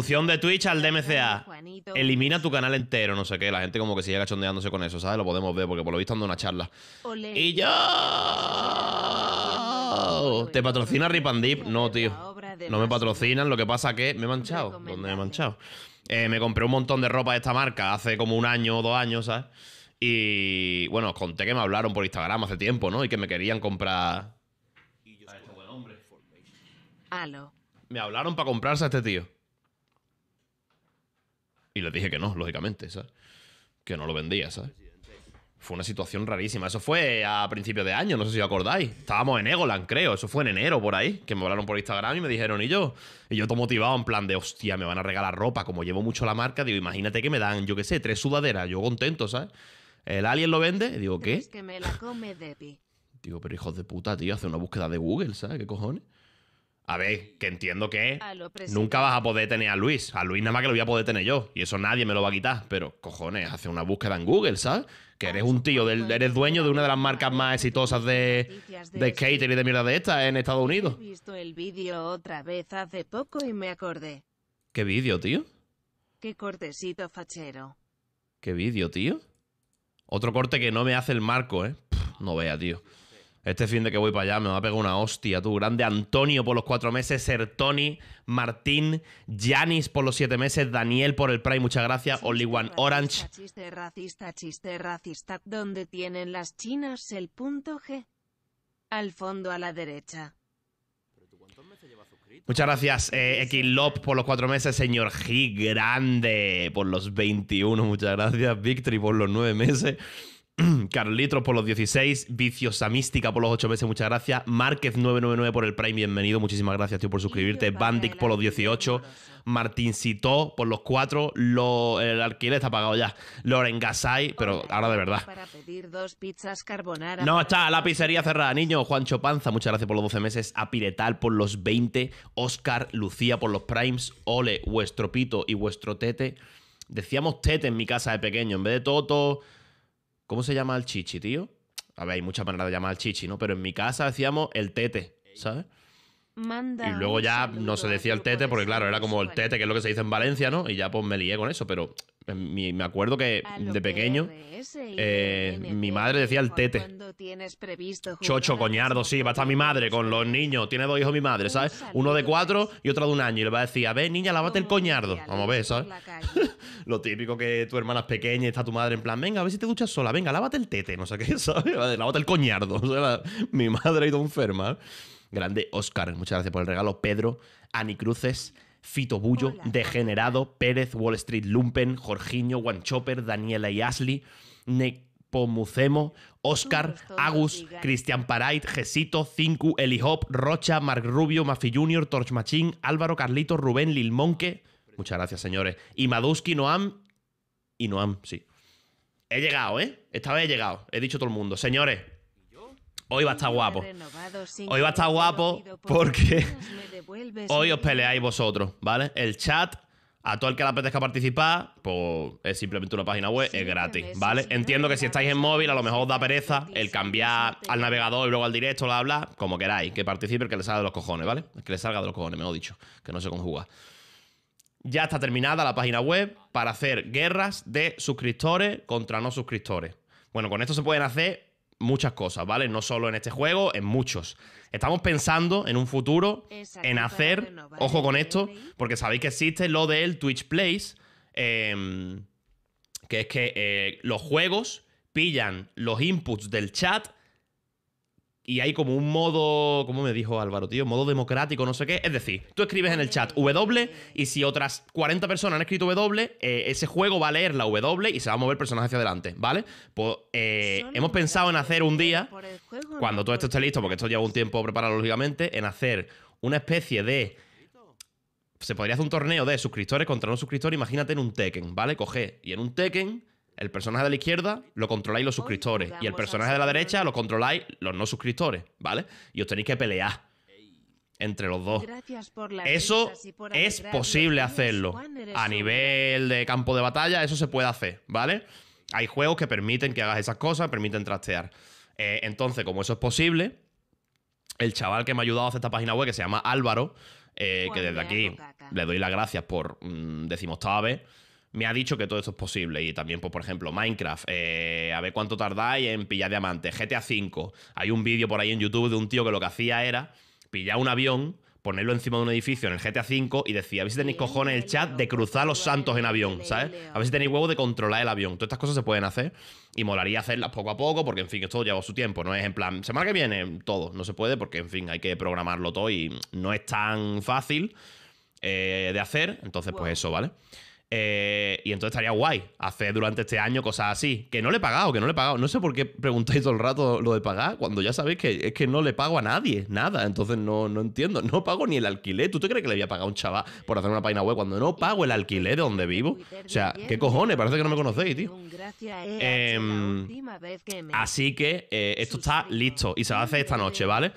de Twitch al DMCA. Elimina tu canal entero, no sé qué. La gente como que sigue cachondeándose con eso, ¿sabes? Lo podemos ver porque por lo visto ando una charla. Y yo... ¿Te patrocina Ripandip, No, tío. No me patrocinan. Lo que pasa que me he manchado. ¿Dónde me he manchado? Eh, me compré un montón de ropa de esta marca hace como un año o dos años, ¿sabes? Y bueno, os conté que me hablaron por Instagram hace tiempo, ¿no? Y que me querían comprar... A Me hablaron para comprarse a este tío. Y le dije que no, lógicamente, ¿sabes? Que no lo vendía, ¿sabes? Fue una situación rarísima. Eso fue a principios de año, no sé si os acordáis. Estábamos en Egoland, creo. Eso fue en enero por ahí. Que me hablaron por Instagram y me dijeron, y yo. Y yo todo motivado, en plan de, hostia, me van a regalar ropa. Como llevo mucho la marca, digo, imagínate que me dan, yo qué sé, tres sudaderas. Yo contento, ¿sabes? El alien lo vende. digo, ¿qué? que Digo, pero hijos de puta, tío, hace una búsqueda de Google, ¿sabes? ¿Qué cojones? A ver, que entiendo que nunca vas a poder tener a Luis. A Luis nada más que lo voy a poder tener yo. Y eso nadie me lo va a quitar. Pero, cojones, hace una búsqueda en Google, ¿sabes? Que eres un tío, del, eres dueño de una de las marcas más exitosas de, de este skater y de mierda de esta en Estados Unidos. visto el vídeo otra vez hace poco y me acordé. ¿Qué vídeo, tío? Qué cortecito fachero. ¿Qué vídeo, tío? Otro corte que no me hace el marco, ¿eh? no vea, tío. Este fin de que voy para allá me va a pegar una hostia, tú. Grande Antonio por los cuatro meses, Sertoni, Martín, Yanis por los siete meses, Daniel por el Prime, muchas gracias, Only One Orange. Chiste racista, chiste racista, ¿dónde tienen las chinas el punto G? Al fondo a la derecha. Muchas gracias, eh, Equilop, por los cuatro meses, señor G. Grande, por los 21, muchas gracias, Victory, por los nueve meses. Carlitro por los 16, Viciosa Mística por los 8 meses, muchas gracias. Márquez999 por el Prime, bienvenido, muchísimas gracias, tío, por suscribirte. Bandic por los 18, Martín Citó por los 4, el alquiler está pagado ya. Loren Gasai, pero ahora de verdad. pizzas No, está la pizzería cerrada, niño. Juancho Panza, muchas gracias por los 12 meses. Apiretal por los 20, Oscar Lucía por los Primes, Ole, vuestro pito y vuestro tete. Decíamos tete en mi casa de pequeño, en vez de toto. ¿Cómo se llama el chichi, tío? A ver, hay muchas maneras de llamar al chichi, ¿no? Pero en mi casa decíamos el tete, ¿sabes? y luego ya no se decía el tete, porque claro, era como el tete, que es lo que se dice en Valencia, ¿no? Y ya pues me lié con eso, pero em, me acuerdo que de pequeño eh, mi madre decía el tete. Chocho, coñardo, sí, va a estar mi madre con los niños, tiene dos hijos mi madre, ¿sabes? Uno de cuatro y otro de un año. Y le va a decir, a ver, niña, lávate el coñardo. Vamos a ver, ¿sabes? lo típico que tu hermana es pequeña y está tu madre en plan, venga, a ver si te duchas sola, venga, lávate el tete, no sé qué, ¿sabes? Lávate el coñardo. O sea, mi madre ha ido enferma. Grande Oscar, muchas gracias por el regalo. Pedro, Ani Cruces, Fito Bullo, Degenerado, Pérez, Wall Street Lumpen, Jorginho, One Chopper, Daniela y Ashley, Nepomucemo, Oscar, Agus, Cristian Parait, Gesito, Cincu, Hop, Rocha, Marc Rubio, Mafi Junior, Torch Machín, Álvaro Carlito, Rubén, Monke Muchas gracias, señores. Y Maduski, Noam. Y Noam, sí. He llegado, ¿eh? Esta vez he llegado. He dicho todo el mundo. Señores, Hoy va a estar guapo. Hoy va a estar guapo porque hoy os peleáis vosotros, ¿vale? El chat a todo el que le apetezca participar, pues es simplemente una página web, es gratis, ¿vale? Entiendo que si estáis en móvil, a lo mejor os da pereza el cambiar al navegador y luego al directo, bla, bla, como queráis, que participe el que le salga de los cojones, ¿vale? El que le salga de los cojones, mejor dicho, que no se conjuga. Ya está terminada la página web para hacer guerras de suscriptores contra no suscriptores. Bueno, con esto se pueden hacer muchas cosas, ¿vale? No solo en este juego, en muchos. Estamos pensando en un futuro, en hacer, ojo con esto, porque sabéis que existe lo del Twitch Plays, em, que es que eh, los juegos pillan los inputs del chat y hay como un modo, ¿cómo me dijo Álvaro, tío? Modo democrático, no sé qué. Es decir, tú escribes en el chat W y si otras 40 personas han escrito W, eh, ese juego va a leer la W y se va a mover personas hacia adelante, ¿vale? Pues eh, hemos pensado en hacer un día, cuando todo esto esté listo, porque esto lleva un tiempo preparado lógicamente, en hacer una especie de... Se podría hacer un torneo de suscriptores contra no suscriptores, imagínate en un Tekken, ¿vale? Coge y en un Tekken el personaje de la izquierda lo controláis los suscriptores y el personaje de la derecha lo controláis los no suscriptores, ¿vale? Y os tenéis que pelear entre los dos. eso es posible hacerlo. A nivel de campo de batalla, eso se puede hacer, ¿vale? Hay juegos que permiten que hagas esas cosas, permiten trastear. Eh, entonces, como eso es posible, el chaval que me ha ayudado a hacer esta página web, que se llama Álvaro, eh, que desde aquí le doy las gracias por mmm, me ha dicho que todo esto es posible. Y también, pues, por ejemplo, Minecraft, eh, a ver cuánto tardáis en pillar diamantes. GTA V, hay un vídeo por ahí en YouTube de un tío que lo que hacía era pillar un avión, ponerlo encima de un edificio en el GTA V y decía, a ver si tenéis cojones el chat de cruzar los santos en avión, ¿sabes? A ver si tenéis huevos de controlar el avión. Todas estas cosas se pueden hacer y molaría hacerlas poco a poco porque, en fin, esto lleva su tiempo. No es en plan, semana que viene, todo. No se puede porque, en fin, hay que programarlo todo y no es tan fácil eh, de hacer. Entonces, pues eso, ¿vale? vale eh, y entonces estaría guay hacer durante este año cosas así. Que no le he pagado, que no le he pagado. No sé por qué preguntáis todo el rato lo de pagar, cuando ya sabéis que es que no le pago a nadie, nada. Entonces no, entiendo. No pago ni el alquiler. ¿Tú te crees que le voy a pagar a un chaval por hacer una página web cuando no pago el alquiler de donde vivo? O sea, ¿qué cojones? Parece que no me conocéis, tío. Eh, em, así que eh, esto está listo y se va a hacer esta noche, ¿vale?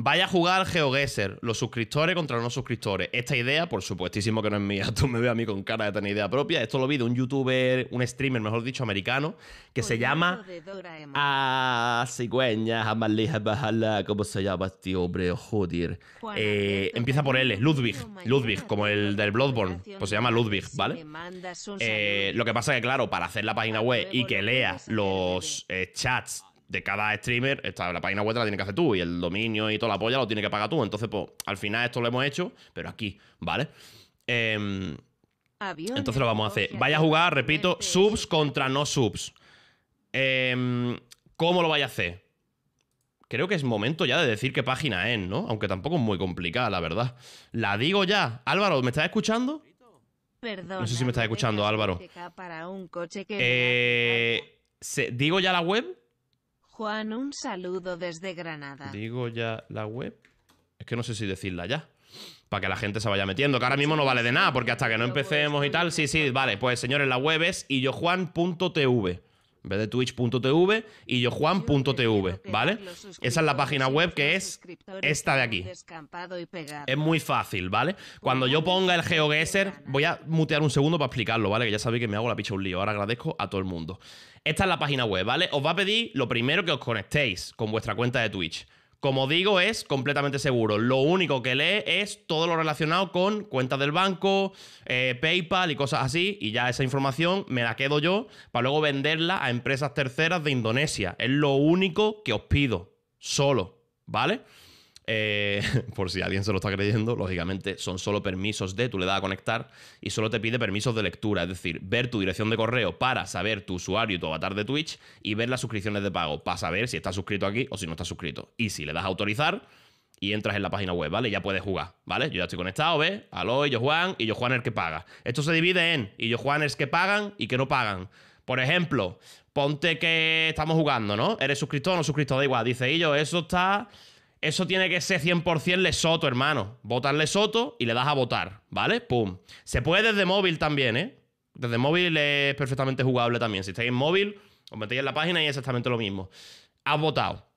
Vaya a jugar GeoGuessr, los suscriptores contra los no suscriptores. Esta idea, por supuestísimo que no es mía, tú me ves a mí con cara de tener idea propia. Esto lo vi de un youtuber, un streamer, mejor dicho, americano, que se llama... Ah, cigüeña, jamás ¿cómo se llama este hombre? Joder. Eh, empieza por L, Ludwig. Ludwig, como el del Bloodborne, pues se llama Ludwig, ¿vale? Eh, lo que pasa que, claro, para hacer la página web y que lea los eh, chats de cada streamer, la página web la tiene que hacer tú y el dominio y toda la polla lo tiene que pagar tú. Entonces, pues, al final esto lo hemos hecho, pero aquí, ¿vale? Em, entonces lo vamos a hacer. Vaya a jugar, repito, subs contra no subs. Em, ¿Cómo lo vaya a hacer? Creo que es momento ya de decir qué página es, ¿no? Aunque tampoco es muy complicada, la verdad. La digo ya. Álvaro, ¿me estás escuchando? Perdón. No sé si me estás escuchando, Álvaro. Eh, digo ya la web. Juan, un saludo desde Granada. Digo ya la web. Es que no sé si decirla ya. Para que la gente se vaya metiendo, que ahora mismo no vale de nada, porque hasta que no empecemos y tal, sí, sí, vale. Pues señores, la web es illojuan.tv. En vez de twitch.tv y yo ¿vale? Esa es la página web que es esta de aquí. Es muy fácil, ¿vale? Cuando yo ponga el GeoGuessr, voy a mutear un segundo para explicarlo, ¿vale? Que ya sabéis que me hago la picha un lío. Ahora agradezco a todo el mundo. Esta es la página web, ¿vale? Os va a pedir lo primero que os conectéis con vuestra cuenta de Twitch. Como digo, es completamente seguro. Lo único que lee es todo lo relacionado con cuentas del banco, eh, PayPal y cosas así. Y ya esa información me la quedo yo para luego venderla a empresas terceras de Indonesia. Es lo único que os pido. Solo. ¿Vale? Eh, por si alguien se lo está creyendo, lógicamente son solo permisos de, tú le das a conectar y solo te pide permisos de lectura, es decir, ver tu dirección de correo para saber tu usuario y tu avatar de Twitch y ver las suscripciones de pago para saber si estás suscrito aquí o si no estás suscrito. Y si le das a autorizar y entras en la página web, ¿vale? Ya puedes jugar, ¿vale? Yo ya estoy conectado, ¿ves? Aló, y yo Juan, y yo Juan el que paga. Esto se divide en y yo Juan es que pagan y que no pagan. Por ejemplo, ponte que estamos jugando, ¿no? Eres suscrito o no suscrito da igual. Dice, y yo, eso está eso tiene que ser 100% Lesoto, hermano. Votas Lesoto y le das a votar, ¿vale? Pum. Se puede desde móvil también, ¿eh? Desde móvil es perfectamente jugable también. Si estáis en móvil, os metéis en la página y es exactamente lo mismo. Has votado.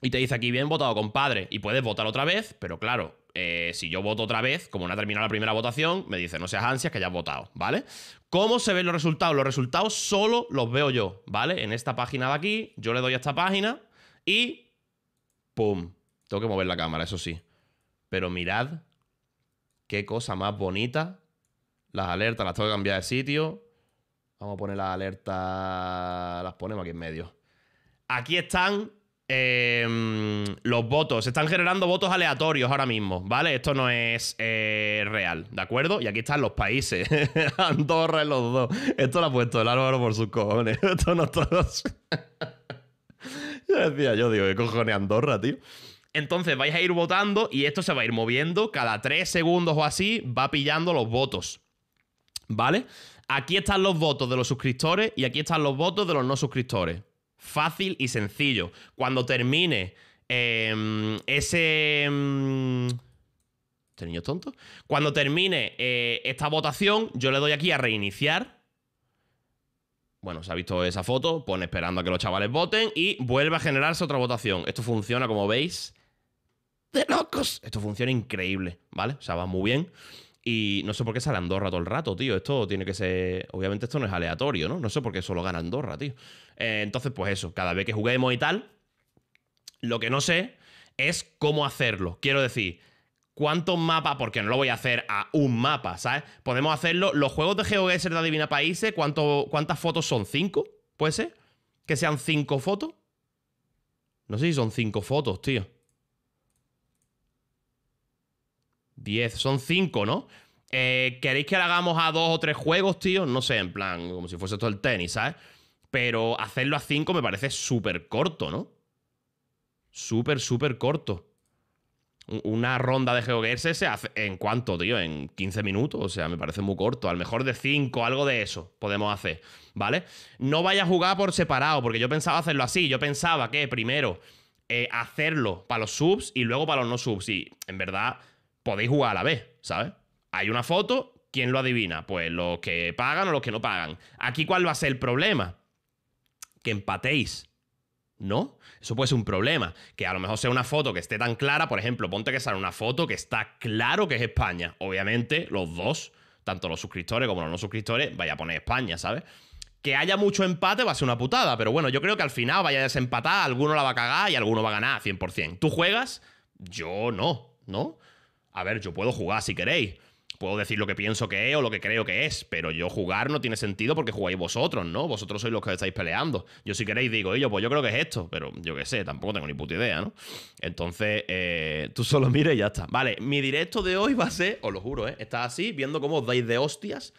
Y te dice aquí, bien votado, compadre. Y puedes votar otra vez, pero claro, eh, si yo voto otra vez, como no ha terminado la primera votación, me dice, no seas ansias que ya has votado, ¿vale? ¿Cómo se ven los resultados? Los resultados solo los veo yo, ¿vale? En esta página de aquí, yo le doy a esta página y... ¡Pum! Tengo que mover la cámara, eso sí. Pero mirad qué cosa más bonita. Las alertas las tengo que cambiar de sitio. Vamos a poner las alertas. Las ponemos aquí en medio. Aquí están em, los votos. Se están generando votos aleatorios ahora mismo, ¿vale? Esto no es eh, real, ¿de acuerdo? Y aquí están los países. Andorra en los dos. Esto lo ha puesto el Álvaro por sus cojones. Esto no todo yo decía, yo digo, ¿qué cojones Andorra, tío? Entonces vais a ir votando y esto se va a ir moviendo. Cada tres segundos o así va pillando los votos. ¿Vale? Aquí están los votos de los suscriptores y aquí están los votos de los no suscriptores. Fácil y sencillo. Cuando termine em, ese... Em, ¿Este niño es tonto? Cuando termine eh, esta votación, yo le doy aquí a reiniciar. Bueno, se ha visto esa foto, pone esperando a que los chavales voten y vuelve a generarse otra votación. Esto funciona, como veis, de locos. Esto funciona increíble, ¿vale? O sea, va muy bien. Y no sé por qué sale Andorra todo el rato, tío. Esto tiene que ser. Obviamente, esto no es aleatorio, ¿no? No sé por qué solo gana Andorra, tío. Eh, entonces, pues eso, cada vez que juguemos y tal, lo que no sé es cómo hacerlo. Quiero decir, cuántos mapas, porque no lo voy a hacer a un mapa, ¿sabes? Podemos hacerlo. Los juegos de GeoGuessr de Adivina Países, ¿cuánto, ¿cuántas fotos son? ¿Cinco? ¿Puede ser? ¿Que sean cinco fotos? No sé si son cinco fotos, tío. 10, son 5, ¿no? Eh, ¿Queréis que lo hagamos a dos o tres juegos, tío? No sé, en plan, como si fuese todo el tenis, ¿sabes? Pero hacerlo a 5 me parece súper corto, ¿no? Súper, súper corto. Una ronda de GeoGuessr se hace en cuánto, tío, en 15 minutos, o sea, me parece muy corto, a lo mejor de 5, algo de eso podemos hacer, ¿vale? No vaya a jugar por separado, porque yo pensaba hacerlo así, yo pensaba que primero eh, hacerlo para los subs y luego para los no subs, y en verdad podéis jugar a la vez, ¿sabes? Hay una foto, ¿quién lo adivina? Pues los que pagan o los que no pagan. Aquí, ¿cuál va a ser el problema? Que empatéis. ¿No? Eso puede ser un problema. Que a lo mejor sea una foto que esté tan clara, por ejemplo, ponte que sale una foto que está claro que es España. Obviamente, los dos, tanto los suscriptores como los no suscriptores, vaya a poner España, ¿sabes? Que haya mucho empate va a ser una putada, pero bueno, yo creo que al final vaya a desempatar, alguno la va a cagar y alguno va a ganar 100%. ¿Tú juegas? Yo no, ¿no? A ver, yo puedo jugar si queréis. Puedo decir lo que pienso que es o lo que creo que es, pero yo jugar no tiene sentido porque jugáis vosotros, ¿no? Vosotros sois los que estáis peleando. Yo si queréis digo, yo pues yo creo que es esto, pero yo qué sé, tampoco tengo ni puta idea, ¿no? Entonces, eh, tú solo mires y ya está. Vale, mi directo de hoy va a ser, os lo juro, ¿eh? Está así, viendo cómo os dais de hostias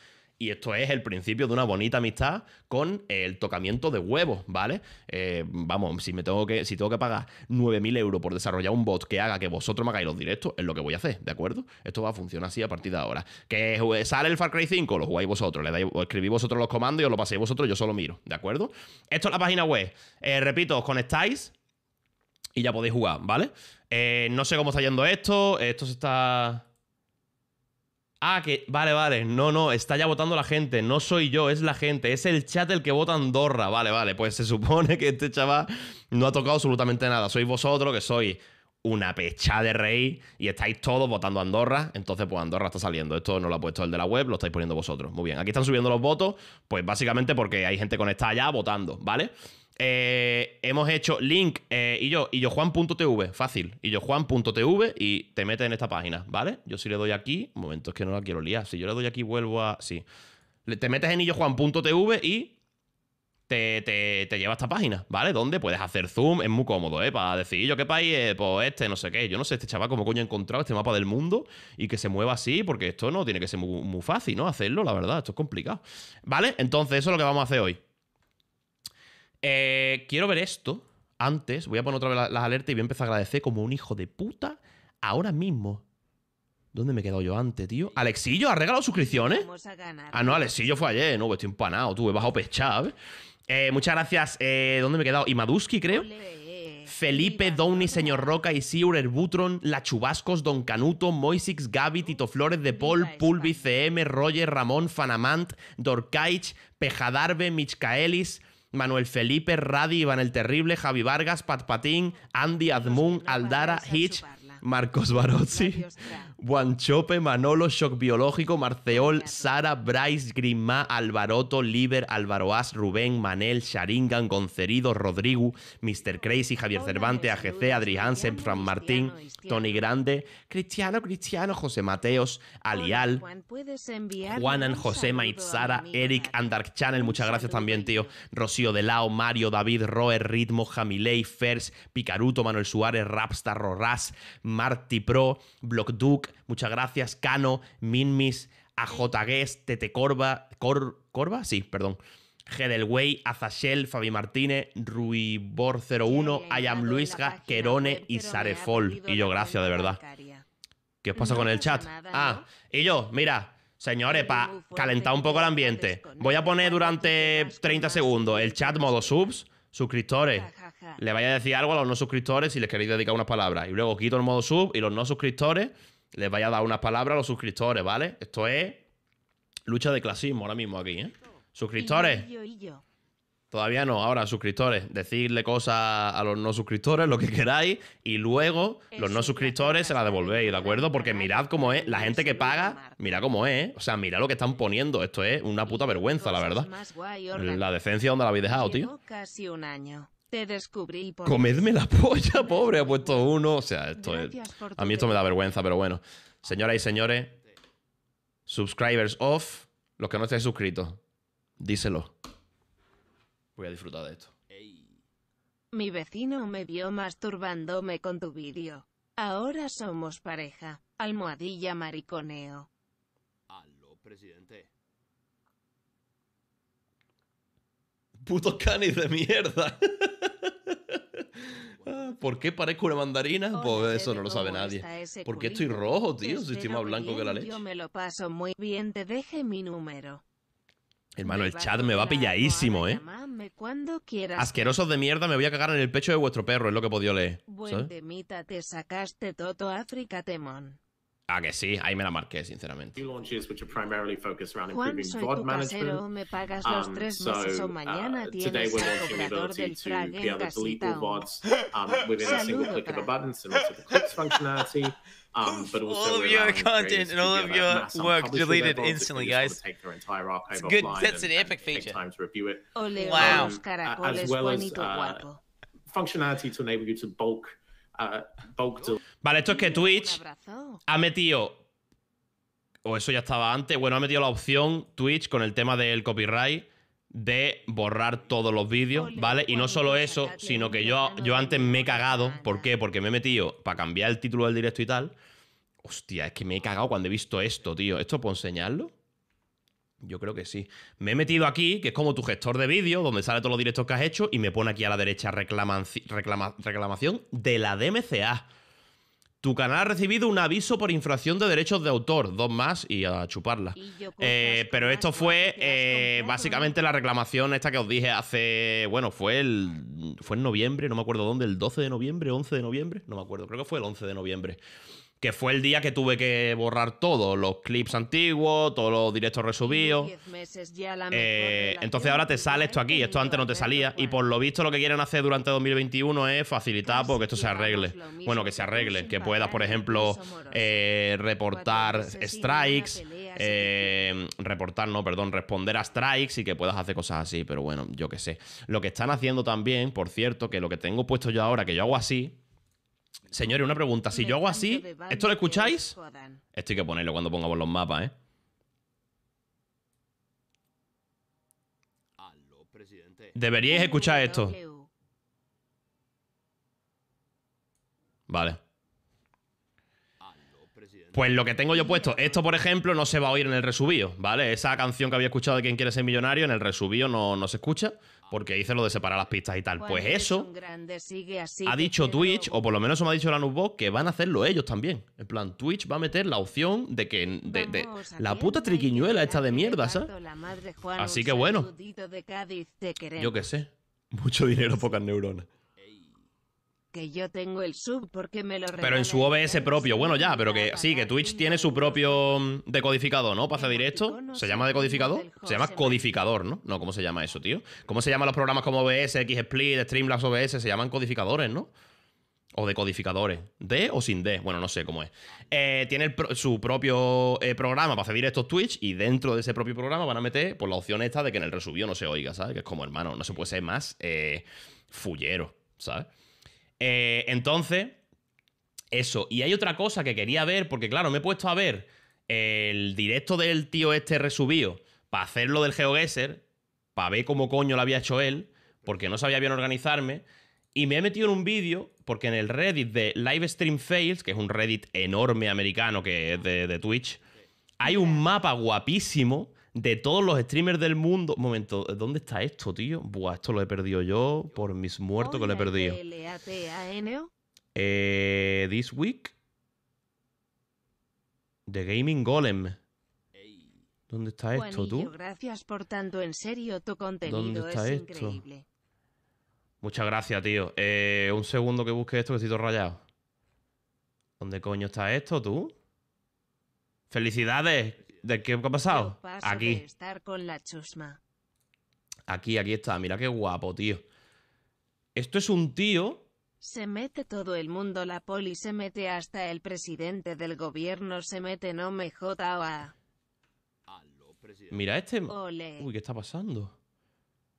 y esto es el principio de una bonita amistad con el tocamiento de huevos, ¿vale? Eh, vamos, si me tengo que, si tengo que pagar 9.000 euros por desarrollar un bot que haga que vosotros me hagáis los directos, es lo que voy a hacer, ¿de acuerdo? Esto va a funcionar así a partir de ahora. Que sale el Far Cry 5, lo jugáis vosotros, le escribís vosotros los comandos y os lo paséis vosotros, yo solo miro, ¿de acuerdo? Esto es la página web. Eh, repito, os conectáis y ya podéis jugar, ¿vale? Eh, no sé cómo está yendo esto, esto se está... Ah, que. Vale, vale. No, no, está ya votando la gente. No soy yo, es la gente. Es el chat el que vota Andorra. Vale, vale. Pues se supone que este chaval no ha tocado absolutamente nada. Sois vosotros, que sois una pecha de rey y estáis todos votando Andorra. Entonces, pues Andorra está saliendo. Esto no lo ha puesto el de la web, lo estáis poniendo vosotros. Muy bien. Aquí están subiendo los votos, pues básicamente porque hay gente conectada ya votando, ¿vale? vale eh, hemos hecho link eh, y yo, y yo fácil, y yo y te metes en esta página, ¿vale? Yo si le doy aquí, un momento, es que no la quiero liar, si yo le doy aquí vuelvo a... Sí, te metes en illojuan.tv y te, te, te, lleva a esta página, ¿vale? Donde puedes hacer zoom, es muy cómodo, ¿eh? Para decir, yo qué país, pues este, no sé qué. Yo no sé, este chaval, cómo coño ha encontrado este mapa del mundo y que se mueva así, porque esto no tiene que ser muy fácil, ¿no? Hacerlo, la verdad, esto es complicado. ¿Vale? Entonces, eso es lo que vamos a hacer hoy. Eh, quiero ver esto. Antes, voy a poner otra vez las alertas y voy a empezar a agradecer como un hijo de puta ahora mismo. ¿Dónde me he quedado yo antes, tío? ¿Alexillo ha regalado suscripciones? Ah, no, Alexillo fue ayer. No, pues estoy empanado, tú. He bajado pechado, ¿eh? ¿eh? muchas gracias. Eh, ¿Dónde me he quedado? Imaduski, creo. Felipe, Downey, Señor Roca, Isiur, Erbutron, La Chubascos, Don Canuto, Moisix, Gaby, Tito Flores, De Paul, Pulvi, CM, Roger, Ramón, Fanamant, Dorkaich, Pejadarbe, Michkaelis. Manuel Felipe, Radi, Iván el Terrible, Javi Vargas, Pat Patín, Andy Admun, Aldara, Hitch, Marcos Barozzi, Chope, Manolo, Shock Biológico, Marceol, Sara, Bryce, Grimá, Alvaroto, Liber, Alvaroaz, Rubén, Manel, Sharingan, Goncerido, Rodrigo, Mr. Crazy, Javier Cervantes, AGC, Adri Hansen, Fran Martín, Tony Grande, Cristiano, Cristiano, José Mateos, Alial, Juanan, José, Maitzara, Eric, Andark Channel, muchas gracias también, tío, Rocío Delao, Mario, David, Roer, Ritmo, Jamilei, Fers, Picaruto, Manuel Suárez, Rapstar, Roraz, Marti Pro, Block Duke, muchas gracias. Cano, Minmis, AJGuest, Tete Corva, Corva, sí, perdón. Azashel, Fabi Martínez, Ruibor01, Ayam Luisga, Querone y Sarefol. Y yo, gracias, de verdad. ¿Qué os pasa con el chat? ah, y yo, mira, señores, para calentar un poco el ambiente, voy a poner durante 30 segundos el chat modo subs, suscriptores. Le vaya a decir algo a los no suscriptores si les queréis dedicar unas palabras. Y luego quito el modo sub y los no suscriptores les vaya a dar unas palabras a los suscriptores, ¿vale? Esto es lucha de clasismo ahora mismo aquí, ¿eh? Suscriptores. Todavía no, ahora suscriptores, decirle cosas a los no suscriptores, lo que queráis, y luego los no suscriptores se la devolvéis, ¿de acuerdo? Porque mirad cómo es, la gente que paga, mirad cómo es, o sea, mirad lo que están poniendo, esto es una puta vergüenza, la verdad. La decencia donde la habéis dejado, tío. Casi un año descubrí por... Comedme la polla, pobre, ha puesto uno. O sea, esto es... A mí esto me da vergüenza, pero bueno. Señoras y señores, subscribers off, los que no estéis suscritos, díselo. Voy a disfrutar de esto. Mi vecino me vio masturbándome con tu vídeo. Ahora somos pareja. Almohadilla mariconeo. presidente. putos canis de mierda. Ah, ¿Por qué parezco una mandarina? pues eso no lo sabe nadie. ¿Por qué estoy rojo, tío? Si estoy más blanco que la leche. te mi número. Hermano, el chat me va pilladísimo, ¿eh? Asquerosos de mierda, me voy a cagar en el pecho de vuestro perro, es lo que podía leer. Buen te sacaste Toto África Temón. Ah, que sí, ahí me la marqué, sinceramente. Juan, soy tu casero, me pagas los um, tres meses o uh, mañana tienes el comprador del frag encasitado. Um, Saludo, frag. Um, but also all of your content and all of your work deleted instantly, guys. It's good. That's an epic feature. Time to review it. Wow. Um, as well as uh, functionality to enable you to bulk vale, esto es que Twitch ha metido. O eso ya estaba antes. Bueno, ha metido la opción Twitch con el tema del copyright de borrar todos los vídeos, ¿vale? Y no solo eso, sino que yo, yo antes me he cagado. ¿Por qué? Porque me he metido para cambiar el título del directo y tal. Hostia, es que me he cagado cuando he visto esto, tío. ¿Esto puedo enseñarlo? Yo creo que sí. Me he metido aquí, que es como tu gestor de vídeo, donde sale todos los directos que has hecho, y me pone aquí a la derecha reclama, reclamación de la DMCA. Tu canal ha recibido un aviso por infracción de derechos de autor, dos más y a chuparla. Eh, pero esto fue eh, básicamente la reclamación esta que os dije hace, bueno, fue el fue en noviembre, no me acuerdo dónde, el 12 de noviembre, 11 de noviembre, no me acuerdo, creo que fue el 11 de noviembre que fue el día que tuve que borrar todo, los clips antiguos, todos los directos resubidos. Eh, entonces ahora te sale esto aquí, esto antes no te salía. Y por lo visto lo que quieren hacer durante 2021 es facilitar porque esto se arregle. Bueno, que se arregle, que puedas, por ejemplo, eh, reportar strikes, eh, reportar, no, perdón, responder a strikes y que puedas hacer cosas así, pero bueno, yo qué sé. Lo que están haciendo también, por cierto, que lo que tengo puesto yo ahora, que yo hago así, Señores, una pregunta. Si yo hago así, ¿esto lo escucháis? Esto hay que ponerlo cuando pongamos los mapas, ¿eh? Deberíais escuchar esto. Vale. Pues lo que tengo yo puesto, esto por ejemplo no se va a oír en el resubío, ¿vale? Esa canción que había escuchado de quien quiere ser millonario en el resubío no, no se escucha porque hice lo de separar las pistas y tal. Pues eso ha dicho Twitch, o por lo menos eso me ha dicho la Nubbox, que van a hacerlo ellos también. En plan, Twitch va a meter la opción de que... la puta triquiñuela esta de mierda, ¿sabes? Así que bueno. Yo qué sé. Mucho dinero, pocas neuronas que yo tengo el sub porque me lo Pero en su OBS propio, bueno ya, pero que sí, que Twitch tiene su propio mm, decodificador, ¿no? Para hacer directo. ¿Se llama decodificador? Se llama codificador, ¿no? No, ¿cómo se llama eso, tío? ¿Cómo se llaman los programas como OBS, XSplit, Streamlabs OBS? Se llaman codificadores, ¿no? O decodificadores. ¿D o sin D? Bueno, no sé cómo es. Eh, tiene su propio eh, programa para hacer directos Twitch y dentro de ese propio programa van a meter por pues, la opción esta de que en el resubio no se oiga, ¿sabes? Que es como, hermano, no se puede ser más eh, fullero, ¿sabes? Eh, entonces, eso. Y hay otra cosa que quería ver, porque claro, me he puesto a ver el directo del tío este resubido para hacer lo del GeoGuessr, para ver cómo coño lo había hecho él, porque no sabía bien organizarme. Y me he metido en un vídeo, porque en el Reddit de Livestream Fails, que es un Reddit enorme americano que es de Twitch, hay un mapa guapísimo de todos los streamers del mundo. Momento, ¿dónde está esto, tío? Buah, esto lo he perdido yo por mis muertos que lo he perdido. Eh, this week. The Gaming Golem. ¿Dónde está esto, tú? Gracias por tanto, en serio, tu contenido es increíble. Muchas gracias, tío. Eh, un segundo que busque esto que estoy todo rayado. ¿Dónde coño está esto, tú? ¡Felicidades! ¿De qué ha pasado? aquí. estar con la chusma. Aquí, aquí está. Mira qué guapo, tío. Esto es un tío. Se mete todo el mundo, la poli se mete hasta el presidente del gobierno, se mete no me joda. Mira este. Uy, ¿qué está pasando?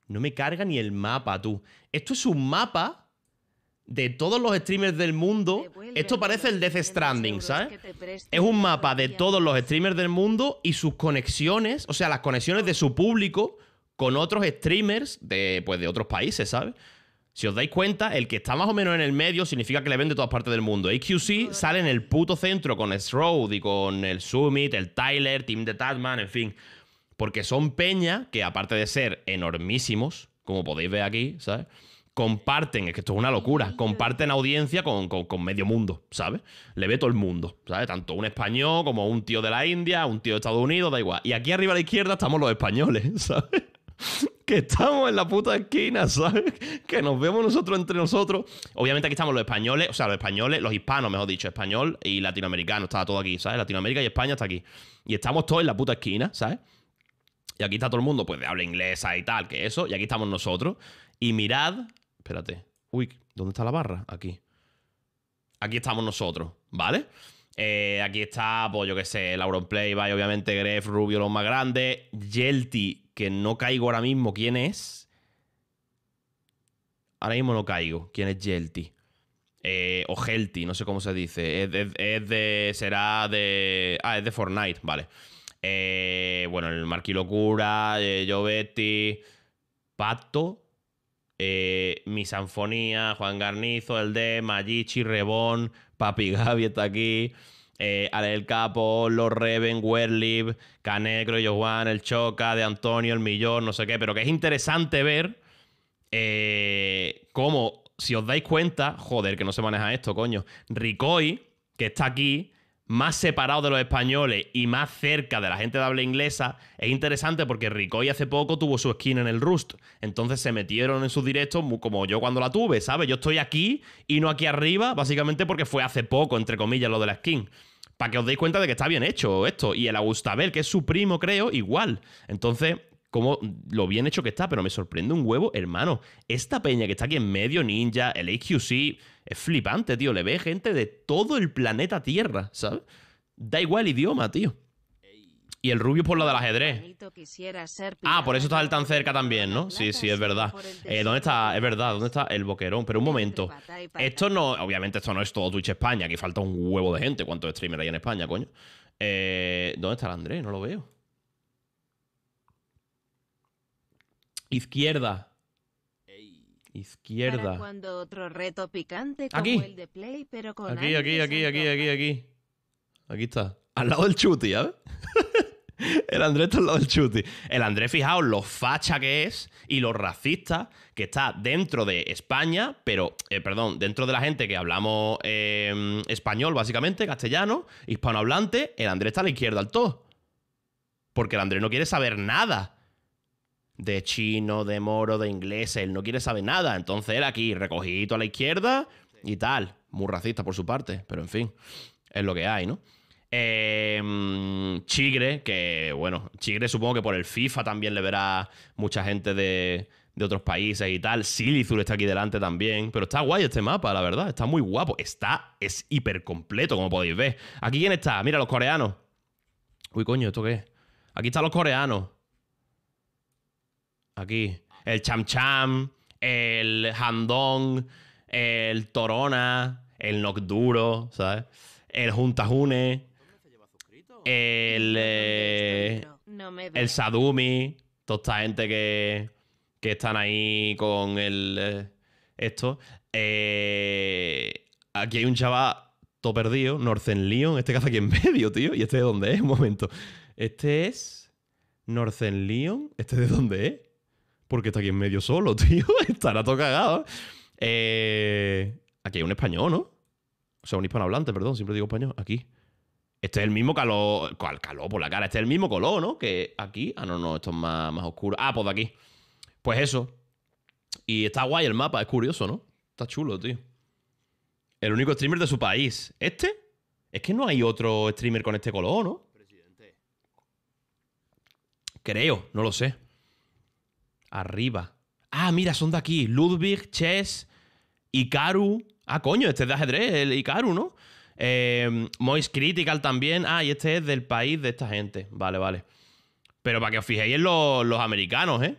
No me carga ni el mapa, tú. Esto es un mapa de todos los streamers del mundo. Esto parece el Death Stranding, ¿sabes? Es un mapa de todos los streamers del mundo y sus conexiones, o sea, las conexiones de su público con otros streamers de, pues, de otros países, ¿sabes? Si os dais cuenta, el que está más o menos en el medio significa que le ven de todas partes del mundo. AQC sale en el puto centro con Stroud y con el Summit, el Tyler, Team de Tatman, en fin. Porque son peñas que, aparte de ser enormísimos, como podéis ver aquí, ¿sabes? comparten, es que esto es una locura, comparten audiencia con, medio mundo, ¿sabes? Le ve todo el mundo, ¿sabes? Tanto un español como un tío de la India, un tío de Estados Unidos, da igual. Y aquí arriba a la izquierda estamos los españoles, ¿sabes? Que estamos en la puta esquina, ¿sabes? Que nos vemos nosotros entre nosotros. Obviamente aquí estamos los españoles, o sea, los españoles, los hispanos, mejor dicho, español y latinoamericano, está todo aquí, ¿sabes? Latinoamérica y España está aquí. Y estamos todos en la puta esquina, ¿sabes? Y aquí está todo el mundo, pues, de habla inglesa y tal, que eso. Y aquí estamos nosotros. Y mirad Espérate. Uy, ¿dónde está la barra? Aquí. Aquí estamos nosotros, ¿vale? Eh, aquí está, pues yo qué sé, on Play, obviamente, Gref, Rubio, los más grandes. Yelty, que no caigo ahora mismo quién es. Ahora mismo no caigo. ¿Quién es Yelty? Eh, o Helty, no sé cómo se dice. Es de, Será de. Ah, es de Fortnite, vale. Eh, bueno, el Marquilocura, Locura, Pato eh, Mi Sanfonía, Juan Garnizo, El De Mayichi, Rebón, Papi Gaby está aquí. Eh, Ale el Capo, Los Reven, Werlib, Canegro, Juan El Choca, De Antonio, El Millón, no sé qué, pero que es interesante ver eh, cómo, si os dais cuenta, joder, que no se maneja esto, coño, Ricoy, que está aquí, más separado de los españoles y más cerca de la gente de habla inglesa, es interesante porque Ricoy hace poco tuvo su skin en el Rust. Entonces se metieron en sus directos como yo cuando la tuve, ¿sabes? Yo estoy aquí y no aquí arriba, básicamente porque fue hace poco, entre comillas, lo de la skin. Para que os deis cuenta de que está bien hecho esto. Y el Agustabel, que es su primo, creo, igual. Entonces, como lo bien hecho que está, pero me sorprende un huevo, hermano. Esta peña que está aquí en medio, Ninja, el AQC, es flipante, tío. Le ve gente de todo el planeta Tierra, ¿sabes? Da igual el idioma, tío. Y el rubio por lo del ajedrez. Ah, por eso estás tan cerca también, ¿no? Sí, sí, es verdad. Eh, ¿Dónde está? Es verdad, ¿dónde está el boquerón? Pero un momento. Esto no, obviamente esto no es todo Twitch España, aquí falta un huevo de gente. ¿Cuántos streamers hay en España, coño? Eh, ¿Dónde está el Andrés? No lo veo. Izquierda. Izquierda. cuando otro reto picante como aquí. el Aquí, aquí, aquí, aquí, aquí, aquí. Aquí está. Al lado del chuti, ver? el Andrés está al lado del chuti. El Andrés, fijaos, lo facha que es y lo racista que está dentro de España, pero, eh, perdón, dentro de la gente que hablamos em, español, básicamente, castellano, hispanohablante, el Andrés está a la izquierda al todo. Porque el Andrés no quiere saber nada de chino, de moro, de inglés, él no quiere saber nada. Entonces él aquí, recogido a la izquierda y tal. Muy racista por su parte, pero en fin, es lo que hay, ¿no? Em, Chigre, que bueno, Chigre supongo que por el FIFA también le verá mucha gente de, otros países y tal. Silizur está aquí delante también. Pero está guay este mapa, la verdad. Está muy guapo. Está, es hiper completo, como podéis ver. ¿Aquí quién está? Mira, los coreanos. Uy, coño, ¿esto qué es? Aquí están los coreanos aquí. El Cham Cham, el Handong, el Torona, el Nocduro, ¿sabes? El Juntajune, el, eh, el Sadumi, toda esta gente que, están ahí con el eh, esto. Eh, aquí hay un chaval todo perdido, Northern Leon, este que aquí en medio, tío. ¿Y este de dónde es? Un momento. Este es Northern Leon. ¿Este de dónde es? porque está aquí en medio solo, tío. Estará todo cagado. Eh, aquí hay un español, ¿no? O sea, un hispanohablante, perdón, siempre digo español. Aquí. Este es el mismo calor. ¿Cuál calor por la cara? Este es el mismo color, ¿no? Que aquí. Ah, no, no, esto es más, más oscuro. Ah, pues de aquí. Pues eso. Y está guay el mapa, es curioso, ¿no? Está chulo, tío. El único streamer de su país. ¿Este? Es que no hay otro streamer con este color, ¿no? Creo, no lo sé. Arriba. Ah, mira, son de aquí. Ludwig, Chess, Ikaru. Ah, coño, este es de ajedrez, el Ikaru, ¿no? Eh, Critical también. Ah, y este es del país de esta gente. Vale, vale. Pero para que os fijéis en los, americanos, ¿eh?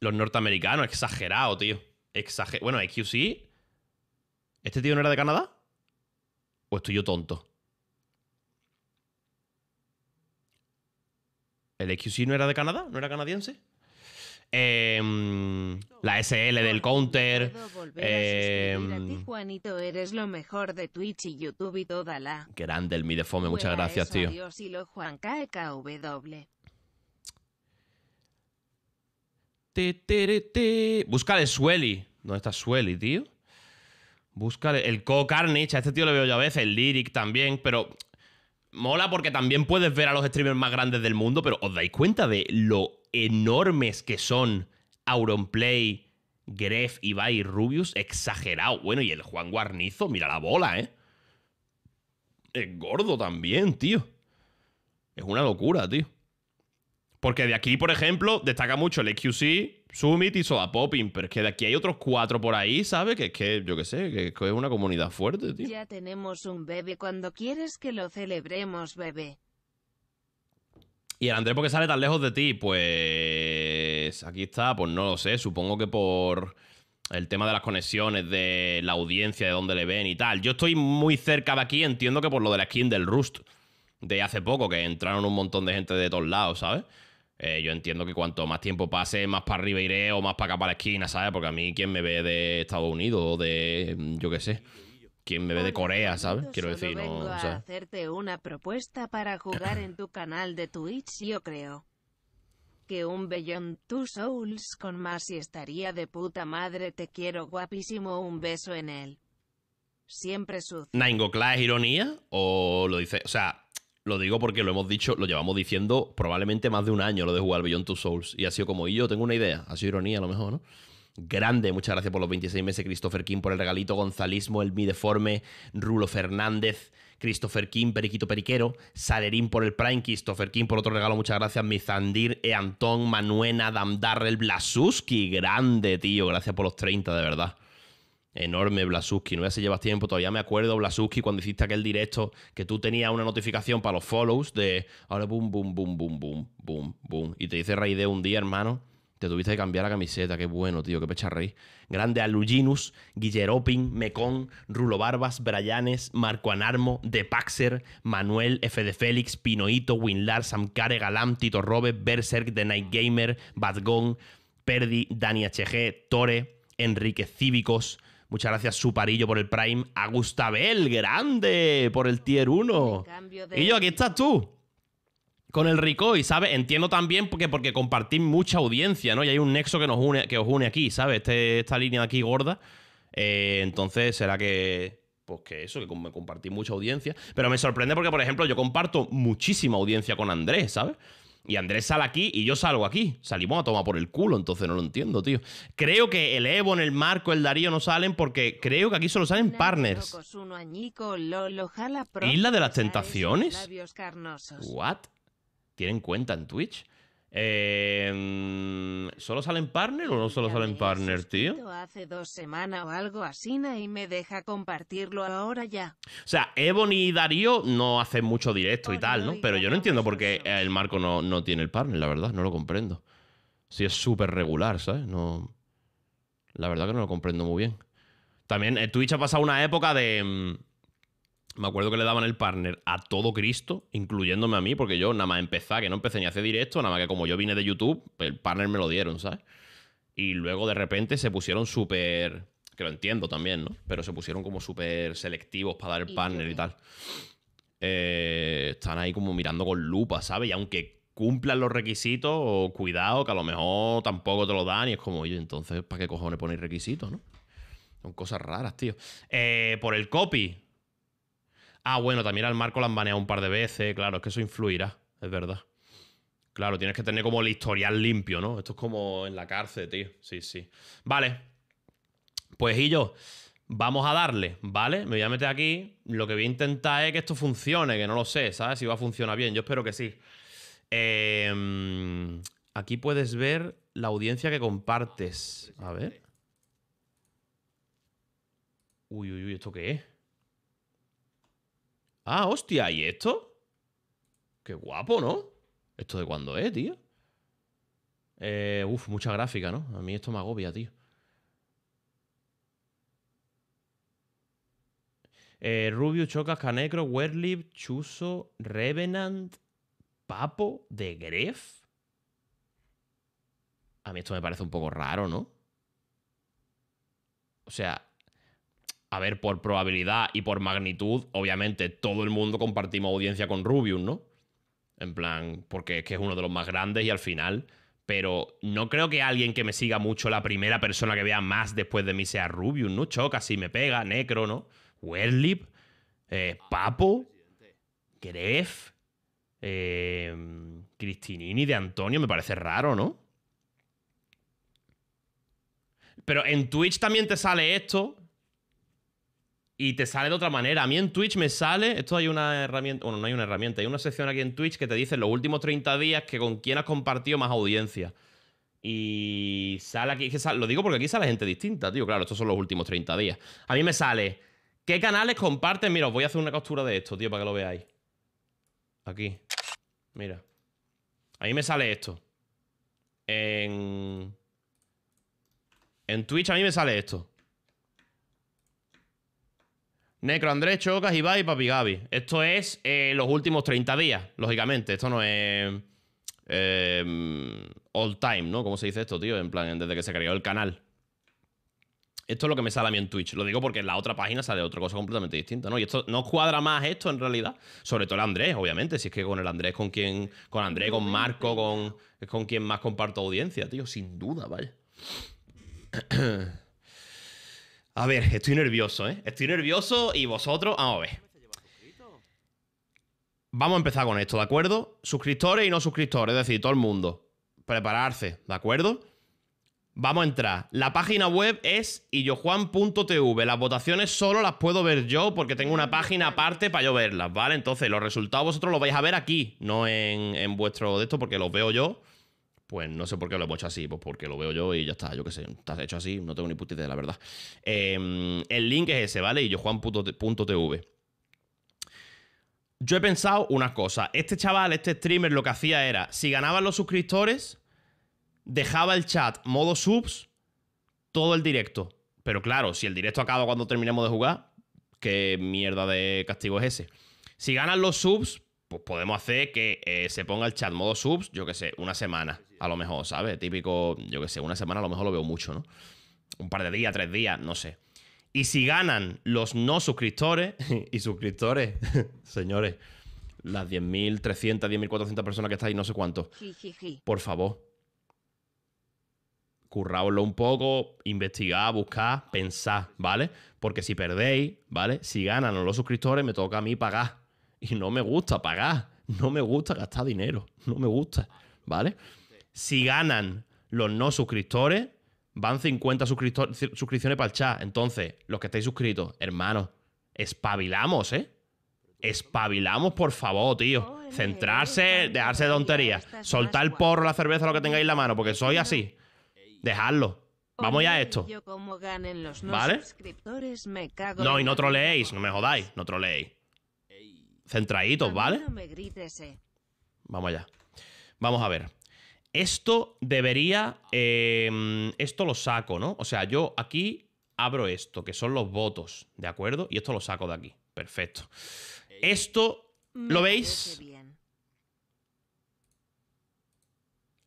Los norteamericanos, exagerado, tío. Exager bueno, XQC. ¿Este tío no era de Canadá? ¿O estoy yo tonto? ¿El XQC no era de Canadá? ¿No era canadiense? Em, la SL del counter. Em, Juanito, eres lo mejor de Twitch y YouTube y toda la. Grande el Midefome, muchas gracias, tío. Adiós el Sueli. ¿Dónde está Sueli, tío? Búscale el Co Carnage. A este tío lo veo yo a veces. El Lyric también. Pero mola porque también puedes ver a los streamers más grandes del mundo, pero ¿os dais cuenta de lo enormes que son Auronplay, Gref, Ibai y Rubius? Exagerado. Bueno, y el Juan Guarnizo, mira la bola, ¿eh? Es gordo también, tío. Es una locura, tío. Porque de aquí, por ejemplo, destaca mucho el XQC, Summit y Soda Popping, pero es que de aquí hay otros cuatro por ahí, ¿sabes? Que es que, yo qué sé, que es una comunidad fuerte, tío. Ya tenemos un bebé cuando quieres que lo celebremos, bebé. Y el Andrés, ¿por qué sale tan lejos de ti? Pues. Aquí está, pues no lo sé. Supongo que por el tema de las conexiones, de la audiencia, de dónde le ven y tal. Yo estoy muy cerca de aquí, entiendo que por lo de la skin del Rust de hace poco, que entraron un montón de gente de todos lados, ¿sabes? Eh, yo entiendo que cuanto más tiempo pase, más para arriba iré o más para acá para la esquina, ¿sabes? Porque a mí, quien me ve de Estados Unidos o de, yo qué sé, ¿Quién me ve de Corea, ¿sabes? Quiero decir, no. hacerte una propuesta para jugar en tu canal de Twitch, yo creo. Que un vellón Two Souls con más y estaría de puta madre, te quiero guapísimo, un beso en él. Siempre su... ¿Naingocla es ironía? ¿O lo dice? O sea, lo digo porque lo hemos dicho, lo llevamos diciendo probablemente más de un año lo de jugar Beyond Two Souls. Y ha sido como, y yo tengo una idea. Ha sido ironía a lo mejor, ¿no? Grande, muchas gracias por los 26 meses, Christopher King, por el regalito, Gonzalismo, el Mi Deforme, Rulo Fernández, Christopher King, Periquito Periquero, Salerín por el Prime, Christopher King por otro regalo, muchas gracias, Mizandir, E. Antón, Manuena, el Blasuski, grande, tío, gracias por los 30, de verdad. Enorme Blasuski, no ya si llevas tiempo. Todavía me acuerdo, Blasuski, cuando hiciste aquel directo, que tú tenías una notificación para los follows de ahora boom, boom, boom, boom, boom, boom, boom. Y te dice de un día, hermano. Te tuviste que cambiar la camiseta, qué bueno, tío, qué pecharrey. Grande Aluginus, Guilleropin, Mecón, Rulo Barbas, Brayanes, Marco Anarmo, De Paxer, Manuel, F de Félix, Pinoito, Winlar, Samcare, Galam, Tito Robes, Berserk, The Night Gamer, Badgon, Perdi, Dani HG, Tore, Enrique Cívicos, Muchas gracias, Suparillo, por el Prime. A Gustabel, grande, por el Tier 1. Y yo, aquí estás tú. Con el Ricoy, ¿sabes? Entiendo también porque, porque compartís mucha audiencia, ¿no? Y hay un nexo que nos une, que os une aquí, ¿sabes? Este, esta línea de aquí gorda. Eh, entonces, será que. Pues que eso, que me compartí mucha audiencia. Pero me sorprende porque, por ejemplo, yo comparto muchísima audiencia con Andrés, ¿sabes? Y Andrés sale aquí y yo salgo aquí. Salimos a tomar por el culo, entonces no lo entiendo, tío. Creo que el Evo, el Marco, el Darío no salen porque creo que aquí solo salen partners. Isla de las Tentaciones. What? ¿Tienen cuenta en Twitch? Em, ¿Solo salen partner o no solo salen partner, tío? Hace dos semanas o algo así y me deja compartirlo ahora ya. O sea, Ebony y Darío no hacen mucho directo y oh, tal, ¿no? Pero yo no entiendo por qué el Marco no, no, tiene el partner, la verdad, no lo comprendo. Si es súper regular, ¿sabes? No. La verdad que no lo comprendo muy bien. También eh, Twitch ha pasado una época de mm, me acuerdo que le daban el partner a todo Cristo, incluyéndome a mí, porque yo nada más empezar, que no empecé ni a hacer directo, nada más que como yo vine de YouTube, el partner me lo dieron, ¿sabes? Y luego de repente se pusieron súper, que lo entiendo también, ¿no? Pero se pusieron como súper selectivos para dar el partner y tal. Eh, están ahí como mirando con lupa, ¿sabes? Y aunque cumplan los requisitos, cuidado, que a lo mejor tampoco te lo dan y es como, oye, entonces, ¿para qué cojones ponéis requisitos, no? Son cosas raras, tío. Eh, por el copy, Ah, bueno, también al Marco lo han baneado un par de veces, claro, es que eso influirá, es verdad. Claro, tienes que tener como el historial limpio, ¿no? Esto es como en la cárcel, tío. Sí, sí. Vale. Pues y yo, vamos a darle, ¿vale? Me voy a meter aquí. Lo que voy a intentar es que esto funcione, que no lo sé, ¿sabes? Si va a funcionar bien, yo espero que sí. Em, aquí puedes ver la audiencia que compartes. A ver. Uy, uy, uy, ¿esto qué es? Ah, hostia, ¿y esto? Qué guapo, ¿no? ¿Esto de cuándo es, tío? Eh, uf, mucha gráfica, ¿no? A mí esto me agobia, tío. Eh, Rubius, Chocas, Canecro, Werlib, Chuso, Revenant, Papo, De Gref. A mí esto me parece un poco raro, ¿no? O sea, a ver, por probabilidad y por magnitud, obviamente todo el mundo compartimos audiencia con Rubius, ¿no? En plan, porque es que es uno de los más grandes y al final. Pero no creo que alguien que me siga mucho, la primera persona que vea más después de mí sea Rubius, ¿no? Choca, si me pega, Necro, ¿no? Werlip, eh, Papo, Gref, eh, Cristinini de Antonio, me parece raro, ¿no? Pero en Twitch también te sale esto, y te sale de otra manera. A mí en Twitch me sale, esto hay una herramienta, bueno, no hay una herramienta, hay una sección aquí en Twitch que te dice los últimos 30 días que con quién has compartido más audiencia. Y sale aquí, lo digo porque aquí sale gente distinta, tío, claro, estos son los últimos 30 días. A mí me sale, ¿qué canales comparten? Mira, os voy a hacer una captura de esto, tío, para que lo veáis. Aquí, mira. A mí me sale esto. En... En Twitch a mí me sale esto. Necro Andrés, Chocas, Ibai y Papi Gaby. Esto es eh, los últimos 30 días, lógicamente. Esto no es eh, all time, ¿no? ¿Cómo se dice esto, tío? En plan, desde que se creó el canal. Esto es lo que me sale a mí en Twitch. Lo digo porque en la otra página sale otra cosa completamente distinta, ¿no? Y esto no cuadra más esto en realidad. Sobre todo el Andrés, obviamente. Si es que con el Andrés, con quien. Con Andrés, con Marco, con. Es con quien más comparto audiencia, tío. Sin duda, vaya. A ver, estoy nervioso, ¿eh? Estoy nervioso y vosotros, vamos a ver. Vamos a empezar con esto, ¿de acuerdo? Suscriptores y no suscriptores, es decir, todo el mundo. Prepararse, ¿de acuerdo? Vamos a entrar. La página web es illojuan.tv. Las votaciones solo las puedo ver yo porque tengo una página aparte para yo verlas, ¿vale? Entonces, los resultados vosotros los vais a ver aquí, no en vuestro de esto porque los veo yo pues no sé por qué lo he hecho así, pues porque lo veo yo y ya está, yo qué sé, estás hecho así, no tengo ni puta idea, la verdad. Em, el link es ese, ¿vale? Y yo Yo he pensado una cosa, este chaval, este streamer lo que hacía era, si ganaban los suscriptores, dejaba el chat modo subs todo el directo. Pero claro, si el directo acaba cuando terminemos de jugar, ¿qué mierda de castigo es ese? Si ganan los subs, pues podemos hacer que eh, se ponga el chat modo subs, yo qué sé, una semana. A lo mejor, ¿sabes? Típico, yo qué sé, una semana a lo mejor lo veo mucho, ¿no? Un par de días, tres días, no sé. Y si ganan los no suscriptores y suscriptores, señores, las 10.300, 10.400 personas que estáis, no sé cuánto, por favor, Curráoslo un poco, investigad, buscad, pensad, ¿vale? Porque si perdéis, ¿vale? Si ganan los suscriptores, me toca a mí pagar. Y no me gusta pagar, no me gusta gastar dinero, no me gusta, ¿vale? Si ganan los no suscriptores, van 50 suscripciones para el chat. Entonces, los que estáis suscritos, hermanos, espabilamos, ¿eh? Espabilamos, por favor, tío. Centrarse, dejarse de tonterías. Soltar el porro, la cerveza, lo que tengáis en la mano, porque soy así. Dejadlo. Vamos ya a esto. ¿Vale? No, y no troleéis, no me jodáis, no troleéis. Centraditos, ¿vale? Eh. Vamos ya. Vamos a ver esto debería, em, esto lo saco, ¿no? O sea, yo aquí abro esto, que son los votos, ¿de acuerdo? Y esto lo saco de aquí, perfecto. Esto, ¿lo veis?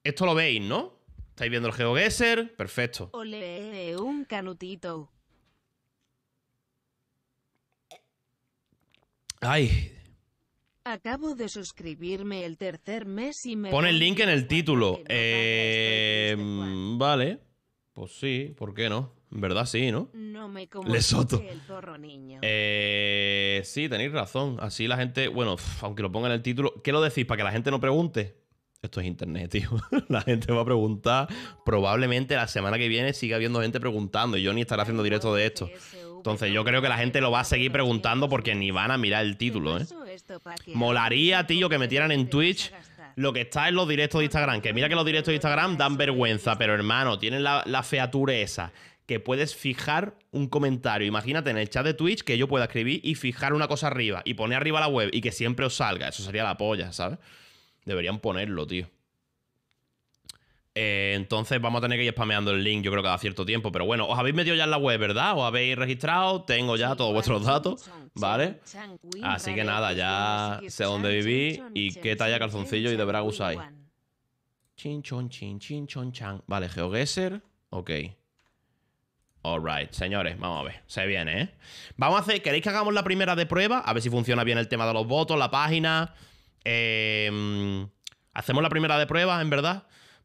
Esto lo veis, ¿no? ¿Estáis viendo el GeoGuessr? Perfecto. Ole, un canutito. Ay, Acabo de suscribirme el tercer mes y me... Pone el link en el título. Eh, vale. Pues sí, ¿por qué no? En verdad sí, ¿no? No me Eh, sí, tenéis razón. Así la gente... Bueno, aunque lo ponga en el título... ¿Qué lo decís? ¿Para que la gente no pregunte? Esto es internet, tío. la gente va a preguntar. Probablemente la semana que viene siga habiendo gente preguntando y yo ni estaré haciendo directo de esto. Entonces yo creo que la gente lo va a seguir preguntando porque ni van a mirar el título, ¿eh? Molaría, tío, que metieran en Twitch lo que está en los directos de Instagram. Que mira que los directos de Instagram dan vergüenza, pero hermano, tienen la, la esa. Que puedes fijar un comentario. Imagínate en el chat de Twitch que yo pueda escribir y fijar una cosa arriba y poner arriba la web y que siempre os salga. Eso sería la polla, ¿sabes? Deberían ponerlo, tío. Eh, entonces vamos a tener que ir spameando el link, yo creo que a cierto tiempo. Pero bueno, os habéis metido ya en la web, ¿verdad? Os habéis registrado, tengo ya todos vuestros datos, ¿vale? Así que nada, ya sé dónde vivís y qué talla calzoncillo y de brago usáis. chan. Vale, GeoGuessr. Ok. Alright, señores, vamos a ver. Se viene, ¿eh? Vamos a hacer. ¿Queréis que hagamos la primera de prueba? A ver si funciona bien el tema de los votos, la página. Eh, mm, hacemos la primera de prueba, en verdad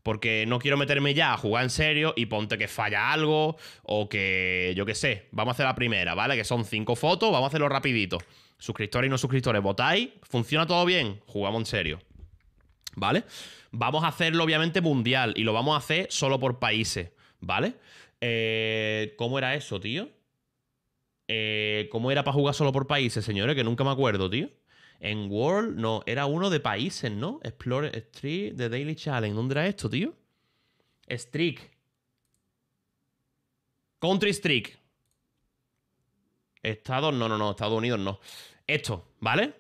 porque no quiero meterme ya a jugar en serio y ponte que falla algo o que yo qué sé. Vamos a hacer la primera, ¿vale? Que son cinco fotos, vamos a hacerlo rapidito. Suscriptores y no suscriptores, votáis, funciona todo bien, jugamos en serio. ¿Vale? Vamos a hacerlo obviamente mundial y lo vamos a hacer solo por países, ¿vale? Eh, ¿Cómo era eso, tío? Eh, ¿Cómo era para jugar solo por países, señores? Que nunca me acuerdo, tío. En World, no, era uno de países, ¿no? Explore Street, The Daily Challenge. ¿Dónde era esto, tío? Streak. Country Streak. Estados, no, no, no, Estados Unidos no. Esto, ¿vale?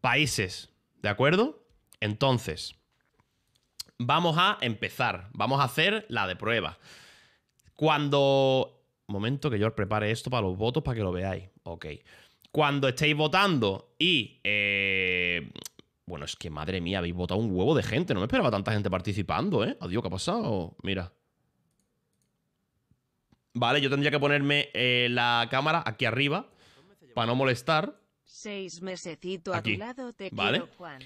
Países, ¿de acuerdo? Entonces, vamos a empezar. Vamos a hacer la de prueba. Cuando. Momento que yo prepare esto para los votos para que lo veáis. Ok. Cuando estéis votando y, eh, bueno, es que madre mía, habéis votado un huevo de gente. No me esperaba tanta gente participando, ¿eh? Adiós, ¿qué ha pasado? Mira. Vale, yo tendría que ponerme eh, la cámara aquí arriba para no molestar. Seis mesecito lado te ¿Vale? Juan.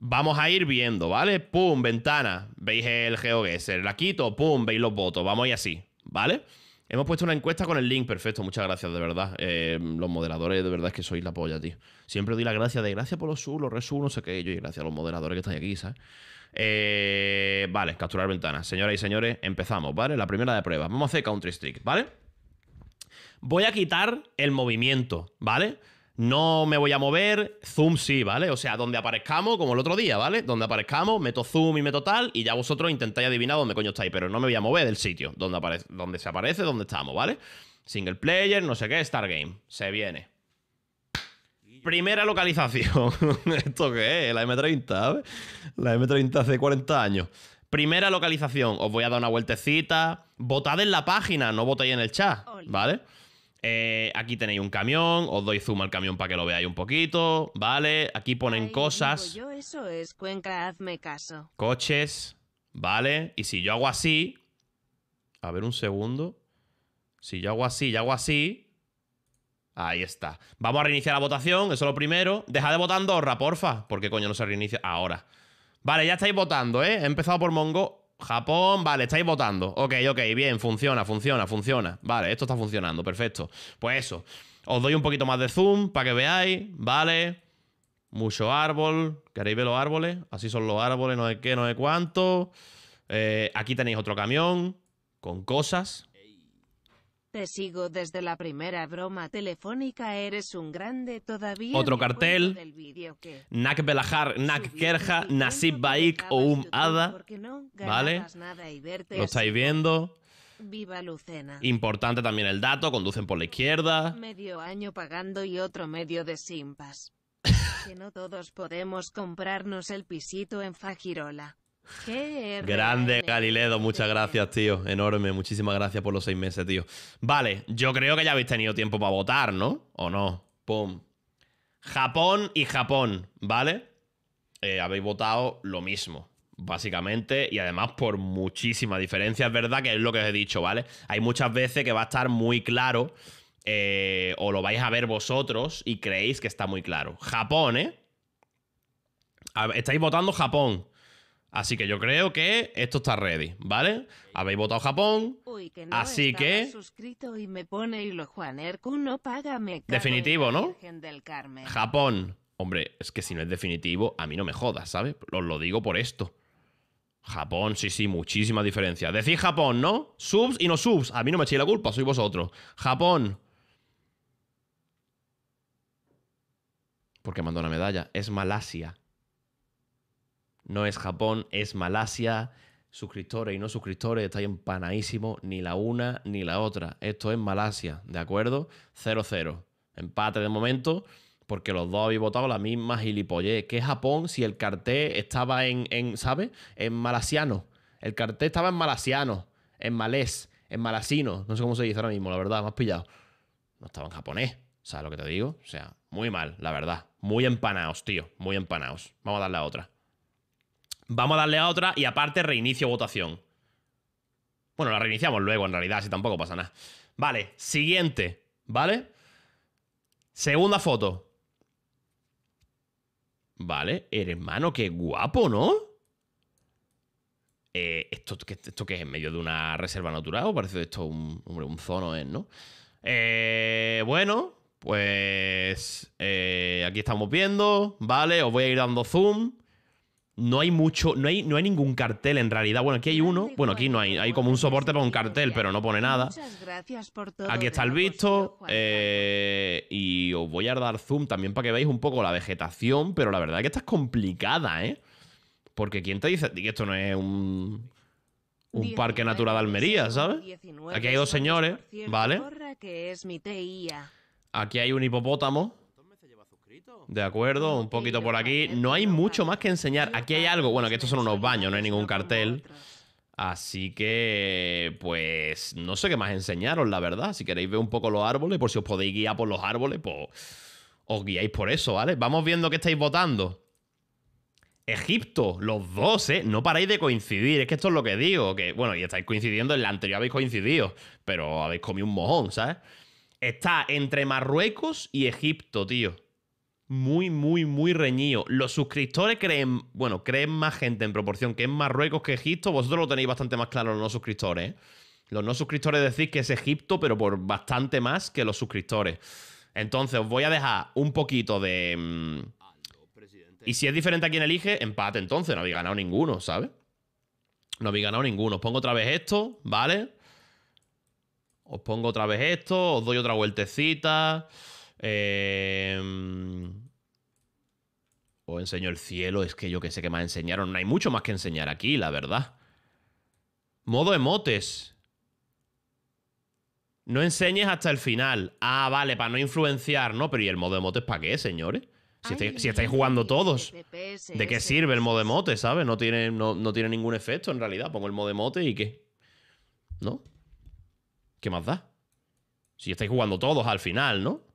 Vamos a ir viendo, ¿vale? Pum, ventana. Veis el GeoGuessr. La quito, pum, veis los votos. Vamos a así, ¿vale? vale Hemos puesto una encuesta con el link, perfecto, muchas gracias, de verdad. Eh, los moderadores, de verdad es que sois la polla, tío. Siempre doy las gracias de gracias por los subs, los resubs, no sé qué, yo y gracias a los moderadores que están aquí, ¿sabes? Eh, vale, capturar ventanas. Señoras y señores, empezamos, ¿vale? La primera de pruebas. Vamos a hacer country Strike, ¿vale? Voy a quitar el movimiento, ¿vale? vale no me voy a mover, zoom sí, ¿vale? O sea, donde aparezcamos, como el otro día, ¿vale? Donde aparezcamos, meto zoom y meto tal, y ya vosotros intentáis adivinar dónde coño estáis, pero no me voy a mover del sitio donde, aparece, donde se aparece, donde estamos, ¿vale? Single player, no sé qué, Star Game. Se viene. Primera localización. ¿Esto qué es? La M30, ¿sabes? La M30 hace 40 años. Primera localización. Os voy a dar una vueltecita. Votad en la página, no votéis en el chat, ¿vale? Eh, aquí tenéis un camión, os doy zoom al camión para que lo veáis un poquito, ¿vale? Aquí ponen cosas. Coches, ¿vale? Y si yo hago así... A ver un segundo. Si yo hago así, y hago así... Ahí está. Vamos a reiniciar la votación, eso es lo primero. Deja de votar Andorra, porfa. Porque coño no se reinicia ahora. Vale, ya estáis votando, ¿eh? He empezado por Mongo. Japón, vale, estáis votando. Ok, ok, bien, funciona, funciona, funciona. Vale, esto está funcionando, perfecto. Pues eso, os doy un poquito más de zoom para que veáis, vale. Mucho árbol, ¿queréis ver los árboles? Así son los árboles, no sé qué, no sé cuánto. Eh, aquí tenéis otro camión con cosas, te sigo desde la primera broma telefónica, eres un grande todavía. Otro cartel. Nak Belahar, Nak Kerja, Nasib Baik o Um Ada. ¿Vale? Lo estáis viendo. Viva Lucena. Importante también el dato, conducen por la izquierda. Medio año pagando y otro medio de simpas. que no todos podemos comprarnos el pisito en Fajirola. Grande, Galileo, muchas gracias, tío. Enorme, muchísimas gracias por los seis meses, tío. Vale, yo creo que ya habéis tenido tiempo para votar, ¿no? ¿O no? Pum. Japón y Japón, ¿vale? Eh, habéis votado lo mismo, básicamente, y además por muchísimas Diferencias, verdad que es lo que os he dicho, ¿vale? Hay muchas veces que va a estar muy claro, eh, o lo vais a ver vosotros y creéis que está muy claro. Japón, ¿eh? Estáis votando Japón. Así que yo creo que esto está ready, ¿vale? Habéis votado Japón. así que. y me pone definitivo, ¿no? Del Japón. Hombre, es que si no es definitivo, a mí no me jodas, ¿sabes? Os lo digo por esto. Japón, sí, sí, muchísima diferencia. Decís Japón, ¿no? Subs y no subs. A mí no me echéis la culpa, soy vosotros. Japón. Porque mandó una medalla. Es Malasia no es Japón, es Malasia. Suscriptores y no suscriptores, estáis empanadísimos, ni la una ni la otra. Esto es Malasia, ¿de acuerdo? 0-0. Empate de momento, porque los dos habéis votado la misma gilipollez. Que Japón, si el cartel estaba en, en ¿sabes? En malasiano. El cartel estaba en malasiano, en malés, en malasino. No sé cómo se dice ahora mismo, la verdad, me has pillado. No estaba en japonés. ¿Sabes lo que te digo? O sea, muy mal, la verdad. Muy empanaos, tío. Muy empanaos. Vamos a darle la otra. Vamos a darle a otra y aparte reinicio votación. Bueno, la reiniciamos luego en realidad, así tampoco pasa nada. Vale, siguiente, ¿vale? Segunda foto. Vale, hermano, qué guapo, ¿no? Eh, ¿esto, qué, ¿Esto que es? ¿En medio de una reserva natural? ¿O parece esto un, un zono, es, ¿eh? no? Eh, bueno, pues aquí estamos viendo, ¿vale? Os voy a ir dando zoom no hay mucho, no hay, no hay ningún cartel en realidad. Bueno, aquí hay uno. Bueno, aquí no hay. Hay como un soporte para un cartel, pero no pone nada. Aquí está el visto. Eh, y os voy a dar zoom también para que veáis un poco la vegetación, pero la verdad es que esta es complicada, ¿eh? Porque ¿quién te dice que esto no es un, un parque natural de Almería, ¿sabes? Aquí hay dos señores, ¿vale? Aquí hay un hipopótamo. ¿de acuerdo? Un poquito por aquí. No hay mucho más que enseñar. Aquí hay algo, bueno, que estos son unos baños, no hay ningún cartel. Así que, pues, no sé qué más enseñaros, la verdad. Si queréis ver un poco los árboles, por si os podéis guiar por los árboles, pues os guiáis por eso, ¿vale? Vamos viendo qué estáis votando. Egipto, los dos, ¿eh? No paráis de coincidir, es que esto es lo que digo, que bueno, y estáis coincidiendo, en la anterior habéis coincidido, pero habéis comido un mojón, ¿sabes? Está entre Marruecos y Egipto, tío muy, muy, muy reñido. Los suscriptores creen, bueno, creen más gente en proporción que es Marruecos que Egipto. Vosotros lo tenéis bastante más claro, los no suscriptores. ¿eh? Los no suscriptores decís que es Egipto, pero por bastante más que los suscriptores. Entonces, os voy a dejar un poquito de. Mm, y si es diferente a quien elige, empate entonces. No habéis ganado ninguno, ¿sabes? No habéis ganado ninguno. Os pongo otra vez esto, ¿vale? Os pongo otra vez esto, os doy otra vueltecita. Em, o oh, enseño el cielo, es que yo que sé que más enseñaron. No hay mucho más que enseñar aquí, la verdad. Modo emotes. No enseñes hasta el final. Ah, vale, para no influenciar, ¿no? Pero ¿y el modo emotes para qué, señores? Si, estáis, jugando todos. ¿De qué sirve el modo emote, sabes? No tiene, no, no tiene ningún efecto en realidad. Pongo el modo emote y qué. ¿No? ¿Qué más da? Si estáis jugando todos al final, ¿no?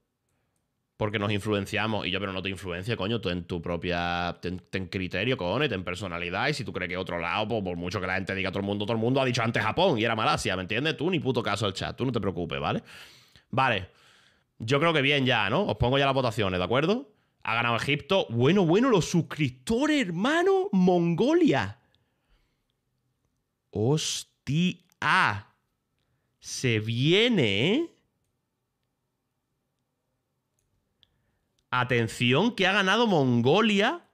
porque nos influenciamos. Y yo, pero no te influencia, coño, tú en tu propia. Ten, criterio, criterio, cojones, ten personalidad. Y si tú crees que otro lado, pues, por mucho que la gente diga todo el mundo, todo el mundo ha dicho antes Japón y era Malasia, ¿me entiendes? Tú ni puto caso al chat, tú no te preocupes, ¿vale? Vale. Yo creo que bien ya, ¿no? Os pongo ya las votaciones, ¿de acuerdo? Ha ganado Egipto. Bueno, bueno, los suscriptores, hermano. Mongolia. Hostia. Se viene, ¿eh? Atención que ha ganado Mongolia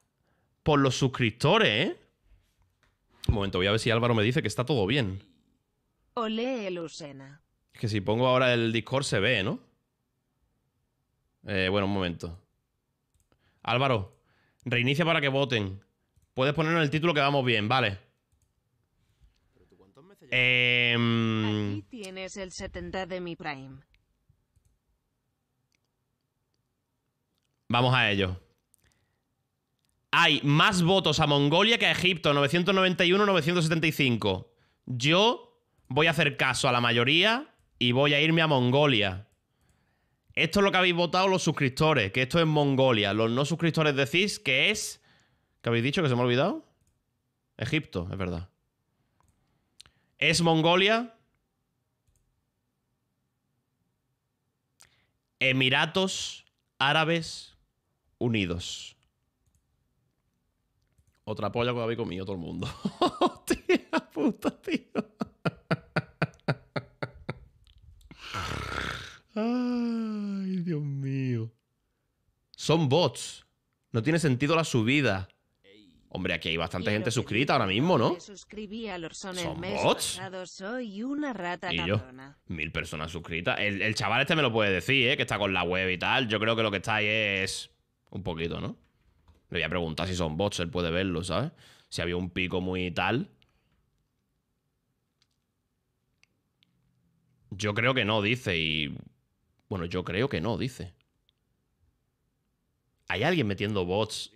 por los suscriptores, ¿eh? Un momento, voy a ver si Álvaro me dice que está todo bien. Ole, Lucena. Es que si pongo ahora el Discord se ve, ¿no? Eh, bueno, un momento. Álvaro, reinicia para que voten. Puedes ponernos el título que vamos bien, vale. Em, Aquí tienes el 70 de mi Prime. Vamos a ello. Hay más votos a Mongolia que a Egipto, 991-975. Yo voy a hacer caso a la mayoría y voy a irme a Mongolia. Esto es lo que habéis votado los suscriptores, que esto es Mongolia. Los no suscriptores decís que es... ¿Qué habéis dicho que se me ha olvidado? Egipto, es verdad. ¿Es Mongolia? Emiratos Árabes unidos. Otra polla que habéis comido todo el mundo. Hostia puta, tío. Ay, Dios mío. Son bots. No tiene sentido la subida. Hombre, aquí hay bastante gente suscrita ahora mismo, ¿no? bots? mil personas suscritas. El, el, chaval este me lo puede decir, ¿eh? Que está con la web y tal. Yo creo que lo que está ahí es un poquito, ¿no? Le voy a preguntar si son bots, él puede verlo, ¿sabes? Si había un pico muy tal. Yo creo que no, dice. Y. Bueno, yo creo que no, dice. ¿Hay alguien metiendo bots?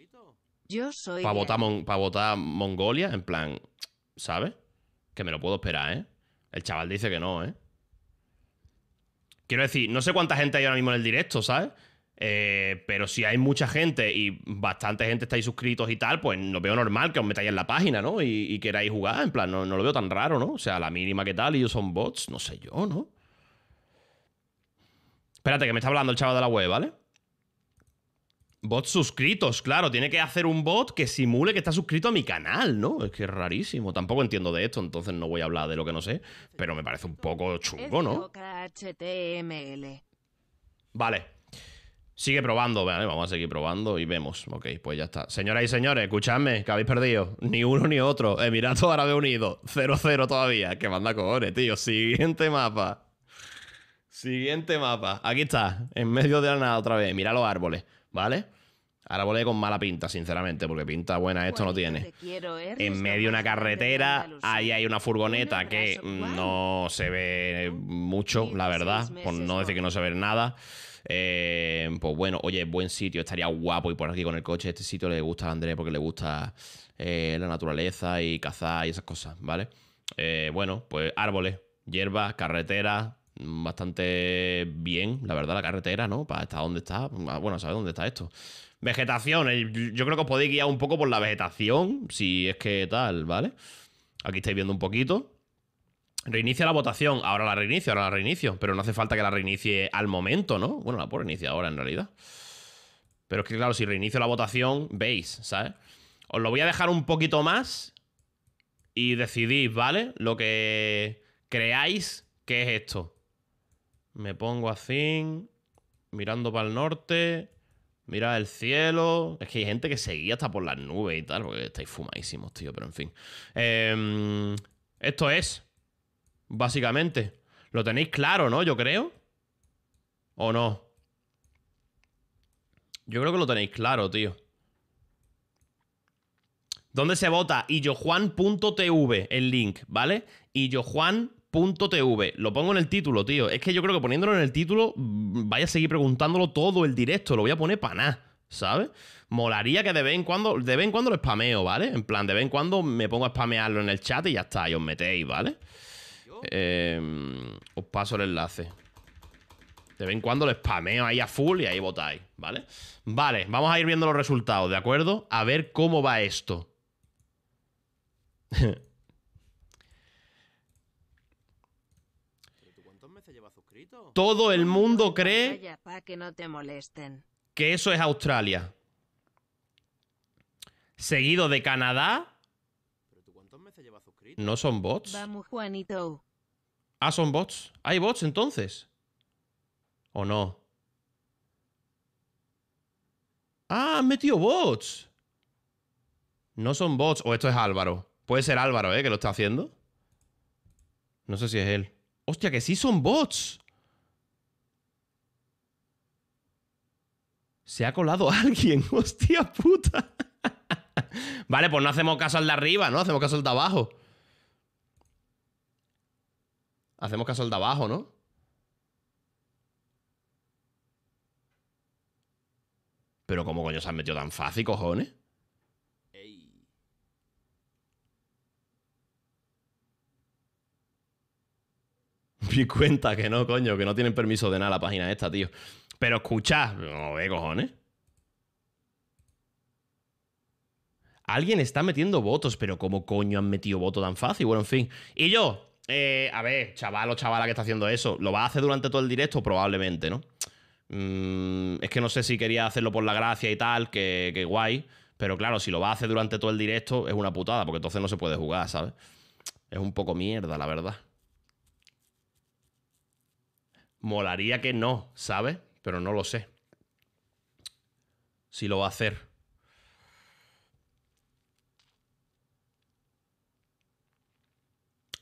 Yo soy. Para votar, votar Mongolia, en plan. ¿Sabes? Que me lo puedo esperar, ¿eh? El chaval dice que no, ¿eh? Quiero decir, no sé cuánta gente hay ahora mismo en el directo, ¿sabes? Eh, pero si hay mucha gente y bastante gente estáis suscritos y tal, pues no veo normal que os metáis en la página, ¿no? Y, queráis jugar, en plan, no, lo veo tan raro, ¿no? O sea, la mínima que tal, y ellos son bots, no sé yo, ¿no? Espérate, que me está hablando el chaval de la web, ¿vale? Bots suscritos, claro, tiene que hacer un bot que simule que está suscrito a mi canal, ¿no? Es que es rarísimo, tampoco entiendo de esto, entonces no voy a hablar de lo que no sé, pero me parece un poco chungo, ¿no? Vale, Sigue probando, vale, vamos a seguir probando y vemos. Ok, pues ya está. Señoras y señores, escuchadme, que habéis perdido. Ni uno ni otro. Emiratos Árabes Unidos, 0-0 todavía. Que manda cojones, tío. Siguiente mapa. Siguiente mapa. Aquí está, en medio de la nada otra vez. Mira los árboles, ¿vale? Árboles con mala pinta, sinceramente, porque pinta buena esto no tiene. ¿eh? En medio de una carretera, ahí hay una furgoneta que no se ve mucho, la verdad, por no decir que no se ve nada. Em, pues bueno, oye, buen sitio, estaría guapo y por aquí con el coche. Este sitio le gusta a Andrés porque le gusta eh, la naturaleza y cazar y esas cosas, ¿vale? Eh, bueno, pues árboles, hierbas, carreteras, mm, bastante bien, la verdad, la carretera, ¿no? Para estar donde está. Mm, ah, bueno, ¿sabes dónde está esto? Vegetación, eh, yo creo que os podéis guiar un poco por la vegetación, si es que tal, ¿vale? Aquí estáis viendo un poquito. Reinicia la votación, ahora la reinicio, ahora la reinicio, pero no hace falta que la reinicie al momento, ¿no? Bueno, la puedo reiniciar ahora en realidad. Pero es que claro, si reinicio la votación, veis, ¿sabes? Os lo voy a dejar un poquito más y decidís, ¿vale? Lo que creáis que es esto. Me pongo así, mirando para el norte, mira el cielo. Es que hay gente que seguía hasta por las nubes y tal, porque estáis fumadísimos, tío, pero en fin. Em, esto es básicamente. Lo tenéis claro, ¿no? Yo creo. ¿O no? Yo creo que lo tenéis claro, tío. ¿Dónde se vota? Illojuan.tv, el link, ¿vale? Illojuan.tv. Lo pongo en el título, tío. Es que yo creo que poniéndolo en el título, mm, vaya a seguir preguntándolo todo el directo. Lo voy a poner para nada. ¿sabes? Molaría que de vez en cuando, de vez en cuando lo spameo, ¿vale? En plan, de vez en cuando me pongo a spamearlo en el chat y ya está, y os metéis, ¿vale? Em, os paso el enlace. De vez en cuando lo spameo ahí a full y ahí votáis, ¿vale? Vale, vamos a ir viendo los resultados, ¿de acuerdo? A ver cómo va esto. Todo el mundo cree que eso es Australia. Seguido de Canadá, ¿No son bots? Vamos, Juanito. Ah, son bots. ¿Hay bots entonces? ¿O no? Ah, han metido bots. No son bots. O esto es Álvaro. Puede ser Álvaro, ¿eh? Que lo está haciendo. No sé si es él. Hostia, que sí son bots. Se ha colado alguien. Hostia puta. vale, pues no hacemos caso al de arriba, ¿no? Hacemos caso al de abajo. Hacemos caso al de abajo, ¿no? Pero ¿cómo coño se han metido tan fácil, cojones? Ey. cuenta que no, coño, que no tienen permiso de nada la página esta, tío. Pero escucha, no ve, cojones. Alguien está metiendo votos, pero ¿cómo coño han metido voto tan fácil? Bueno, en fin. Y yo, eh, a ver, chaval o chavala que está haciendo eso, ¿lo va a hacer durante todo el directo? Probablemente, ¿no? Mm, es que no sé si quería hacerlo por la gracia y tal, que, que guay. Pero claro, si lo va a hacer durante todo el directo, es una putada, porque entonces no se puede jugar, ¿sabes? Es un poco mierda, la verdad. Molaría que no, ¿sabes? Pero no lo sé. Si lo va a hacer.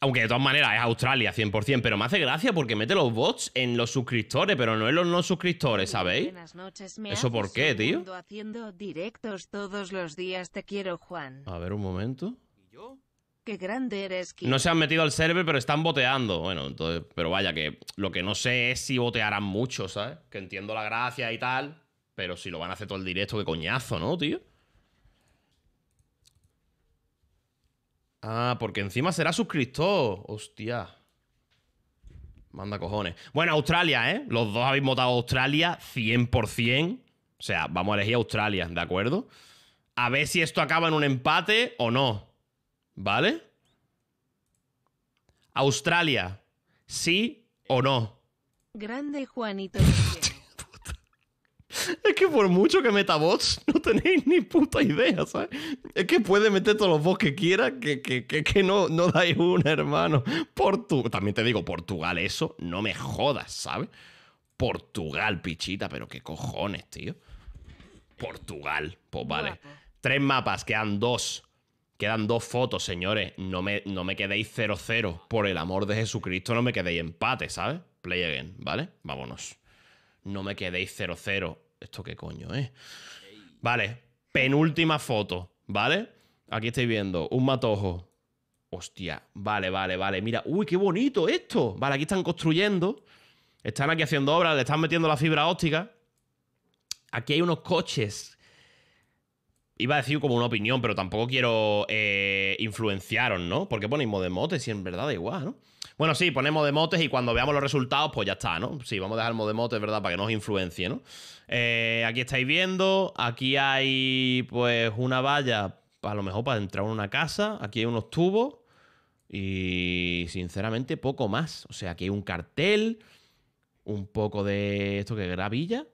Aunque de todas maneras es Australia 100%, pero me hace gracia porque mete los bots en los suscriptores, pero no en los no suscriptores, ¿sabéis? ¿Eso por qué, tío? A ver, un momento. grande No se han metido al server, pero están boteando. Bueno, entonces, pero vaya, que lo que no sé es si botearán mucho, ¿sabes? Que entiendo la gracia y tal, pero si lo van a hacer todo el directo, qué coñazo, ¿no, tío? Ah, porque encima será suscriptor. Hostia. Manda cojones. Bueno, Australia, ¿eh? Los dos habéis votado Australia 100%. O sea, vamos a elegir Australia, ¿de acuerdo? A ver si esto acaba en un empate o no. ¿Vale? Australia, sí o no. Grande Juanito. Es que por mucho que meta bots, no tenéis ni puta idea, ¿sabes? Es que puede meter todos los bots que quiera, que, que, no, no dais una, hermano. Portu También te digo, Portugal, eso, no me jodas, ¿sabes? Portugal, pichita, pero qué cojones, tío. Portugal, pues vale. Tres mapas, quedan dos. Quedan dos fotos, señores. No me, no me quedéis 0-0. Por el amor de Jesucristo, no me quedéis empate, ¿sabes? Play again, ¿vale? Vámonos no me quedéis 0-0. ¿Esto qué coño Eh? Vale, penúltima foto, ¿vale? Aquí estáis viendo un matojo. Hostia, vale, vale, vale. Mira, uy, qué bonito esto. Vale, aquí están construyendo. Están aquí haciendo obras, le están metiendo la fibra óptica. Aquí hay unos coches. Iba a decir como una opinión, pero tampoco quiero eh, influenciaros, ¿no? Porque ponéis modemote si en verdad da igual, ¿no? Bueno, sí, ponemos motes y cuando veamos los resultados, pues ya está, ¿no? Sí, vamos a dejar el motes, ¿verdad? Para que no os influencie, ¿no? Eh, aquí estáis viendo, aquí hay pues una valla, a lo mejor para entrar en una casa, aquí hay unos tubos y sinceramente poco más. O sea, aquí hay un cartel, un poco de esto que gravilla,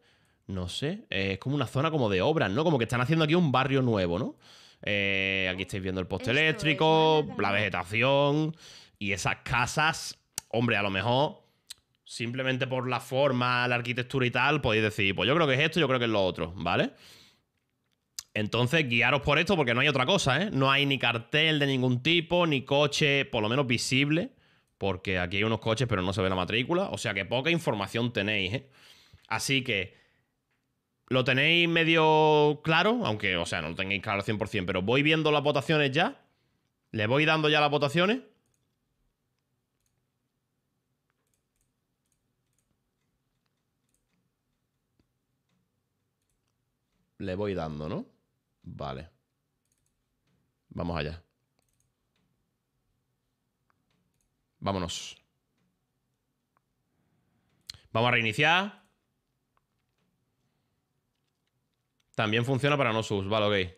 no sé, eh, es como una zona como de obras, ¿no? Como que están haciendo aquí un barrio nuevo, ¿no? Eh, aquí estáis viendo el poste eléctrico, la vegetación. Y esas casas, hombre, a lo mejor simplemente por la forma, la arquitectura y tal, podéis decir, pues yo creo que es esto, yo creo que es lo otro, ¿vale? Entonces, guiaros por esto porque no hay otra cosa, ¿eh? No hay ni cartel de ningún tipo, ni coche, por lo menos visible, porque aquí hay unos coches pero no se ve la matrícula, o sea que poca información tenéis, ¿eh? Así que lo tenéis medio claro, aunque, o sea, no lo tengáis claro al 100%, pero voy viendo las votaciones ya, le voy dando ya las votaciones le voy dando, ¿no? Vale. Vamos allá. Vámonos. Vamos a reiniciar. También funciona para no sus. Vale, ok.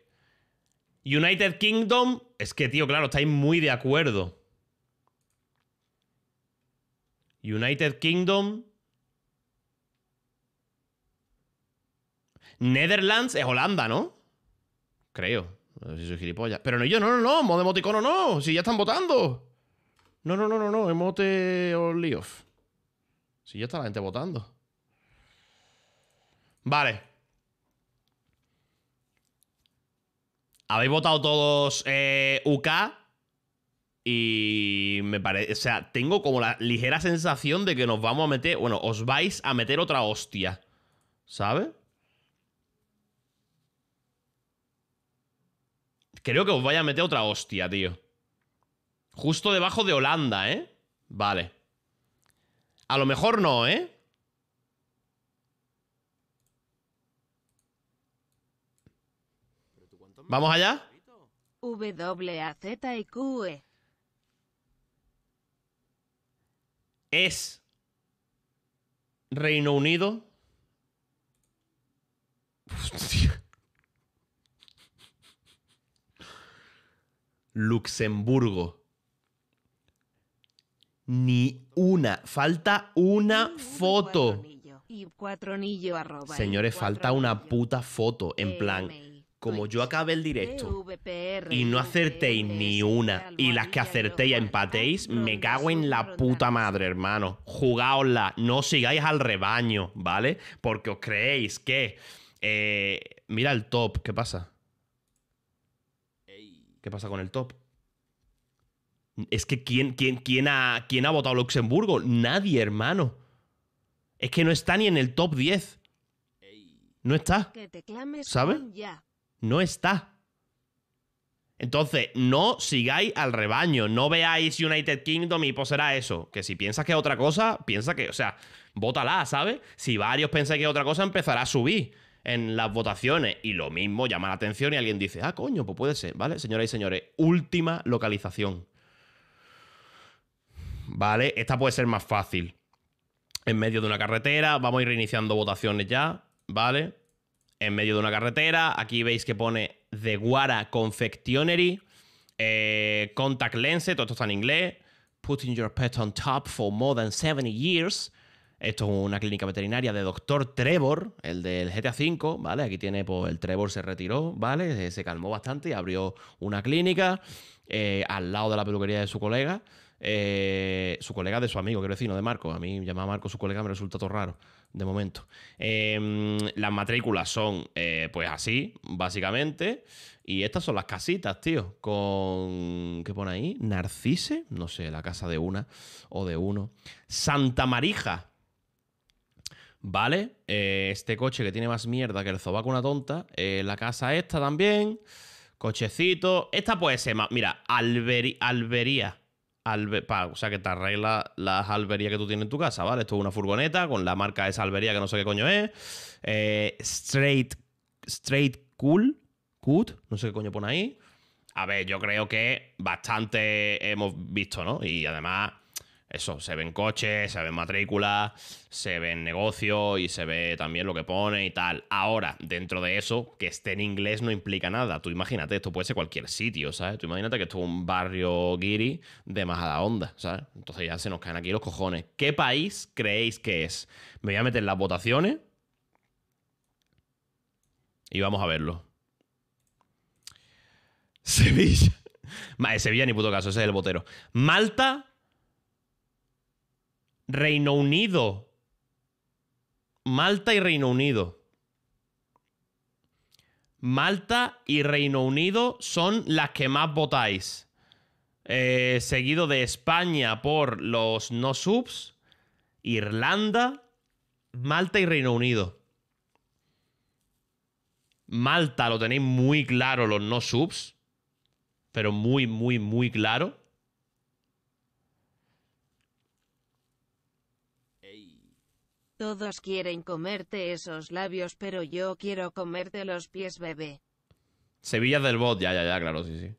United Kingdom. Es que, tío, claro, estáis muy de acuerdo. United Kingdom. Netherlands es Holanda, ¿no? Creo. No sé si soy gilipollas. Pero no, yo no, no, no, modo emoticono no, si ya están votando. No, no, no, no, no, emote o Si ya está la gente votando. Vale. Habéis votado todos eh, UK. Y me parece. O sea, tengo como la ligera sensación de que nos vamos a meter. Bueno, os vais a meter otra hostia. ¿Sabes? Creo que os vaya a meter otra hostia, tío. Justo debajo de Holanda, ¿eh? Vale. A lo mejor no, ¿eh? ¿Vamos allá? w a z i q e. Es Reino Unido. Luxemburgo. Ni una. Falta una foto. Señores, falta una puta foto. En plan, como pues yo acabé el directo y no acertéis ni una, y las que acertéis empatéis, me cago en la puta madre, hermano. Jugaosla, no sigáis al rebaño, ¿vale? Porque os creéis que. Eh, mira el top, ¿qué pasa? ¿Qué pasa con el top? Es que ¿quién, ha, ¿quién ha votado Luxemburgo? Nadie, hermano. Es que no está ni en el top 10. No está. ¿Sabes? No está. Entonces, no sigáis al rebaño, no veáis United Kingdom y pues será eso. Que si piensas que es otra cosa, piensa que, o sea, bótala, ¿sabes? Si varios piensan que es otra cosa, empezará a subir en las votaciones y lo mismo llama la atención y alguien dice, ah, coño, pues puede ser, ¿vale? Señoras y señores, última localización. ¿Vale? Esta puede ser más fácil. En medio de una carretera, vamos a ir reiniciando votaciones ya, ¿vale? En medio de una carretera, aquí veis que pone The Guara Confectionery, eh, Contact Lens, todo esto está en inglés, Putting your pet on top for more than 70 years, esto es una clínica veterinaria de Doctor Trevor, el del GTA V, ¿vale? Aquí tiene, pues el Trevor se retiró, ¿vale? Eh, se calmó bastante y abrió una clínica eh, al lado de la peluquería de su colega. Eh, su colega de su amigo, quiero decir, no de Marco. A mí llamar a Marco su colega me resulta todo raro, de momento. Em, las matrículas son, pues así, básicamente. Y estas son las casitas, tío. Con. ¿Qué pone ahí? Narcise, no sé, la casa de una o de uno. Santa Marija, vale, eh, este coche que tiene más mierda que el zobaco una tonta, eh, la casa esta también, cochecito, esta puede ser más, mira, albería, o sea que te arregla las alberías que tú tienes en tu casa, ¿vale? Esto es una furgoneta con la marca de esa albería que no sé qué coño es, eh, straight, straight cool, cut, no sé qué coño pone ahí. A ver, yo creo que bastante hemos visto, ¿no? Y además eso, se ven coches, se ven matrículas, se ven negocios y se ve también lo que pone y tal. Ahora, dentro de eso, que esté en inglés no implica nada. Tú imagínate, esto puede ser cualquier sitio, ¿sabes? Tú imagínate que esto es un barrio guiri de onda, ¿sabes? Entonces ya se nos caen aquí los cojones. ¿Qué país creéis que es? Me voy a meter las votaciones y vamos a verlo. Sevilla. Sevilla ni puto caso, ese es el botero. Malta, Reino Unido. Malta y Reino Unido. Malta y Reino Unido son las que más votáis. Eh, seguido de España por los no subs, Irlanda, Malta y Reino Unido. Malta lo tenéis muy claro los no subs, pero muy, muy, muy claro. Todos quieren comerte esos labios, pero yo quiero comerte los pies, bebé. Sevilla del bot, ya, ya, ya, claro, sí, sí.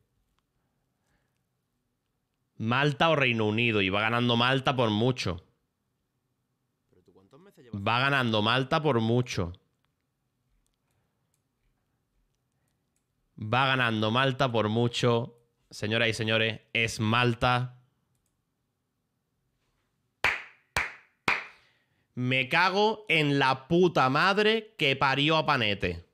Malta o Reino Unido, y va ganando Malta por mucho. Va ganando Malta por mucho. Va ganando Malta por mucho. Señoras y señores, es Malta. Me cago en la puta madre que parió a Panete.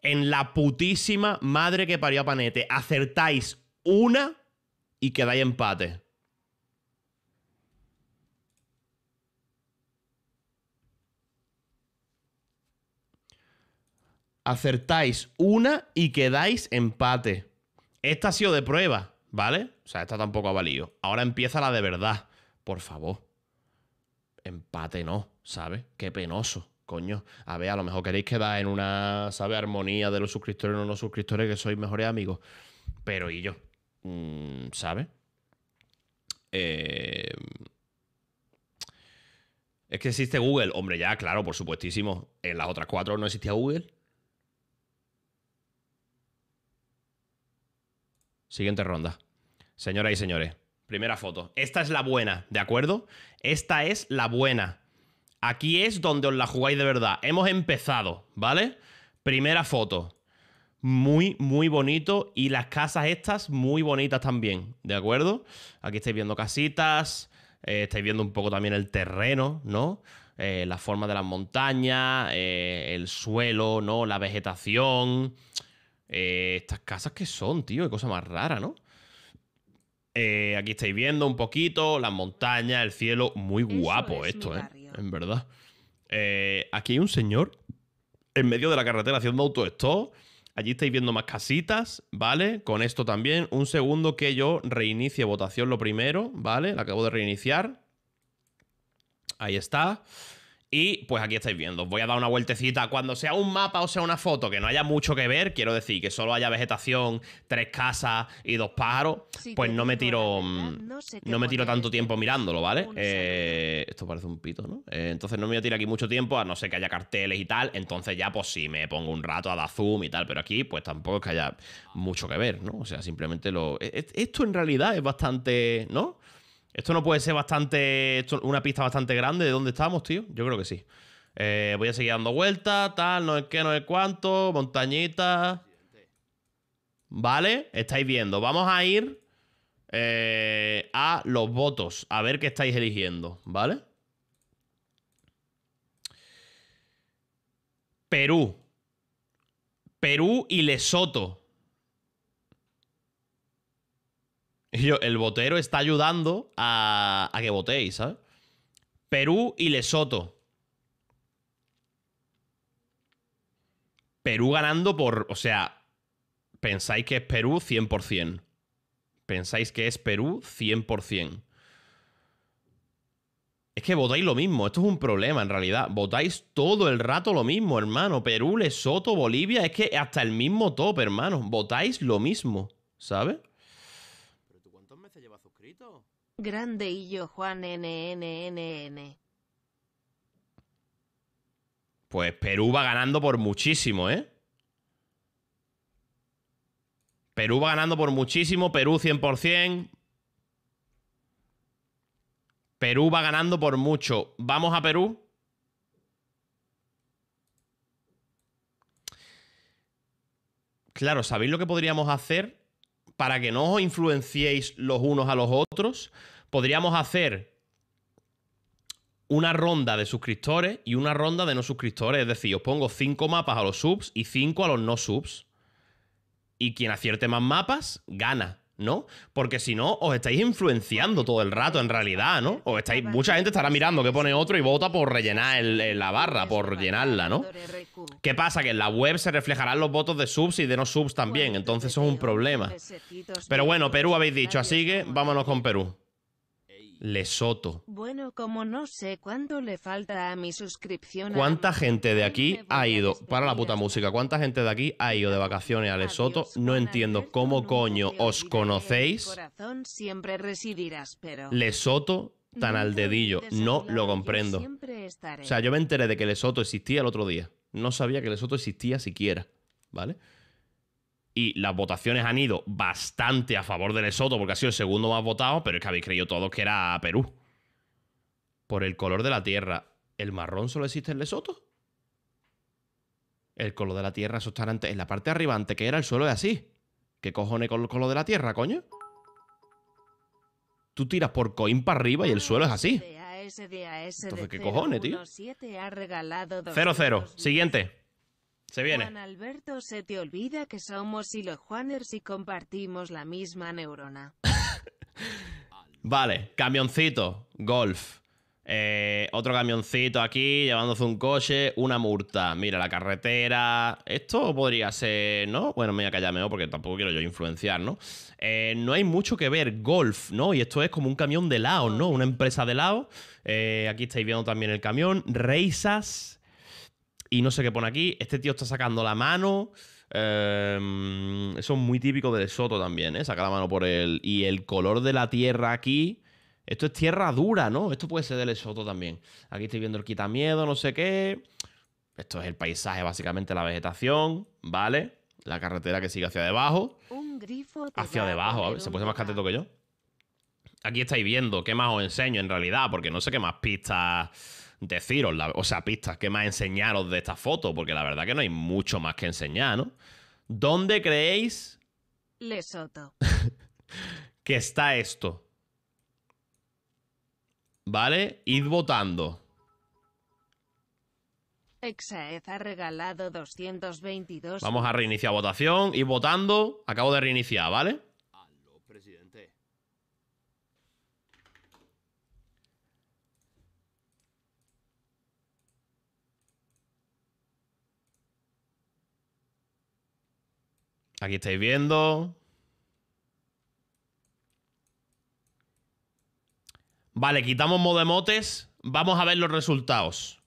En la putísima madre que parió a Panete. Acertáis una y quedáis empate. Acertáis una y quedáis empate. Esta ha sido de prueba, ¿vale? O sea, esta tampoco ha valido. Ahora empieza la de verdad, por favor empate no, ¿sabes? Qué penoso, coño. A ver, a lo mejor queréis quedar en una, ¿sabes? Armonía de los suscriptores y no los suscriptores que sois mejores amigos. Pero y yo, mm, ¿sabes? Eh, es que existe Google. Hombre, ya, claro, por supuestísimo. En las otras cuatro no existía Google. Siguiente ronda. Señoras y señores, Primera foto. Esta es la buena, ¿de acuerdo? Esta es la buena. Aquí es donde os la jugáis de verdad. Hemos empezado, ¿vale? Primera foto. Muy, muy bonito. Y las casas estas muy bonitas también, ¿de acuerdo? Aquí estáis viendo casitas. Eh, estáis viendo un poco también el terreno, ¿no? Eh, la forma de las montañas, eh, el suelo, ¿no? La vegetación. estas casas que son, tío, qué cosa más rara, ¿no? Eh, aquí estáis viendo un poquito las montañas, el cielo. Muy guapo esto, ¿eh? En verdad. Eh, aquí hay un señor en medio de la carretera haciendo esto Allí estáis viendo más casitas, ¿vale? Con esto también. Un segundo que yo reinicie votación lo primero, ¿vale? La acabo de reiniciar. Ahí está. Y pues aquí estáis viendo, os voy a dar una vueltecita. Cuando sea un mapa o sea una foto que no haya mucho que ver, quiero decir que solo haya vegetación, tres casas y dos pájaros, pues mm, no me tiro no, me tiro tanto tiempo mirándolo, ¿vale? Eh, esto parece un pito, ¿no? Eh, entonces no me voy a tirar aquí mucho tiempo, a no ser que haya carteles y tal. Entonces ya pues sí me pongo un rato a dar zoom y tal, pero aquí pues tampoco es que haya mucho que ver, ¿no? O sea, simplemente lo... E, e, esto en realidad es bastante, ¿no? Esto no puede ser bastante. una pista bastante grande de dónde estamos, tío. Yo creo que sí. Eh, voy a seguir dando vueltas, tal, no es qué, no es cuánto, montañita. ¿Vale? Estáis viendo. Vamos a ir eh, a los votos, a ver qué estáis eligiendo, ¿vale? Perú. Perú y Lesoto. el botero está ayudando a, a que votéis, ¿sabes? Perú y Lesoto. Perú ganando por, o sea, pensáis que es Perú 100%. Pensáis que es Perú 100%. Es que votáis lo mismo, esto es un problema en realidad. Votáis todo el rato lo mismo, hermano. Perú, Lesoto, Bolivia, es que hasta el mismo top, hermano. Votáis lo mismo, ¿sabes? Grande y yo, Juan n. Pues Perú va ganando por muchísimo, ¿eh? Perú va ganando por muchísimo, Perú 100%. Perú va ganando por mucho. Vamos a Perú. Claro, ¿sabéis lo que podríamos hacer? para que no os influenciéis los unos a los otros, podríamos hacer una ronda de suscriptores y una ronda de no suscriptores. Es decir, os pongo cinco mapas a los subs y cinco a los no subs. Y quien acierte más mapas, gana. ¿no? Porque si no, os estáis influenciando todo el rato, en realidad, ¿no? o estáis, mucha gente estará mirando que pone otro y vota por rellenar la barra, por llenarla, ¿no? ¿Qué pasa? Que en la web se reflejarán los votos de subs y de no subs también, entonces eso es un problema. Pero bueno, Perú habéis dicho, así que vámonos con Perú. Lesoto. Bueno, como no sé cuánto le falta a mi suscripción. ¿Cuánta gente de aquí ha ido para la puta música? ¿Cuánta gente de aquí ha ido de vacaciones a Lesoto? No entiendo cómo coño os conocéis. siempre pero Lesoto tan al dedillo, no lo comprendo. O sea, yo me enteré de que Lesoto existía el otro día. No sabía que Lesoto existía siquiera, ¿vale? y las votaciones han ido bastante a favor de Lesoto porque ha sido el segundo más votado, pero es que habéis creído todos que era Perú. Por el color de la tierra, ¿el marrón solo existe en Lesoto? El color de la tierra, eso está en la parte de arriba, antes que era el suelo, es así. ¿Qué cojones con el color de la tierra, coño? Tú tiras por coin para arriba y el suelo es así. Entonces, ¿qué cojones, tío? 0-0. Siguiente. Se viene. Juan Alberto, se te olvida que somos los Juaners y compartimos la misma neurona. vale, camioncito, golf. Eh, otro camioncito aquí, llevándose un coche, una murta. Mira, la carretera. Esto podría ser, ¿no? Bueno, me voy a porque tampoco quiero yo influenciar, ¿no? Eh, no hay mucho que ver. Golf, ¿no? Y esto es como un camión de lado, ¿no? Una empresa de lado. Eh, aquí estáis viendo también el camión. Reisas. Y no sé qué pone aquí. Este tío está sacando la mano. Em, eso es muy típico de Soto también, ¿eh? Saca la mano por él. Y el color de la tierra aquí. Esto es tierra dura, ¿no? Esto puede ser del Soto también. Aquí estoy viendo el quitamiedo, no sé qué. Esto es el paisaje, básicamente la vegetación, ¿vale? La carretera que sigue hacia debajo. hacia debajo, a ver, se puede más cateto que yo. Aquí estáis viendo qué más os enseño en realidad, porque no sé qué más pistas deciros, o sea, pistas, que más enseñaros de esta foto? Porque la verdad que no hay mucho más que enseñar, ¿no? ¿Dónde creéis? Lesoto. que está esto. ¿Vale? Id votando. ha regalado 222. Vamos a reiniciar votación. Id votando. Acabo de reiniciar, ¿vale? Aquí estáis viendo. Vale, quitamos modemotes. Vamos a ver los resultados.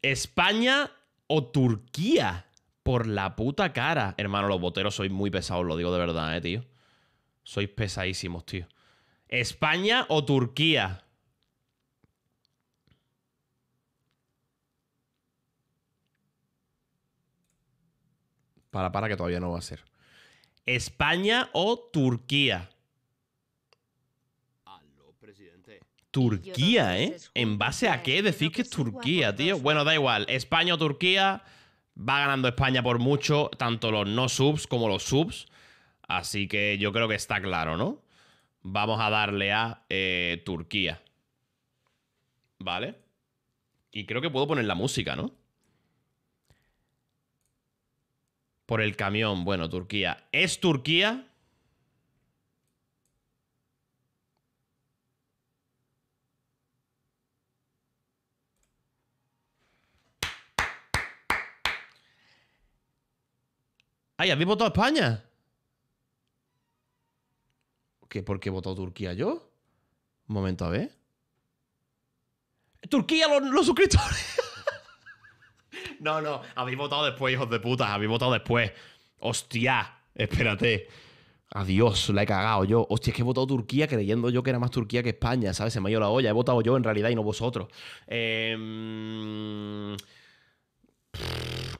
España o Turquía. Por la puta cara. Hermano, los boteros sois muy pesados, lo digo de verdad, eh, tío. Sois pesadísimos, tío. España o Turquía. Para, para, que todavía no va a ser. España o Turquía. Turquía, ¿eh? ¿En base a qué decís que es Turquía, tío? Bueno, da igual. España o Turquía. Va ganando España por mucho, tanto los no subs como los subs. Así que yo creo que está claro, ¿no? Vamos a darle a eh, Turquía. ¿Vale? Y creo que puedo poner la música, ¿no? Por el camión, bueno, Turquía. ¿Es Turquía? Ay, ¿habéis votado España? ¿Qué, ¿Por qué he votado Turquía yo? Un momento, a ver. Turquía, los suscriptores. No, no, habéis votado después, hijos de puta, habéis votado después. Hostia, espérate. Adiós, la he cagado yo. Hostia, es que he votado Turquía creyendo yo que era más Turquía que España, ¿sabes? Se me ha ido la olla. He votado yo en realidad y no vosotros. Em,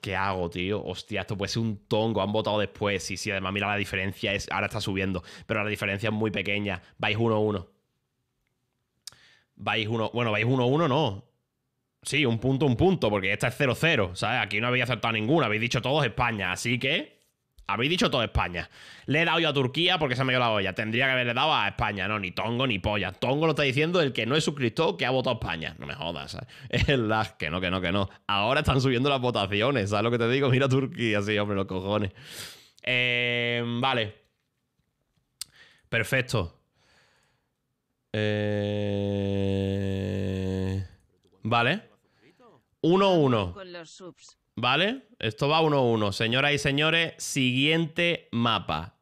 ¿Qué hago, tío? Hostia, esto puede ser un tongo. Han votado después. Sí, sí, además, mira la diferencia. Es... Ahora está subiendo, pero la diferencia es muy pequeña. Vais 1-1. Vais 1. Bueno, vais 1-1, no. Sí, un punto, un punto, porque esta es 0-0, ¿sabes? Aquí no habéis acertado ninguna, habéis dicho todos España, así que... Habéis dicho todo España. Le he dado yo a Turquía porque se me dio la olla. Tendría que haberle dado a España, no, ni Tongo ni polla. Tongo lo está diciendo el que no es suscriptor que ha votado España. No me jodas, ¿sabes? Es la... Que no, que no, que no. Ahora están subiendo las votaciones, ¿sabes lo que te digo? Mira Turquía, sí, hombre, los cojones. Eh, vale. Perfecto. Eh... Vale. 1-1. Vale. Esto va 1-1. Señoras y señores, siguiente mapa.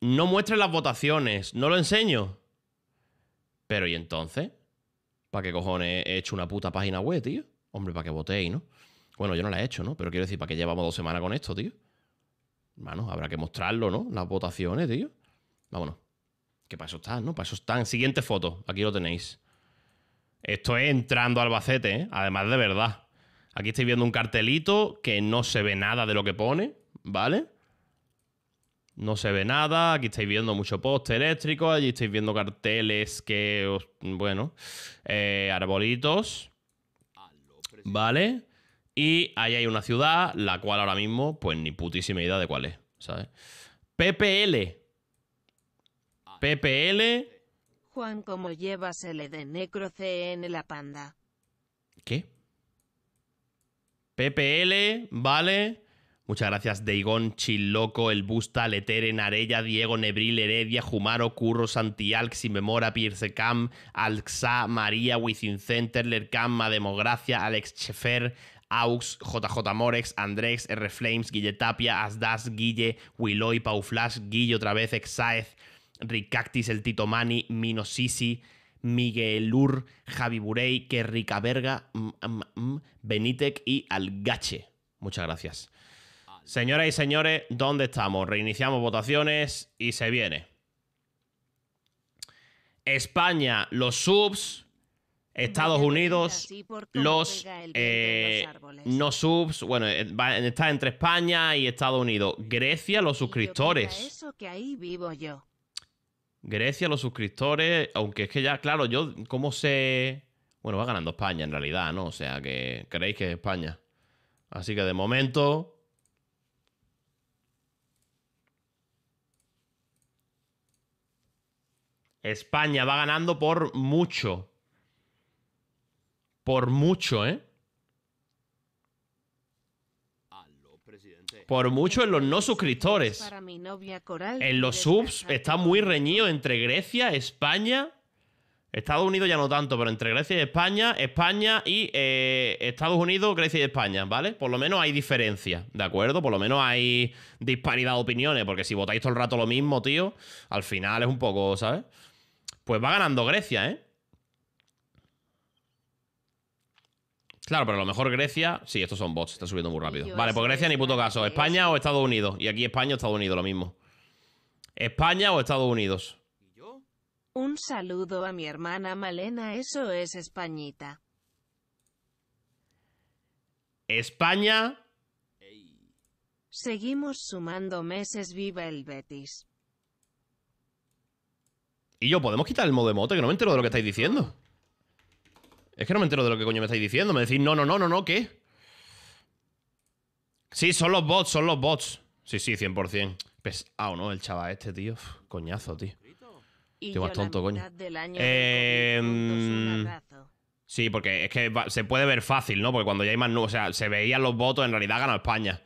No muestren las votaciones. No lo enseño. Pero ¿y entonces? ¿Para qué cojones he hecho una puta página web, tío? Hombre, para que votéis, ¿no? Bueno, yo no la he hecho, ¿no? Pero quiero decir, ¿para qué llevamos dos semanas con esto, tío? Bueno, habrá que mostrarlo, ¿no? Las votaciones, tío. Vámonos. Que para eso están, ¿no? Para eso están. Siguiente foto. Aquí lo tenéis. Esto es entrando a Albacete, ¿eh? además de verdad. Aquí estoy viendo un cartelito que no se ve nada de lo que pone, ¿vale? No se ve nada, aquí estáis viendo mucho poste eléctrico, allí estáis viendo carteles que, bueno, eh, arbolitos, ¿vale? Y ahí hay una ciudad, la cual ahora mismo, pues ni putísima idea de cuál es, ¿sabes? PPL. PPL Juan como llévasele de CN, la panda. ¿Qué? PPL, vale. Muchas gracias, Deigón, Chiloco, El Busta, Letere, Arella, Diego, Nebril, Heredia, Jumaro, Curro, Inmemora, Sinmemora, Cam, Alxa, María, Within Center, Lercam, Democracia, Alex Chefer, Aux, JJ Morex, Andrex, R Flames, Guille Tapia, Asdas, Guille, Willoy, Pauflash, Guille otra vez, Exaez, Ricactis, el Tito Mani, Miguel Ur, Javi Burey, Querrica verga, mm, mm, mm, Benitec y Algache. Muchas gracias. Señoras y señores, ¿dónde estamos? Reiniciamos votaciones y se viene. España, los subs. Estados Unidos, los eh, no subs, bueno, eh, está entre España y Estados Unidos. Grecia, los suscriptores. Eso que ahí vivo yo. Grecia, los suscriptores, aunque es que ya, claro, yo, ¿cómo sé? Bueno, va ganando España en realidad, ¿no? O sea, que creéis que es España. Así que de momento... España va ganando por mucho. Por mucho, ¿eh? por mucho en los no suscriptores. Pues en los subs está muy reñido entre Grecia, España. Estados Unidos ya no tanto, pero entre Grecia y España, España y eh, Estados Unidos, Grecia y España, ¿vale? Por lo menos hay diferencia, ¿de acuerdo? Por lo menos hay disparidad de opiniones, porque si votáis todo el rato lo mismo, tío, al final es un poco, ¿sabes? Pues va ganando Grecia, ¿eh? Claro, pero a lo mejor Grecia. Sí, estos son bots, está subiendo muy rápido. Vale, pues Grecia ni puto caso. España o Estados Unidos. Y aquí España o Estados Unidos, lo mismo. España o Estados Unidos. Un saludo a mi hermana Malena, eso es Españita. España. Seguimos sumando meses, viva el Betis. Y yo, ¿podemos quitar el modo Que no me entero de lo que estáis diciendo. Es que no me entero de lo que coño me estáis diciendo. Me decís, no, no, no, no, no, ¿qué? Sí, son los bots, son los bots. Sí, sí, 100%. Pesado, ¿no? El chaval este, tío. Coñazo, tío. Tío, más tonto, coño. Em, sí, porque es que se puede ver fácil, ¿no? Porque cuando ya hay más... O sea, se veían los votos, en realidad gana España.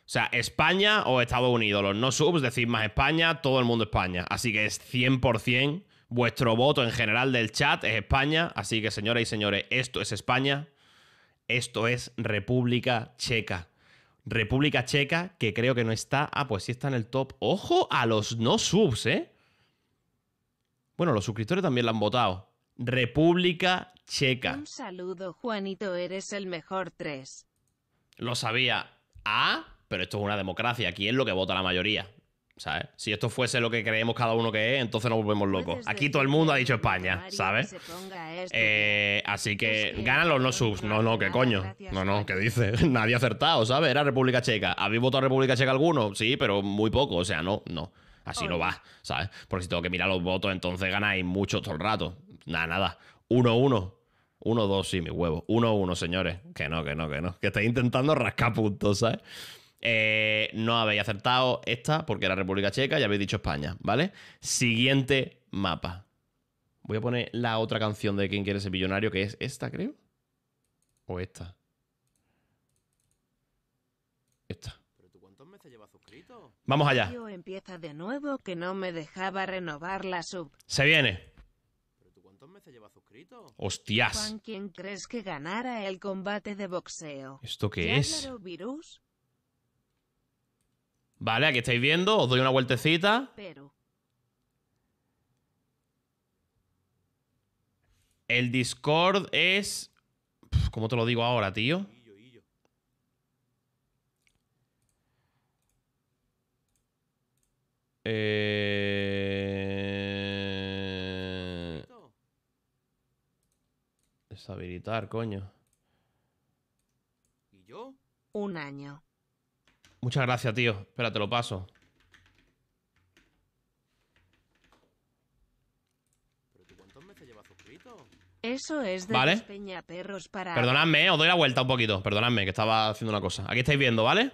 O sea, España o Estados Unidos. Los no subs, decir más España, todo el mundo España. Así que es 100% Vuestro voto en general del chat es España. Así que, señoras y señores, esto es España. Esto es República Checa. República Checa, que creo que no está. Ah, pues sí está en el top. Ojo a los no subs, ¿eh? Bueno, los suscriptores también la han votado. República Checa. Un saludo, Juanito, eres el mejor tres. Lo sabía. Ah, pero esto es una democracia. Aquí es lo que vota la mayoría. ¿sabes? Si esto fuese lo que creemos cada uno que es, entonces nos volvemos locos. Aquí todo el mundo ha dicho España, ¿sabes? Eh, así pues que ganan los no subs. No, no, ¿qué coño? No, no, ¿qué dice? Nadie ha acertado, ¿sabes? Era República Checa. ¿Habéis votado República Checa alguno? Sí, pero muy poco. O sea, no, no. Así no va, ¿sabes? Porque si tengo que mirar los votos, entonces ganáis mucho todo el rato. Nada, nada. 1-1. Uno, uno. 1 sí, mi huevo. 1-1, señores. Que no, que no, que no. Que estáis intentando rascar puntos, ¿sabes? Eh, no habéis acertado esta porque era República Checa y habéis dicho España, ¿vale? Siguiente mapa. Voy a poner la otra canción de Quien quiere ser millonario, que es esta, creo. O esta. Esta. Vamos allá. Empieza de nuevo que no me dejaba renovar la sub. Se viene. Hostias. ¿Quién crees que ganara el combate de boxeo? ¿Esto qué es? Virus? Vale, aquí estáis viendo, os doy una vueltecita. Pero... El Discord es... ¿Cómo te lo digo ahora, tío? Eh... Deshabilitar, coño. ¿Y yo? Un año. Muchas gracias, tío. Espérate, te lo paso. Eso es de ¿Vale? Perros para... Perdonadme, eh, os doy la vuelta un poquito. Perdonadme, que estaba haciendo una cosa. Aquí estáis viendo, ¿vale?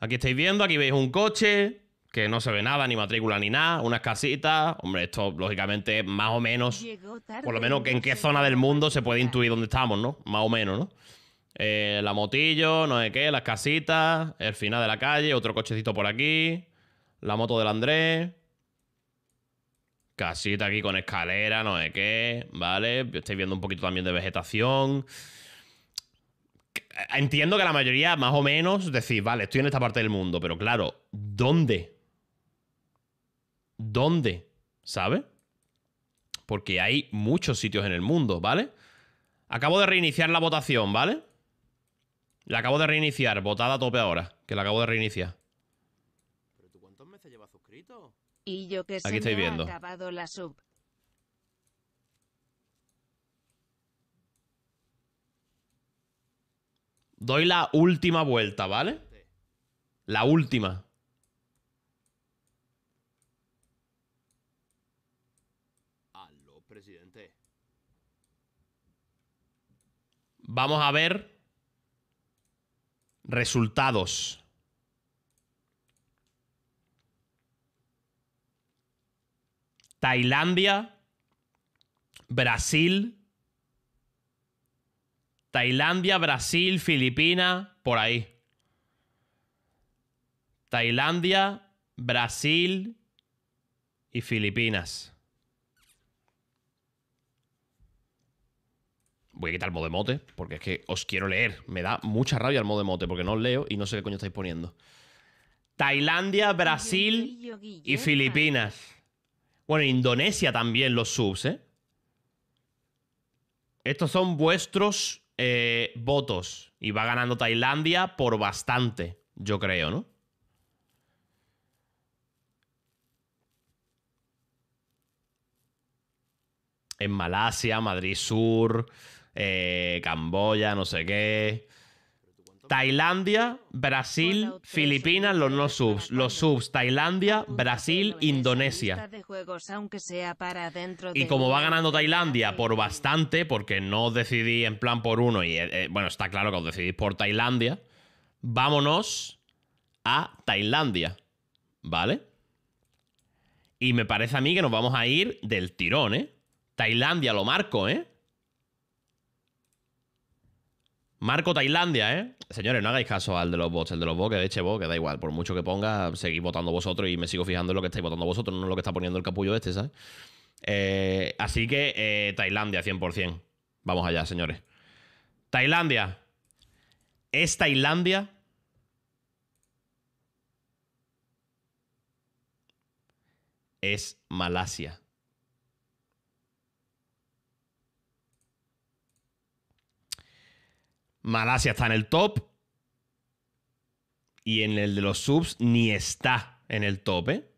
Aquí estáis viendo, aquí veis un coche que no se ve nada, ni matrícula ni nada, unas casitas. Hombre, esto lógicamente más o menos, por lo menos en qué zona del mundo se puede intuir dónde estamos, ¿no? Más o menos, ¿no? Eh, la motillo, no sé qué, las casitas, el final de la calle, otro cochecito por aquí, la moto del Andrés. Casita aquí con escalera, no sé qué, ¿vale? Estoy viendo un poquito también de vegetación. Entiendo que la mayoría, más o menos, decís, vale, estoy en esta parte del mundo, pero claro, ¿dónde? ¿Dónde? sabe Porque hay muchos sitios en el mundo, ¿vale? Acabo de reiniciar la votación, ¿vale? La acabo de reiniciar, botada a tope ahora, que la acabo de reiniciar. Y yo que Aquí se viendo. Doy la última vuelta, ¿vale? La última. presidente. Vamos a ver Resultados. Tailandia, Brasil, Tailandia, Brasil, Filipinas, por ahí. Tailandia, Brasil y Filipinas. voy a quitar el modo porque es que os quiero leer. Me da mucha rabia el modo porque no os leo y no sé qué coño estáis poniendo. Tailandia, Brasil y Filipinas. Bueno, Indonesia también los subs, ¿eh? Estos son vuestros eh, votos. Y va ganando Tailandia por bastante, yo creo, ¿no? En Malasia, Madrid Sur, eh, Camboya, no sé qué. Tailandia, Brasil, Filipinas, los no subs, los subs, Tailandia, Brasil, Indonesia. Y como va ganando Tailandia por bastante, porque no decidí en plan por uno, y eh, eh, bueno, está claro que os decidís por Tailandia, vámonos a Tailandia, ¿vale? Y me parece a mí que nos vamos a ir del tirón, ¿eh? Tailandia lo marco, ¿eh? Marco Tailandia, ¿eh? Señores, no hagáis caso al de los bots. El de los bots, que de Chebo, que da igual. Por mucho que ponga, seguís votando vosotros y me sigo fijando en lo que estáis votando vosotros, no en lo que está poniendo el capullo este, ¿sabes? Eh, así que eh, Tailandia, 100%. Vamos allá, señores. Tailandia. ¿Es Tailandia? Es Malasia. Malasia está en el top. Y en el de los subs ni está en el top, ¿eh?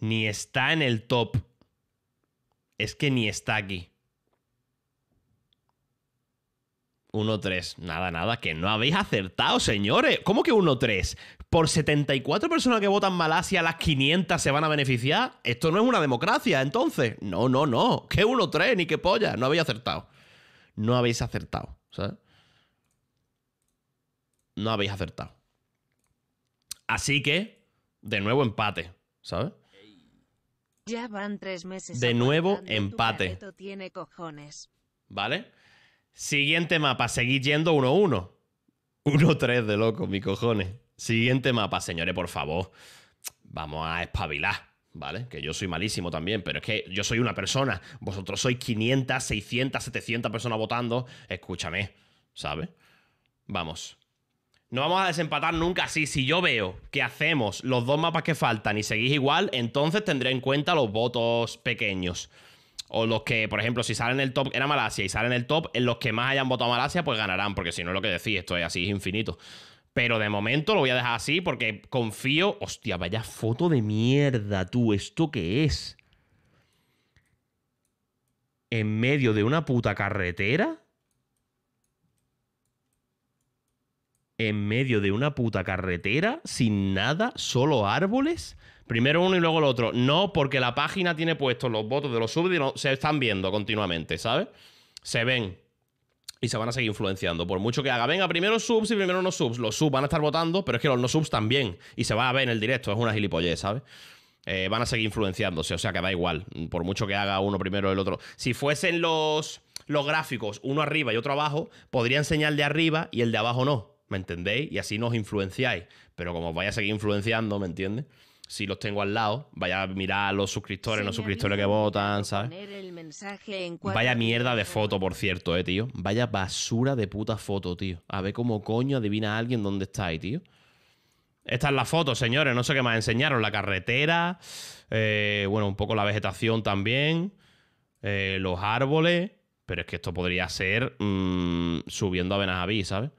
Ni está en el top. Es que ni está aquí. 1-3. Nada, nada, que no habéis acertado, señores. ¿Cómo que 1-3? ¿Por 74 personas que votan Malasia, las 500 se van a beneficiar? Esto no es una democracia, entonces. No, no, no. qué 1-3, ni qué polla. No habéis acertado. No habéis acertado. ¿sabes? No habéis acertado. Así que, de nuevo empate, ¿sabes? Ya van tres meses. De nuevo empate. ¿Vale? Siguiente mapa, seguid yendo 1-1. 1-3 de loco, mi cojones. Siguiente mapa, señores, por favor. Vamos a espabilar. ¿vale? Que yo soy malísimo también, pero es que yo soy una persona, vosotros sois 500, 600, 700 personas votando, escúchame, ¿sabes? Vamos. No vamos a desempatar nunca así. Si yo veo que hacemos los dos mapas que faltan y seguís igual, entonces tendré en cuenta los votos pequeños. O los que, por ejemplo, si salen el top, era Malasia, y salen el top, en los que más hayan votado Malasia, pues ganarán, porque si no es lo que decís, esto es así, es infinito. Pero de momento lo voy a dejar así porque confío. Hostia, vaya foto de mierda, tú. ¿Esto qué es? ¿En medio de una puta carretera? ¿En medio de una puta carretera? ¿Sin nada? ¿Solo árboles? Primero uno y luego el otro. No, porque la página tiene puestos los votos de los y Se están viendo continuamente, ¿sabes? Se ven y se van a seguir influenciando. Por mucho que haga, venga, primero subs y primero no subs. Los subs van a estar votando, pero es que los no subs también. Y se va a ver en el directo, es una gilipollez, ¿sabes? Eh, van a seguir influenciándose, o sea que da igual. Por mucho que haga uno primero el otro. Si fuesen los, los gráficos, uno arriba y otro abajo, podría enseñar de arriba y el de abajo no. ¿Me entendéis? Y así no os influenciáis. Pero como os vaya a seguir influenciando, ¿me entiendes? si los tengo al lado, vaya a mirar los suscriptores, los suscriptores que votan, ¿sabes? Vaya mierda de ¿eh? foto, por cierto, eh, tío. Vaya basura de puta foto, tío. A ver cómo coño adivina alguien dónde está ahí, tío. Esta es la foto, señores. No sé qué más enseñaron. La carretera. Eh, bueno, un poco la vegetación también. Eh, los árboles. Pero es que esto podría ser mm, subiendo a Benajaví, ¿sabes?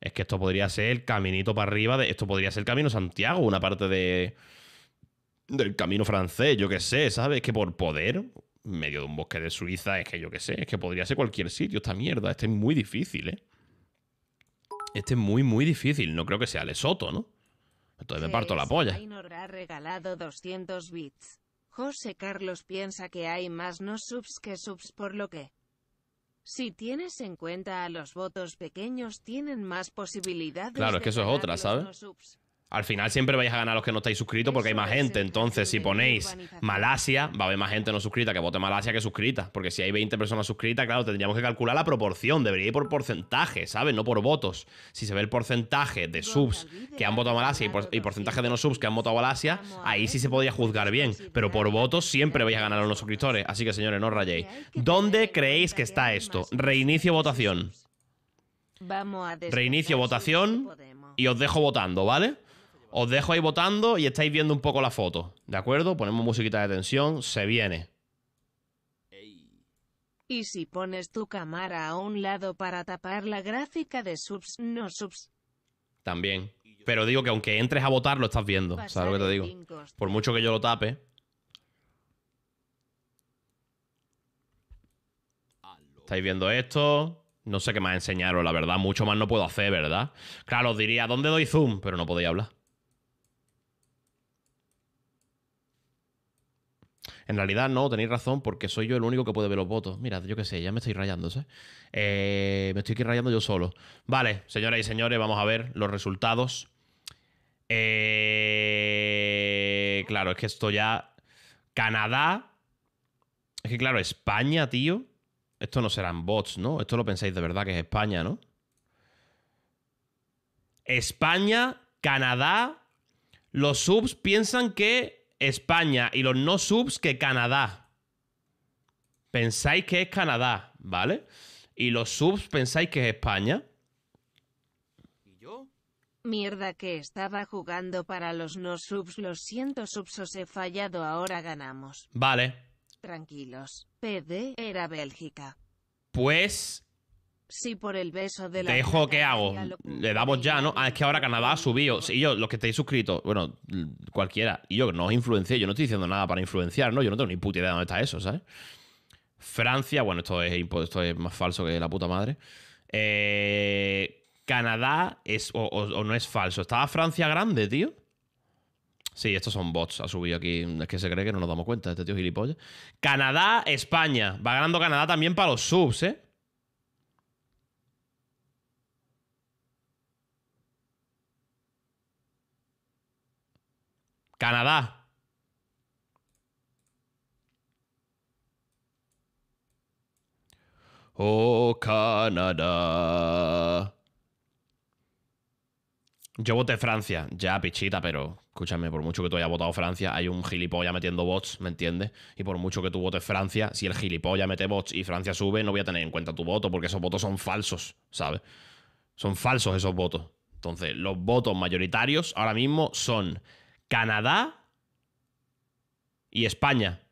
Es que esto podría ser el caminito para arriba, de, esto podría ser el camino Santiago, una parte de del camino francés, yo qué sé, ¿sabes? que por poder, medio de un bosque de Suiza, es que yo qué sé, es que podría ser cualquier sitio esta mierda. Este es muy difícil, ¿eh? Este es muy, muy difícil. No creo que sea Lesoto, ¿no? Entonces me parto la polla. ha regalado 200 bits. José Carlos piensa que hay más no subs que subs, por lo que si tienes en cuenta a los votos pequeños, tienen más posibilidades. Claro, es que eso es otra, ¿sabes? Al final siempre vais a ganar los que no estáis suscritos porque hay más gente. Entonces, si ponéis Malasia, va a haber más gente no suscrita que vote Malasia que suscrita. Porque si hay 20 personas suscritas, claro, tendríamos que calcular la proporción. Debería ir por porcentaje, ¿sabes? No por votos. Si se ve el porcentaje de subs que han votado Malasia y, porcentaje de no subs que han votado Malasia, ahí sí se podría juzgar bien. Pero por votos siempre vais a ganar a los no suscriptores. Así que, señores, no rayéis. ¿Dónde creéis que está esto? Reinicio votación. Reinicio votación y os dejo votando, ¿vale? Os dejo ahí votando y estáis viendo un poco la foto. ¿De acuerdo? Ponemos musiquita de tensión. Se viene. Y si pones tu cámara a un lado para tapar la gráfica de subs, no subs. También. Pero digo que aunque entres a votar, lo estás viendo. ¿Sabes lo que te digo? Por mucho que yo lo tape. Estáis viendo esto. No sé qué más enseñaros, la verdad. Mucho más no puedo hacer, ¿verdad? Claro, os diría, ¿dónde doy zoom? Pero no podéis hablar. En realidad no, tenéis razón, porque soy yo el único que puede ver los votos. Mirad, yo qué sé, ya me estoy rayando, ¿sabes? Eh, me estoy aquí rayando yo solo. Vale, señoras y señores, vamos a ver los resultados. Eh, claro, es que esto ya... Canadá... Es que claro, España, tío. Esto no serán bots, ¿no? Esto lo pensáis de verdad que es España, ¿no? España, Canadá, los subs piensan que España y los no subs que Canadá. Pensáis que es Canadá, ¿vale? Y los subs pensáis que es España. ¿Y yo? Mierda que estaba jugando para los no subs. Los siento subs os he fallado, ahora ganamos. Vale. Tranquilos. PD era Bélgica. Pues Sí, por el beso de la. Dejo, ¿qué hago? Le damos ya, ¿no? Ah, es que ahora Canadá ha subido. Y yo, los que estáis suscritos, bueno, cualquiera. Y yo no os influencié, yo no estoy diciendo nada para influenciar, ¿no? Yo no tengo ni puta idea de dónde está eso, ¿sabes? Francia, bueno, esto es, es más falso que la puta madre. Eh, Canadá es, o, no es falso. Estaba Francia grande, tío. Sí, estos son bots. Ha subido aquí. Es que se cree que no nos damos cuenta. Este tío gilipollas. Canadá, España. Va ganando Canadá también para los subs, ¿eh? Canadá. Oh, Canadá. Yo voté Francia. Ya, pichita, pero escúchame, por mucho que tú hayas votado Francia, hay un gilipollas metiendo bots, ¿me entiendes? Y por mucho que tú votes Francia, si el gilipollas mete bots y Francia sube, no voy a tener en cuenta tu voto, porque esos votos son falsos, ¿sabes? Son falsos esos votos. Entonces, los votos mayoritarios ahora mismo son Canadá y España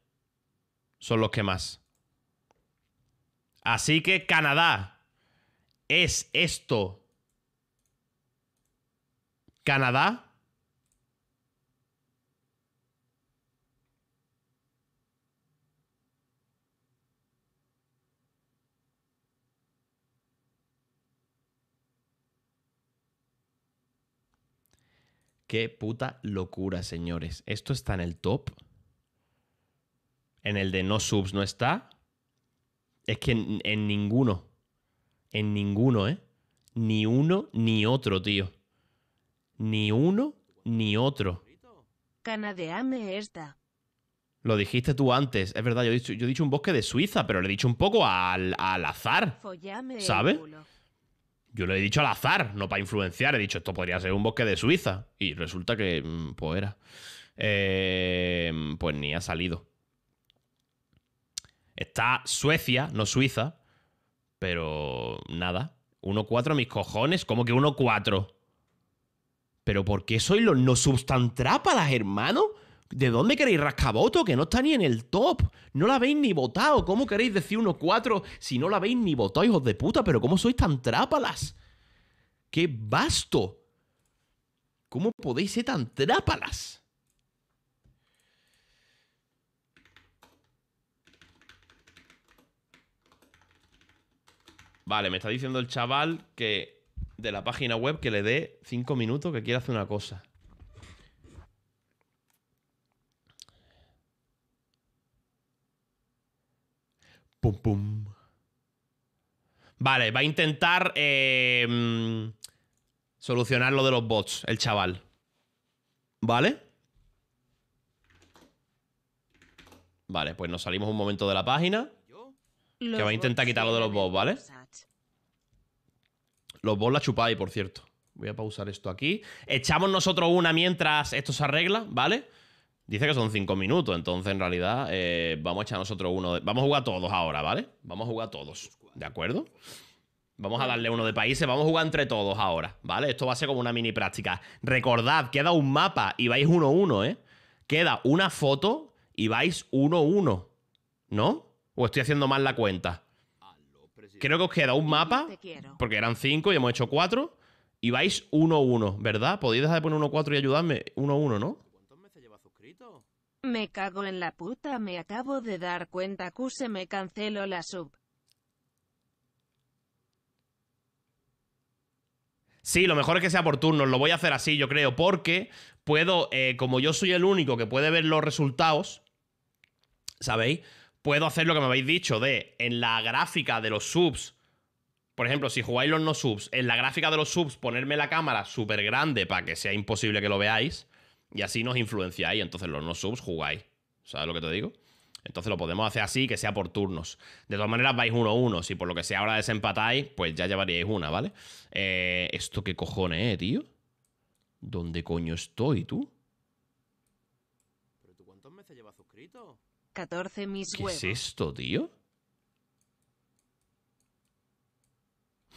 son los que más. Así que Canadá es esto. Canadá Qué puta locura, señores. Esto está en el top. En el de no subs no está. Es que en, ninguno. En ninguno, ¿eh? Ni uno ni otro, tío. Ni uno ni otro. Canadeame esta. Lo dijiste tú antes, es verdad, yo he, dicho, un bosque de Suiza, pero le he dicho un poco al, al azar. ¿Sabes? Yo lo he dicho al azar, no para influenciar. He dicho, esto podría ser un bosque de Suiza. Y resulta que, mm, pues era. Em, pues ni ha salido. Está Suecia, no Suiza. Pero nada. 1-4, mis cojones. ¿Cómo que 1-4? ¿Pero por qué soy los no las hermano? ¿De dónde queréis Rascaboto? Que no está ni en el top. No la habéis ni votado. ¿Cómo queréis decir 1-4 si no la habéis ni votado, hijos de puta? Pero ¿cómo sois tan trápalas? ¡Qué basto! ¿Cómo podéis ser tan trápalas? Vale, me está diciendo el chaval que de la página web que le dé 5 minutos que quiere hacer una cosa. Vale, va a intentar eh, solucionar lo de los bots, el chaval. ¿Vale? Vale, pues nos salimos un momento de la página. Que va a intentar quitar lo de los bots, ¿vale? Los bots la chupáis, por cierto. Voy a pausar esto aquí. Echamos nosotros una mientras esto se arregla, ¿vale? vale Dice que son cinco minutos, entonces en realidad eh, vamos a echar nosotros uno. Vamos a jugar todos ahora, ¿vale? Vamos a jugar todos, ¿de acuerdo? Vamos a darle uno de países, vamos a jugar entre todos ahora, ¿vale? Esto va a ser como una mini práctica. Recordad, queda un mapa y vais uno a uno, ¿eh? Queda una foto y vais uno a uno, ¿no? ¿O estoy haciendo mal la cuenta? Creo que os queda un mapa, porque eran cinco y hemos hecho cuatro, y vais uno a uno, ¿verdad? Podéis dejar de poner uno cuatro y ayudarme uno a uno, ¿no? Me cago en la puta, me acabo de dar cuenta que se me canceló la sub. Sí, lo mejor es que sea por turnos, lo voy a hacer así, yo creo, porque puedo, eh, como yo soy el único que puede ver los resultados, ¿sabéis? Puedo hacer lo que me habéis dicho de, en la gráfica de los subs, por ejemplo, si jugáis los no subs, en la gráfica de los subs ponerme la cámara súper grande para que sea imposible que lo veáis, y así nos influenciáis. Entonces los no subs jugáis. ¿Sabes lo que te digo? Entonces lo podemos hacer así, que sea por turnos. De todas maneras vais uno a Uno, Si por lo que sea ahora desempatáis, pues ya llevaríais una, ¿vale? Eh, ¿Esto qué cojones, tío? ¿Dónde coño estoy, tú? ¿Pero tú 14 ¿Qué es esto, tío?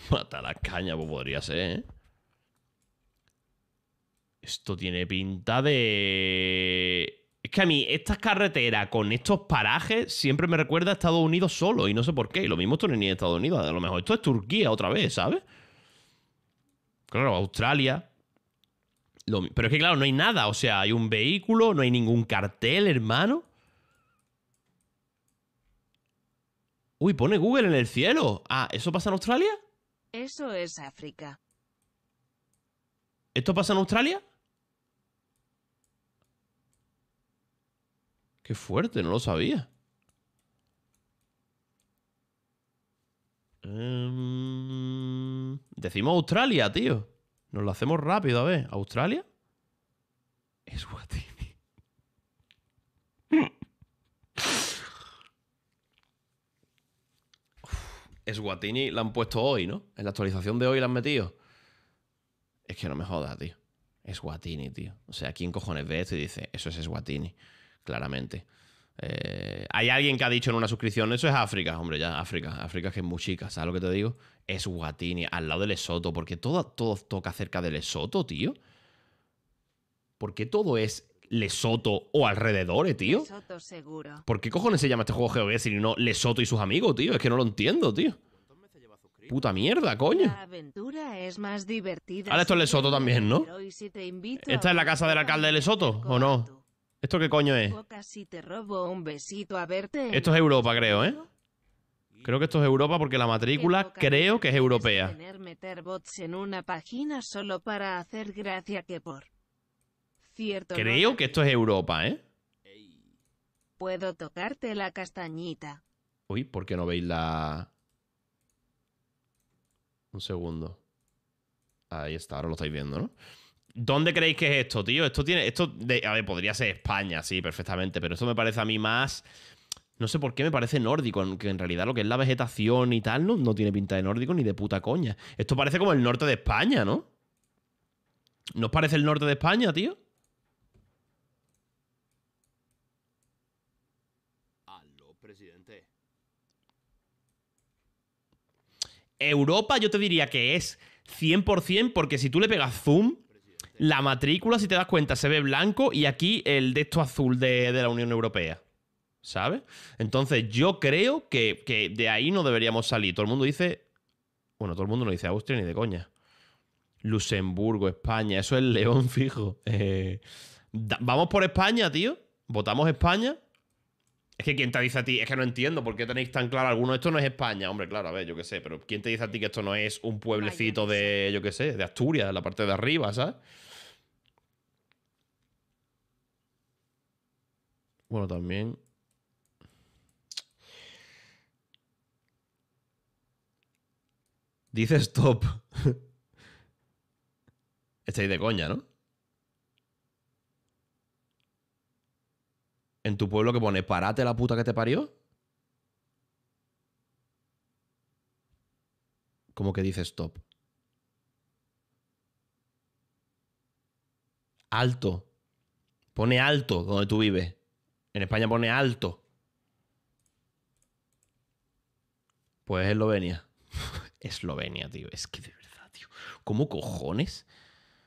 Mata la caña, pues podría ser, ¿eh? Esto tiene pinta de... Es que a mí, estas carreteras con estos parajes siempre me recuerda a Estados Unidos solo y no sé por qué. Y lo mismo esto no es ni Estados Unidos, a lo mejor esto es Turquía otra vez, ¿sabes? Claro, Australia. Pero es que claro, no hay nada. O sea, hay un vehículo, no hay ningún cartel, hermano. Uy, pone Google en el cielo. Ah, ¿eso pasa en Australia? Eso es África. ¿Esto pasa en Australia? Qué fuerte, no lo sabía. Em, decimos Australia, tío. Nos lo hacemos rápido, a ver. ¿Australia? Es Guatini. es Guatini, la han puesto hoy, ¿no? En la actualización de hoy la han metido. Es que no me jodas, tío. Es Guatini, tío. O sea, ¿quién cojones ve esto y dice, eso es Guatini? claramente. Eh, hay alguien que ha dicho en una suscripción, eso es África, hombre, ya, África, África que es muy chica, ¿sabes lo que te digo? Es Guatini, al lado de Lesoto, porque todo, todo toca cerca de Lesoto, tío. ¿Por qué todo es Lesoto o alrededores, tío? Lesoto seguro. ¿Por qué cojones se llama este juego GOG si no Lesoto y sus amigos, tío? Es que no lo entiendo, tío. Puta mierda, coño. Ahora esto es Lesoto también, ¿no? Esta es la casa del alcalde de Lesoto, ¿o no? ¿Esto qué coño es? Esto es Europa, creo, ¿eh? Creo que esto es Europa porque la matrícula creo que es europea. Creo que esto es Europa, ¿eh? Puedo tocarte la castañita. Uy, ¿por qué no veis la un segundo? Ahí está, ahora lo estáis viendo, ¿no? ¿Dónde creéis que es esto, tío? Esto tiene. Esto. a ver, podría ser España, sí, perfectamente. Pero esto me parece a mí más. No sé por qué me parece nórdico, que en realidad lo que es la vegetación y tal no, no tiene pinta de nórdico ni de puta coña. Esto parece como el norte de España, ¿no? ¿No os parece el norte de España, tío? Aló, presidente. Europa yo te diría que es 100% porque si tú le pegas zoom la matrícula, si te das cuenta, se ve blanco y aquí el de esto azul de, la Unión Europea. ¿Sabes? Entonces, yo creo que, de ahí no deberíamos salir. Todo el mundo dice. Bueno, todo el mundo no dice Austria ni de coña. Luxemburgo, España, eso es León fijo. Eh, Vamos por España, tío. Votamos España. Es que quién te dice a ti, es que no entiendo por qué tenéis tan claro alguno, esto no es España, hombre, claro, a ver, yo qué sé, pero ¿quién te dice a ti que esto no es un pueblecito de, yo qué sé, de Asturias, la parte de arriba, ¿sabes? Bueno, también. Dice stop. Estáis de coña, ¿no? En tu pueblo que pone parate la puta que te parió. Como que dice stop. Alto. Pone alto donde tú vives. En España pone alto. Pues Eslovenia. Eslovenia, tío. Es que de verdad, tío. ¿Cómo cojones?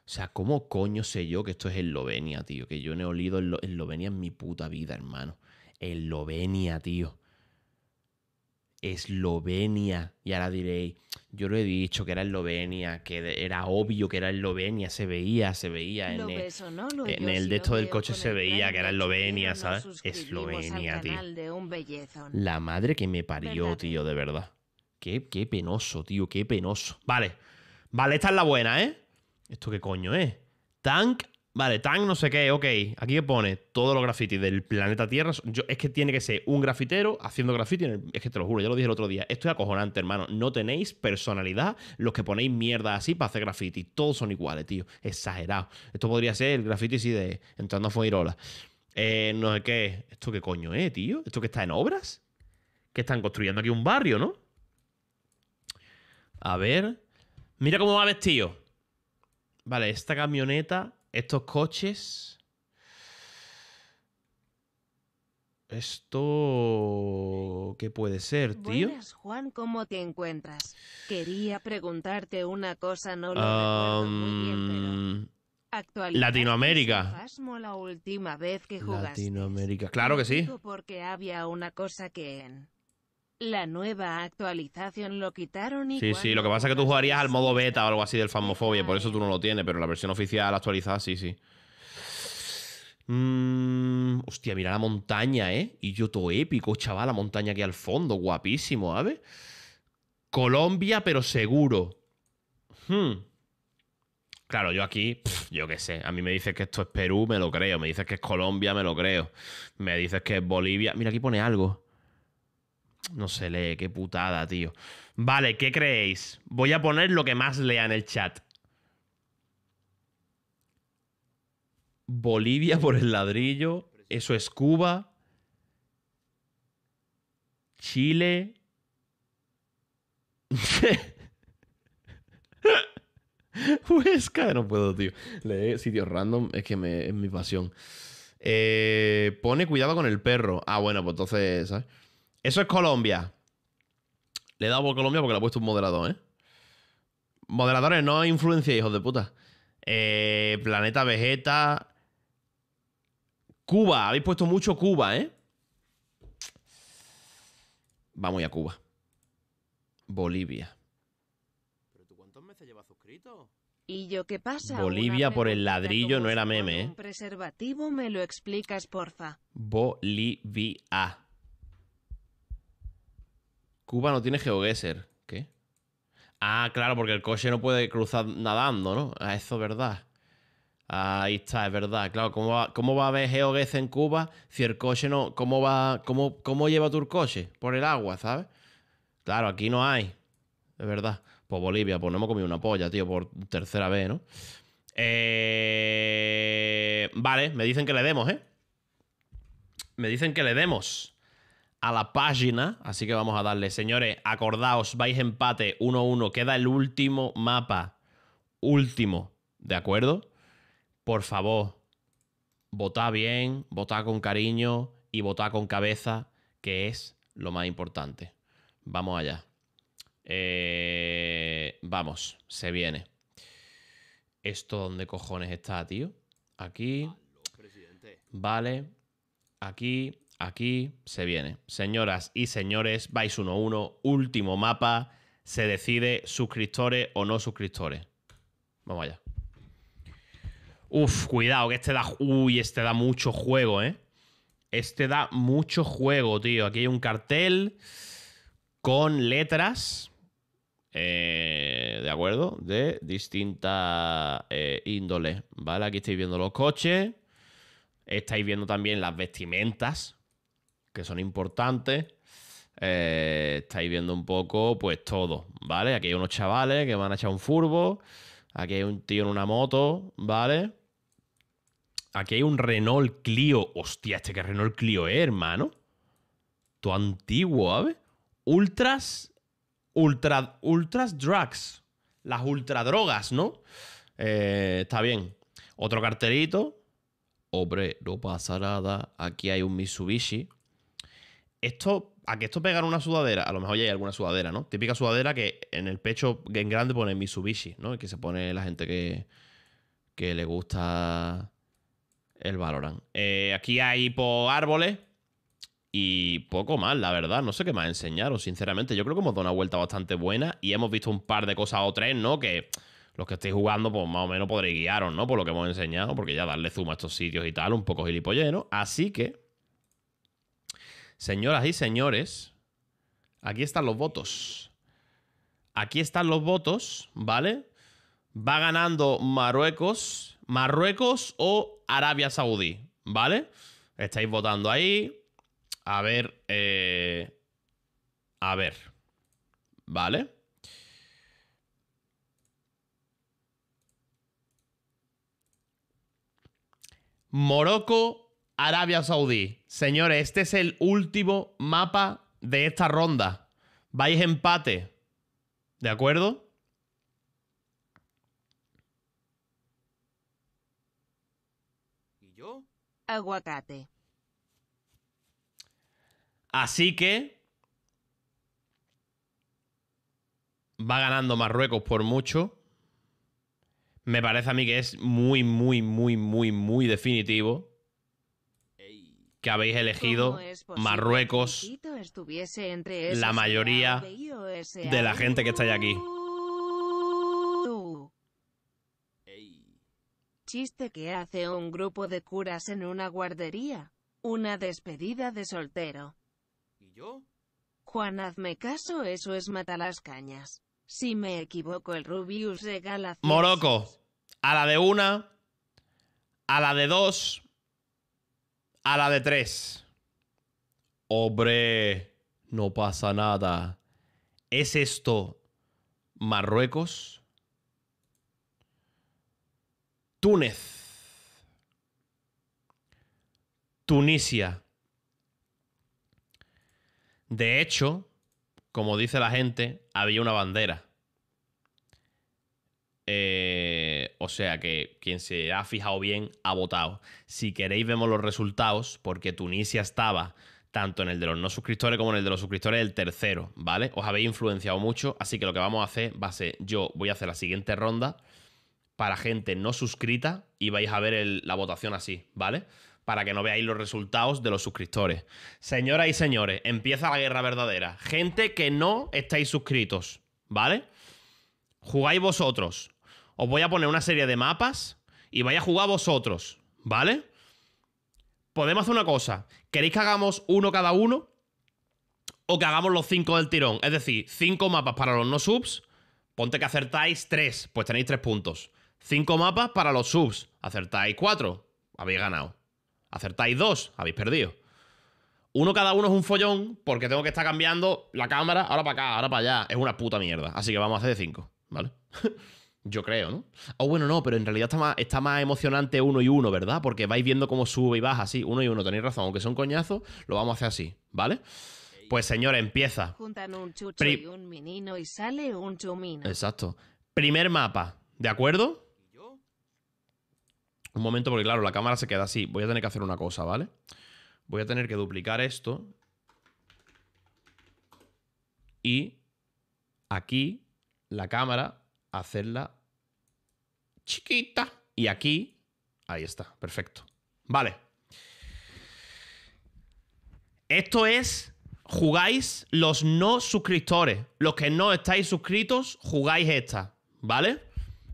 O sea, ¿cómo coño sé yo que esto es Eslovenia, tío? Que yo no he olido Eslovenia en mi puta vida, hermano. Eslovenia, tío. Eslovenia. Y ahora diréis, yo lo he dicho que era Eslovenia, que era obvio que era Eslovenia, se veía, se veía en, el, de esto del coche se veía que era Eslovenia, ¿sabes? Eslovenia, tío. La madre que me parió, tío, de verdad. Qué, qué penoso, tío, qué penoso. Vale, vale, esta es la buena, ¿eh? ¿Esto qué coño es? Tank Vale, tan no sé qué, ok. Aquí que pone todos los grafitis del planeta Tierra. Yo, es que tiene que ser un grafitero haciendo graffiti. es que te lo juro, ya lo dije el otro día. Esto es acojonante, hermano. No tenéis personalidad los que ponéis mierda así para hacer graffiti. Todos son iguales, tío. Exagerado. Esto podría ser el graffiti y de entrando a Fogirola. Eh, no sé qué. ¿Esto qué coño es, tío? ¿Esto que está en obras? Que están construyendo aquí un barrio, ¿no? A ver. Mira cómo va vestido. Vale, esta camioneta estos coches. Esto... ¿Qué puede ser, tío? Buenas, Juan, ¿cómo te encuentras? Quería preguntarte una cosa, no lo um... Latinoamérica. La última vez que Latinoamérica, claro que sí. Porque había una cosa que la nueva actualización lo quitaron y... Sí, sí, lo que pasa es que tú jugarías al modo beta o algo así del famofobia, por eso tú no lo tienes, pero la versión oficial actualizada sí, sí. Mm, hostia, mira la montaña, ¿eh? Y yo todo épico, chaval, la montaña aquí al fondo, guapísimo, ¿sabes? Colombia, pero seguro. Hmm. Claro, yo aquí, yo qué sé, a mí me dices que esto es Perú, me lo creo, me dices que es Colombia, me lo creo, me dices que es Bolivia, mira aquí pone algo. No se lee, qué putada, tío. Vale, ¿qué creéis? Voy a poner lo que más lea en el chat. Bolivia por el ladrillo. Eso es Cuba. Chile. Huesca, no puedo, tío. Leer sitios random es que es mi pasión. Eh, pone cuidado con el perro. Ah, bueno, pues entonces, ¿sabes? Eso es Colombia. Le he dado por Colombia porque le ha puesto un moderador, ¿eh? Moderadores, no influencia, hijos de puta. Eh, Planeta Vegeta. Cuba, habéis puesto mucho Cuba, ¿eh? Vamos a Cuba. Bolivia. ¿Y yo qué pasa? Bolivia por el ladrillo no era meme, ¿eh? preservativo me lo explicas, porfa. Bolivia. Cuba no tiene geogueser. ¿Qué? Ah, claro, porque el coche no puede cruzar nadando, ¿no? Ah, eso es verdad. Ahí está, es verdad. Claro, ¿cómo va, a haber Geogueser en Cuba si el coche no. ¿Cómo va. Cómo, cómo lleva tu coche? Por el agua, ¿sabes? Claro, aquí no hay. Es verdad. Pues Bolivia, pues no hemos comido una polla, tío, por tercera vez, ¿no? Eh, vale, me dicen que le demos, ¿eh? Me dicen que le demos a la página. Así que vamos a darle. Señores, acordaos, vais empate 1-1. Queda el último mapa. Último. ¿De acuerdo? Por favor, Vota bien, Vota con cariño y vota con cabeza, que es lo más importante. Vamos allá. Eh, vamos, se viene. ¿Esto dónde cojones está, tío? Aquí. Vale. Aquí. Aquí se viene. Señoras y señores, vais 1-1, último mapa. Se decide suscriptores o no suscriptores. Vamos allá. Uf, cuidado, que este da. Uy, este da mucho juego, ¿eh? Este da mucho juego, tío. Aquí hay un cartel con letras. Eh, ¿De acuerdo? De distinta eh, índole. ¿Vale? Aquí estáis viendo los coches. Estáis viendo también las vestimentas que son importantes. Eh, estáis viendo un poco, pues todo, ¿vale? Aquí hay unos chavales que van a echar un furbo. Aquí hay un tío en una moto, ¿vale? Aquí hay un Renault Clio. Hostia, este que Renault Clio es, hermano. tu antiguo, ¿sabes? Ultras. Ultra, ultras drugs. Las ultradrogas, ¿no? Eh, está bien. Otro carterito. Hombre, no pasa nada. Aquí hay un Mitsubishi esto, a que esto pegar una sudadera, a lo mejor ya hay alguna sudadera, ¿no? Típica sudadera que en el pecho en grande pone Mitsubishi, ¿no? que se pone la gente que, que le gusta el Valorant. Eh, aquí hay por pues, árboles y poco más, la verdad. No sé qué más enseñaros, sinceramente. Yo creo que hemos dado una vuelta bastante buena y hemos visto un par de cosas o tres, ¿no? Que los que estéis jugando, pues más o menos podréis guiaros, ¿no? Por lo que hemos enseñado, porque ya darle zoom a estos sitios y tal, un poco gilipolleno. Así que Señoras y señores, aquí están los votos. Aquí están los votos, ¿vale? Va ganando Marruecos, Marruecos o Arabia Saudí, ¿vale? Estáis votando ahí. A ver, eh, a ver, ¿vale? Morocco Arabia Saudí. Señores, este es el último mapa de esta ronda. Vais empate. ¿De acuerdo? ¿Y yo? Aguacate. Así que... Va ganando Marruecos por mucho. Me parece a mí que es muy, muy, muy, muy, muy definitivo que habéis elegido Marruecos, entre la mayoría de la gente que está aquí. Chiste que hace un grupo de curas en una guardería. Una despedida de soltero. ¿Y yo? Juan, hazme caso, eso es mata las cañas. Si me equivoco, el Rubius regala... Moroco, a la de una, a la de dos, a la de tres. Hombre, no pasa nada. ¿Es esto Marruecos? Túnez. Tunisia. De hecho, como dice la gente, había una bandera. Eh, o sea que quien se ha fijado bien ha votado. Si queréis vemos los resultados, porque Tunisia estaba tanto en el de los no suscriptores como en el de los suscriptores el tercero, ¿vale? Os habéis influenciado mucho, así que lo que vamos a hacer va a ser, yo voy a hacer la siguiente ronda para gente no suscrita y vais a ver la votación así, ¿vale? Para que no veáis los resultados de los suscriptores. Señoras y señores, empieza la guerra verdadera. Gente que no estáis suscritos, ¿vale? Jugáis vosotros, os voy a poner una serie de mapas y vais a jugar vosotros, ¿vale? Podemos hacer una cosa. ¿Queréis que hagamos uno cada uno? O que hagamos los cinco del tirón. Es decir, cinco mapas para los no subs. Ponte que acertáis tres, pues tenéis tres puntos. Cinco mapas para los subs. Acertáis cuatro, habéis ganado. Acertáis dos, habéis perdido. Uno cada uno es un follón porque tengo que estar cambiando la cámara ahora para acá, ahora para allá. Es una puta mierda. Así que vamos a hacer de cinco, ¿vale? Yo creo, ¿no? O bueno, no, pero en realidad está más, está más emocionante uno y uno, ¿verdad? Porque vais viendo cómo sube y baja, así, uno y uno, tenéis razón, aunque un coñazos, lo vamos a hacer así, ¿vale? Pues señor, empieza. Juntan un chucho y un y sale un chumino. Exacto. Primer mapa, ¿de acuerdo? Un momento, porque claro, la cámara se queda así. Voy a tener que hacer una cosa, ¿vale? Voy a tener que duplicar esto. Y aquí la cámara hacerla chiquita. Y aquí, ahí está, perfecto. Vale. Esto es, jugáis los no suscriptores. Los que no estáis suscritos, jugáis esta, ¿vale?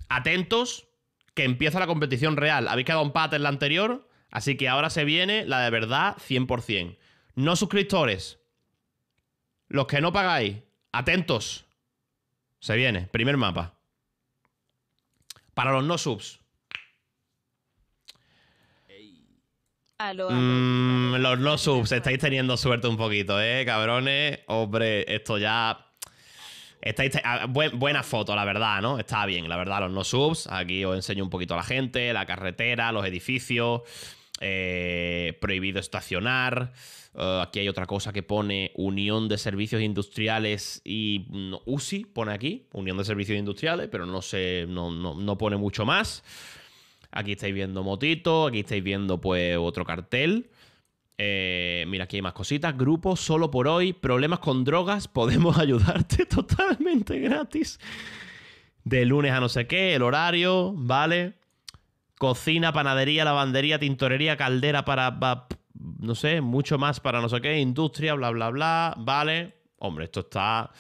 Atentos, que empieza la competición real. Habéis quedado empate en la anterior, así que ahora se viene la de verdad 100%. No suscriptores, los que no pagáis, atentos. Se viene, primer mapa. Para los no subs. Mm, los no subs, estáis teniendo suerte un poquito, ¿eh, cabrones? Hombre, esto ya... Estáis ah, buena foto, la verdad, ¿no? Está bien, la verdad, los no subs. Aquí os enseño un poquito a la gente, la carretera, los edificios, eh, prohibido estacionar. Eh, aquí hay otra cosa que pone Unión de Servicios Industriales y mm, UCI, pone aquí, Unión de Servicios Industriales, pero no sé, no, pone mucho más. Aquí estáis viendo motito, aquí estáis viendo pues otro cartel. Eh, mira, aquí hay más cositas. Grupo, solo por hoy, problemas con drogas, podemos ayudarte totalmente gratis. De lunes a no sé qué, el horario, ¿vale? Cocina, panadería, lavandería, tintorería, caldera para no sé, mucho más para no sé qué, industria, bla, bla, bla, vale. Hombre, esto está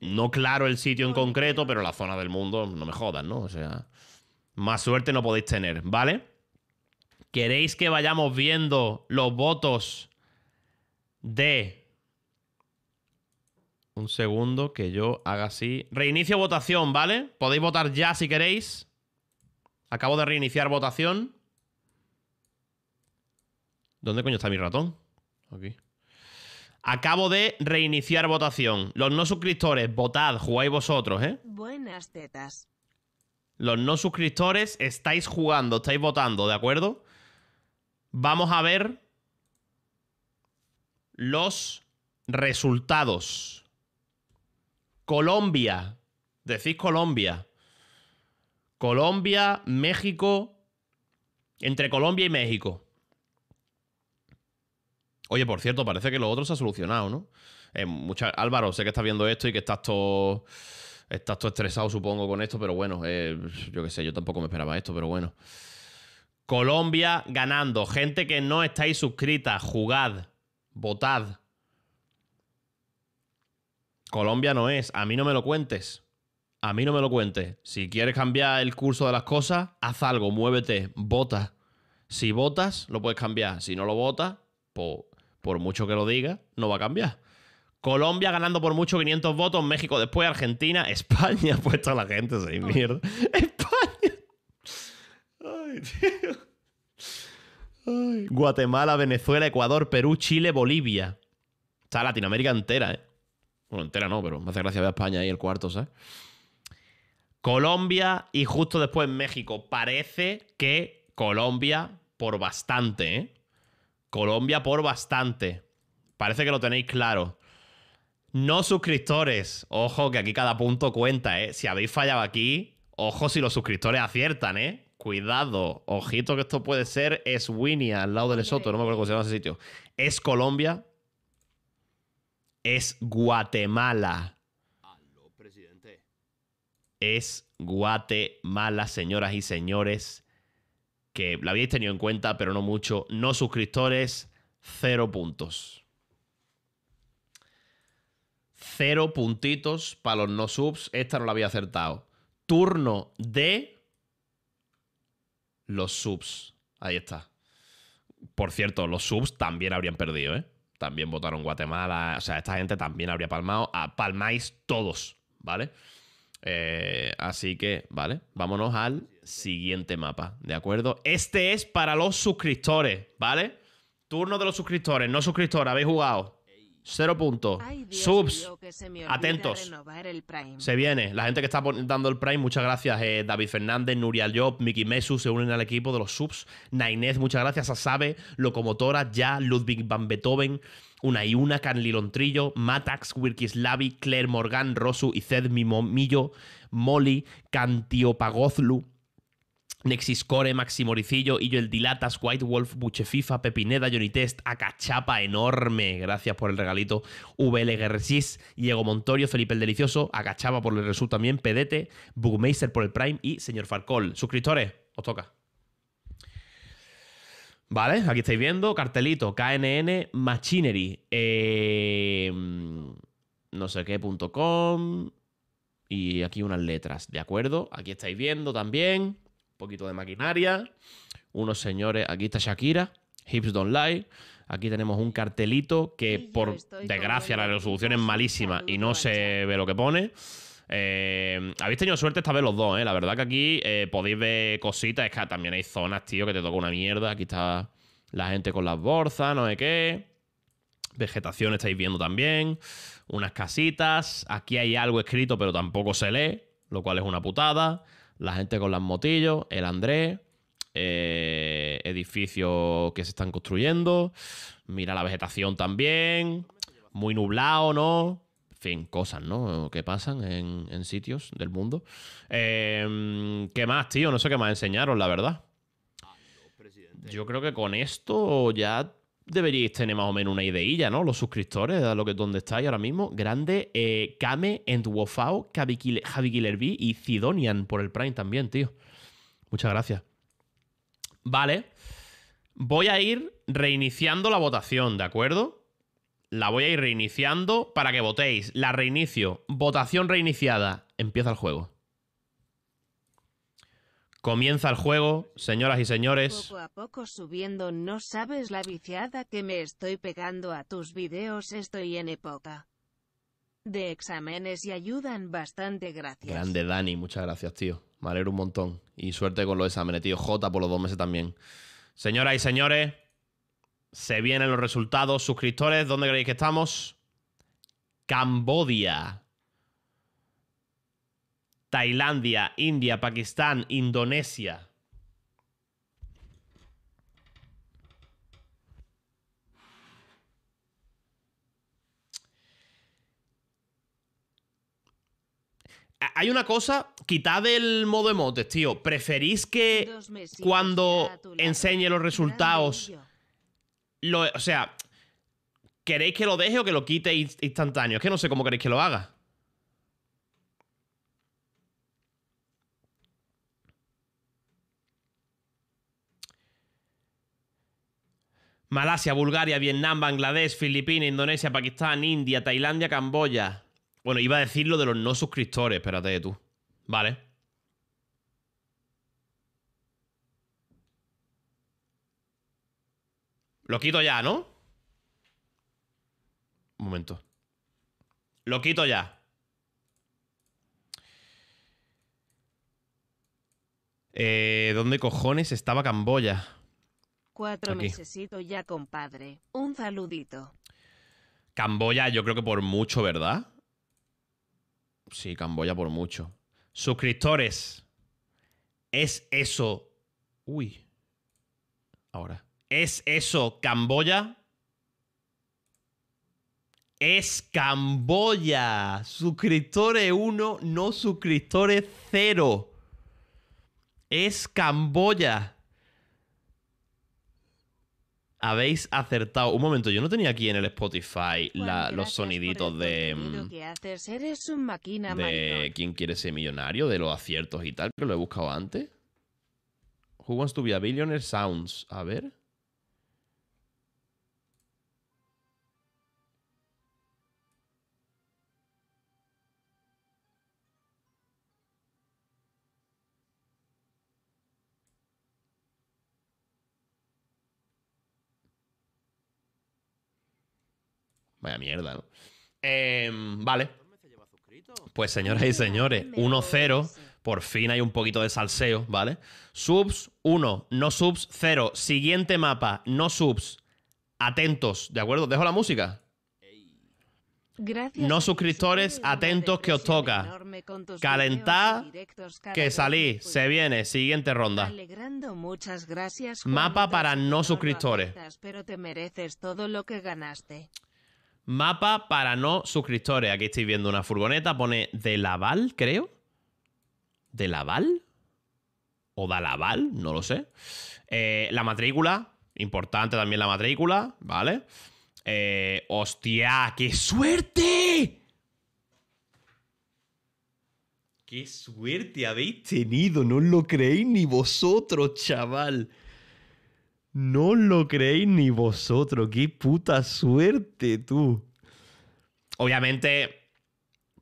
no claro el sitio en concreto, pero la zona del mundo, no me jodas, ¿no? O sea, más suerte no podéis tener, ¿vale? ¿Queréis que vayamos viendo los votos de... Un segundo que yo haga así. Reinicio votación, ¿vale? Podéis votar ya si queréis. Acabo de reiniciar votación. ¿Dónde coño está mi ratón? Aquí. Acabo de reiniciar votación. Los no suscriptores, votad, jugáis vosotros, ¿eh? Buenas tetas. Los no suscriptores estáis jugando, estáis votando, ¿de acuerdo? Vamos a ver los resultados. Colombia. Decís Colombia. Colombia, México. Entre Colombia y México. Oye, por cierto, parece que lo otro se ha solucionado, ¿no? Eh, Álvaro, sé que estás viendo esto y que estás todo. Estás todo estresado, supongo, con esto, pero bueno, eh, yo qué sé, yo tampoco me esperaba esto, pero bueno. Colombia ganando. Gente que no estáis suscrita, jugad, votad. Colombia no es, a mí no me lo cuentes. A mí no me lo cuentes. Si quieres cambiar el curso de las cosas, haz algo, muévete, vota. Si votas, lo puedes cambiar. Si no lo votas, pues por mucho que lo diga, no va a cambiar. Colombia ganando por mucho 500 votos, México después, Argentina, España, Pues a la gente, soy mierda. España. Ay, tío. Ay. Guatemala, Venezuela, Ecuador, Perú, Chile, Bolivia. Está Latinoamérica entera, ¿eh? Bueno, entera no, pero me hace gracia ver a España ahí el cuarto, ¿sabes? Colombia y justo después México. Parece que Colombia por bastante, ¿eh? Colombia por bastante. Parece que lo tenéis claro. No suscriptores. Ojo que aquí cada punto cuenta, ¿eh? Si habéis fallado aquí, ojo si los suscriptores aciertan, ¿eh? Cuidado. Ojito que esto puede ser es Winnie al lado del Soto. No me acuerdo cómo se llama ese sitio. Es Colombia. Es Guatemala. Es Guatemala, señoras y señores que la habéis tenido en cuenta, pero no mucho. No suscriptores, cero puntos. Cero puntitos para los no subs. Esta no la había acertado. Turno de los subs. Ahí está. Por cierto, los subs también habrían perdido, ¿eh? También votaron Guatemala. O sea, esta gente también habría palmado. A palmáis todos, ¿vale? Eh, así que, vale, vámonos al siguiente mapa, ¿de acuerdo? Este es para los suscriptores, ¿vale? Turno de los suscriptores, no suscriptores, habéis jugado. Cero puntos. Subs. Atentos. Se viene. La gente que está dando el Prime, muchas gracias. Eh, David Fernández, Nuria Job, Miki Mesu se unen al equipo de los subs. Nainez, muchas gracias. A Locomotora, Ya, Ludwig van Beethoven. Una y una, Can Lilontrillo, Matax, lavi Claire Morgan, Rosu, Ized, Mimomillo, Molly, Cantiopagozlu, Nexiscore, Maximoricillo, Illo el Dilatas, White Wolf, Buchefifa, Pepineda, Johnny Test, Acachapa, enorme, gracias por el regalito, VL Guerresis, Diego Montorio, Felipe el Delicioso, Acachapa por el result también, Pedete, Bugmeister por el Prime y Señor Farcol. Suscriptores, os toca. ¿Vale? Aquí estáis viendo, cartelito, KNN Machinery. Eh, no sé qué.com. Y aquí unas letras, ¿de acuerdo? Aquí estáis viendo también. Un poquito de maquinaria. Unos señores. Aquí está Shakira. Hips Don't Lie. Aquí tenemos un cartelito que, por desgracia, la resolución es malísima y no se ve lo que pone. Eh, habéis tenido suerte esta vez los dos, ¿eh? La verdad que aquí eh, podéis ver cositas. Es que también hay zonas, tío, que te toca una mierda. Aquí está la gente con las bolsas, no sé qué. Vegetación estáis viendo también. Unas casitas. Aquí hay algo escrito, pero tampoco se lee, lo cual es una putada. La gente con las motillos, el Andrés. Eh, edificios que se están construyendo. Mira la vegetación también. Muy nublado, ¿no? fin, cosas, ¿no? Que pasan en, sitios del mundo. Em, ¿Qué más, tío? No sé qué más enseñaros, la verdad. Yo creo que con esto ya deberíais tener más o menos una ideilla, ¿no? Los suscriptores, a lo que donde estáis ahora mismo. Grande, eh, Kame, Entwofao, Javi y Zidonian por el Prime también, tío. Muchas gracias. Vale. Voy a ir reiniciando la votación, ¿de acuerdo? la voy a ir reiniciando para que votéis. La reinicio. Votación reiniciada. Empieza el juego. Comienza el juego, señoras y señores. Poco a poco subiendo, no sabes la viciada que me estoy pegando a tus videos, estoy en época. De exámenes y ayudan bastante, gracias. Grande Dani, muchas gracias, tío. Me alegro un montón. Y suerte con los exámenes, tío. J por los dos meses también. Señoras y señores, se vienen los resultados. Suscriptores, ¿dónde creéis que estamos? Cambodia. Tailandia, India, Pakistán, Indonesia. Hay una cosa, quitad el modo emotes, tío. ¿Preferís que cuando enseñe los resultados lo, o sea, ¿queréis que lo deje o que lo quite instantáneo? Es que no sé cómo queréis que lo haga. Malasia, Bulgaria, Vietnam, Bangladesh, Filipinas, Indonesia, Pakistán, India, Tailandia, Camboya. Bueno, iba a decir lo de los no suscriptores, espérate tú. Vale. Lo quito ya, ¿no? Un momento. Lo quito ya. Eh, ¿Dónde cojones estaba Camboya? Cuatro meses ya, compadre. Un saludito. Camboya, yo creo que por mucho, ¿verdad? Sí, Camboya por mucho. Suscriptores. ¿Es eso? Uy. Ahora. ¿Es eso Camboya? Es Camboya. Suscriptores 1, no suscriptores 0. Es Camboya. Habéis acertado. Un momento, yo no tenía aquí en el Spotify los soniditos de. Mm, de ¿Quién quiere ser millonario? De los aciertos y tal, que lo he buscado antes. Who wants to be billionaire sounds. A ver. Vaya mierda, ¿no? Em, vale. Pues señoras y señores, 1-0. Por fin hay un poquito de salseo, ¿vale? Subs 1, no subs 0. Siguiente mapa, no subs. Atentos, ¿de acuerdo? Dejo la música. no suscriptores, atentos que os toca. Calentad, que salí. Se viene, siguiente ronda. Muchas gracias, Mapa para no suscriptores. Pero te mereces todo lo que ganaste. Mapa para no suscriptores. Aquí estoy viendo una furgoneta, pone de Laval, creo. ¿De Laval? ¿O de Laval? No lo sé. Eh, la matrícula, importante también la matrícula, ¿vale? Eh, ¡Hostia! ¡Qué suerte! ¡Qué suerte habéis tenido! No os lo creéis ni vosotros, chaval. No lo creéis ni vosotros. Qué puta suerte, tú. Obviamente,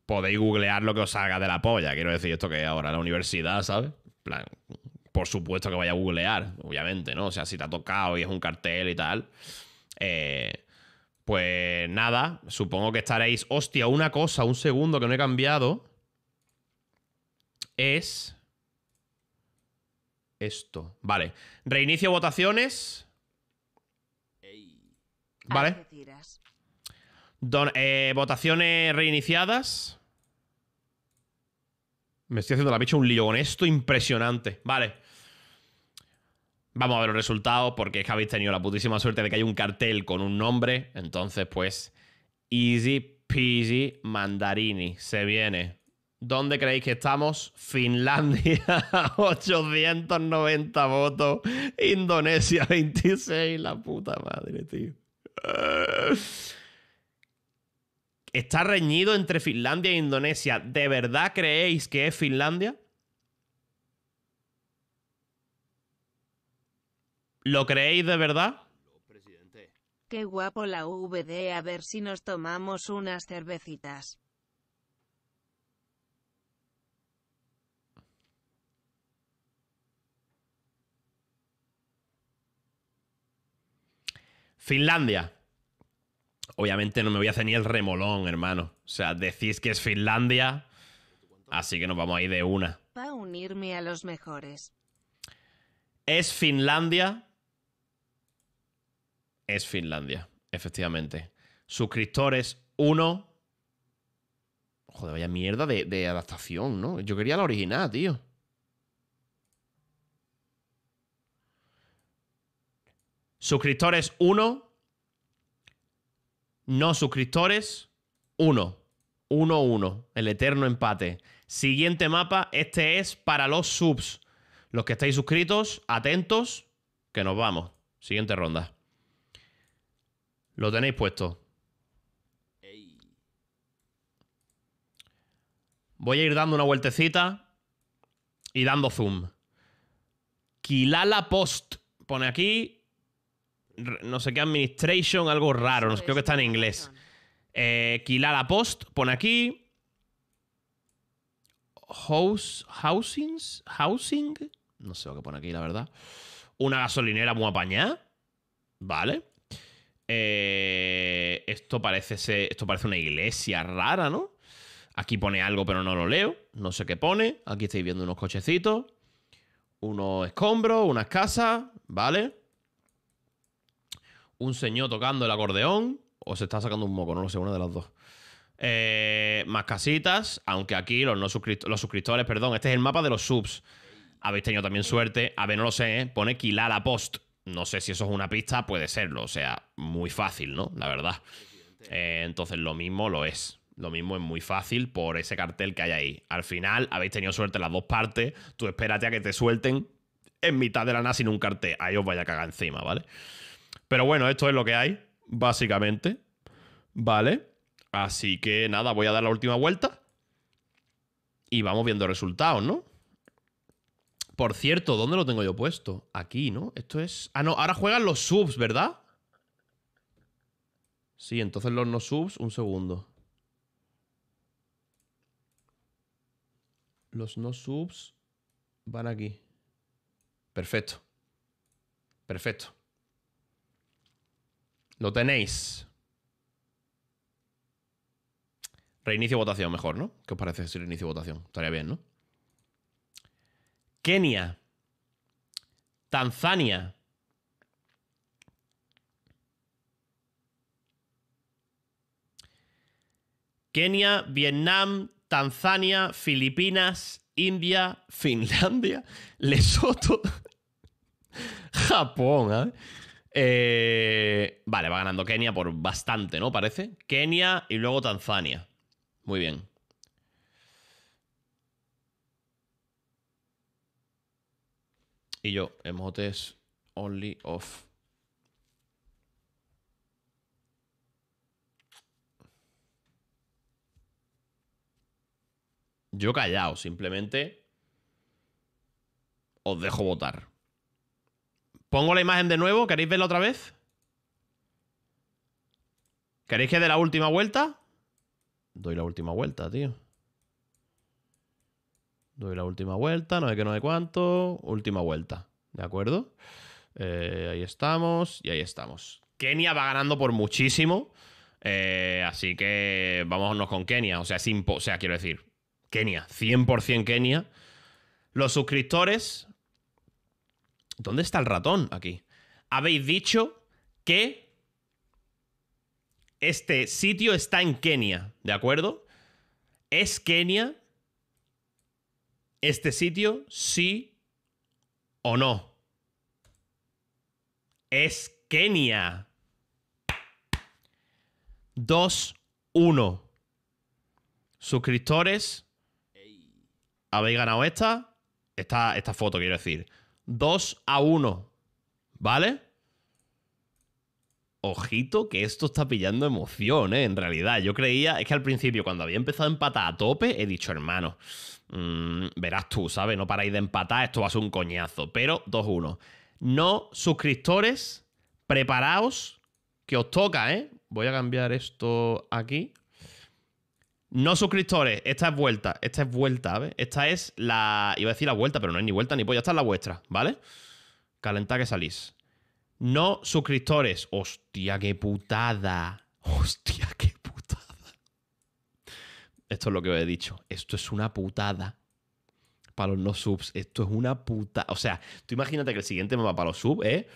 podéis googlear lo que os salga de la polla. Quiero decir, esto que ahora la universidad, ¿sabes? plan, por supuesto que vaya a googlear, obviamente, ¿no? O sea, si te ha tocado y es un cartel y tal. Eh, pues nada, supongo que estaréis. Hostia, una cosa, un segundo que no he cambiado. Es esto. Vale. Reinicio votaciones. Vale. Eh, votaciones reiniciadas. Me estoy haciendo la picha un lío con esto impresionante. Vale. Vamos a ver los resultados porque es que habéis tenido la putísima suerte de que hay un cartel con un nombre. Entonces, pues, easy peasy mandarini. Se viene. ¿Dónde creéis que estamos? Finlandia, 890 votos. Indonesia, 26. La puta madre, tío. Está reñido entre Finlandia e Indonesia. ¿De verdad creéis que es Finlandia? ¿Lo creéis de verdad? Qué guapo la VD, a ver si nos tomamos unas cervecitas. Finlandia. Obviamente no me voy a hacer ni el remolón, hermano. O sea, decís que es Finlandia, así que nos vamos a ir de una. Para unirme a los mejores. Es Finlandia. Es Finlandia, efectivamente. Suscriptores uno. Joder, vaya mierda de, de adaptación, ¿no? Yo quería la original, tío. Suscriptores 1. No suscriptores 1. 1-1. El eterno empate. Siguiente mapa. Este es para los subs. Los que estáis suscritos, atentos, que nos vamos. Siguiente ronda. Lo tenéis puesto. Voy a ir dando una vueltecita y dando zoom. Kilala Post. Pone aquí no sé qué administration, algo raro, creo que está en inglés. Eh, Kilala Post, pone aquí. House, housings, housing, no sé lo que pone aquí, la verdad. Una gasolinera muy apañada, ¿vale? Eh, esto, parece esto parece una iglesia rara, ¿no? Aquí pone algo, pero no lo leo. No sé qué pone. Aquí estáis viendo unos cochecitos, unos escombros, unas casas, ¿vale? un señor tocando el acordeón o se está sacando un moco, no lo sé, una de las dos. Eh, más casitas, aunque aquí los, no los suscriptores, perdón, este es el mapa de los subs. Habéis tenido también suerte, a ver, no lo sé, ¿eh? pone Kilala Post. No sé si eso es una pista, puede serlo, o sea, muy fácil, ¿no? La verdad. Eh, entonces lo mismo lo es. Lo mismo es muy fácil por ese cartel que hay ahí. Al final habéis tenido suerte las dos partes, tú espérate a que te suelten en mitad de la nada sin un cartel. Ahí os vaya a cagar encima, ¿vale? vale pero bueno, esto es lo que hay, básicamente. ¿Vale? Así que nada, voy a dar la última vuelta. Y vamos viendo resultados, ¿no? Por cierto, ¿dónde lo tengo yo puesto? Aquí, ¿no? Esto es... Ah, no, ahora juegan los subs, ¿verdad? Sí, entonces los no subs, un segundo. Los no subs van aquí. Perfecto. Perfecto. Lo tenéis. Reinicio votación, mejor, ¿no? ¿Qué os parece si reinicio votación? Estaría bien, ¿no? Kenia. Tanzania. Kenia, Vietnam, Tanzania, Filipinas, India, Finlandia, Lesoto, Japón. ¿eh? Eh, vale, va ganando Kenia por bastante, ¿no? Parece. Kenia y luego Tanzania. Muy bien. Y yo, emotes only off. Yo callado, simplemente os dejo votar. Pongo la imagen de nuevo, ¿queréis verla otra vez? ¿Queréis que dé la última vuelta? Doy la última vuelta, tío. Doy la última vuelta, no sé qué, no sé cuánto. Última vuelta, ¿de acuerdo? Eh, ahí estamos y ahí estamos. Kenia va ganando por muchísimo. Eh, así que vámonos con Kenia. O sea, sin, o sea, quiero decir, Kenia, 100% Kenia. Los suscriptores, ¿Dónde está el ratón aquí? Habéis dicho que este sitio está en Kenia, ¿de acuerdo? ¿Es Kenia este sitio, sí o no? Es Kenia. 2-1. Suscriptores. Habéis ganado esta. Esta, esta foto, quiero decir. 2 a 1. ¿Vale? Ojito que esto está pillando emoción, ¿eh? En realidad, yo creía, es que al principio, cuando había empezado a empatar a tope, he dicho, hermano, mm, verás tú, ¿sabes? No paráis de empatar, esto va a ser un coñazo. Pero 2-1. No, suscriptores, preparaos, que os toca, ¿eh? Voy a cambiar esto aquí. No suscriptores, esta es vuelta, esta es vuelta, ¿ves? Esta es la... Iba a decir la vuelta, pero no es ni vuelta ni polla, pues, esta es la vuestra, ¿vale? Calentar que salís. No suscriptores. Hostia, qué putada. Hostia, qué putada. Esto es lo que os he dicho. Esto es una putada. Para los no subs, esto es una puta. O sea, tú imagínate que el siguiente me va para los subs ¿eh?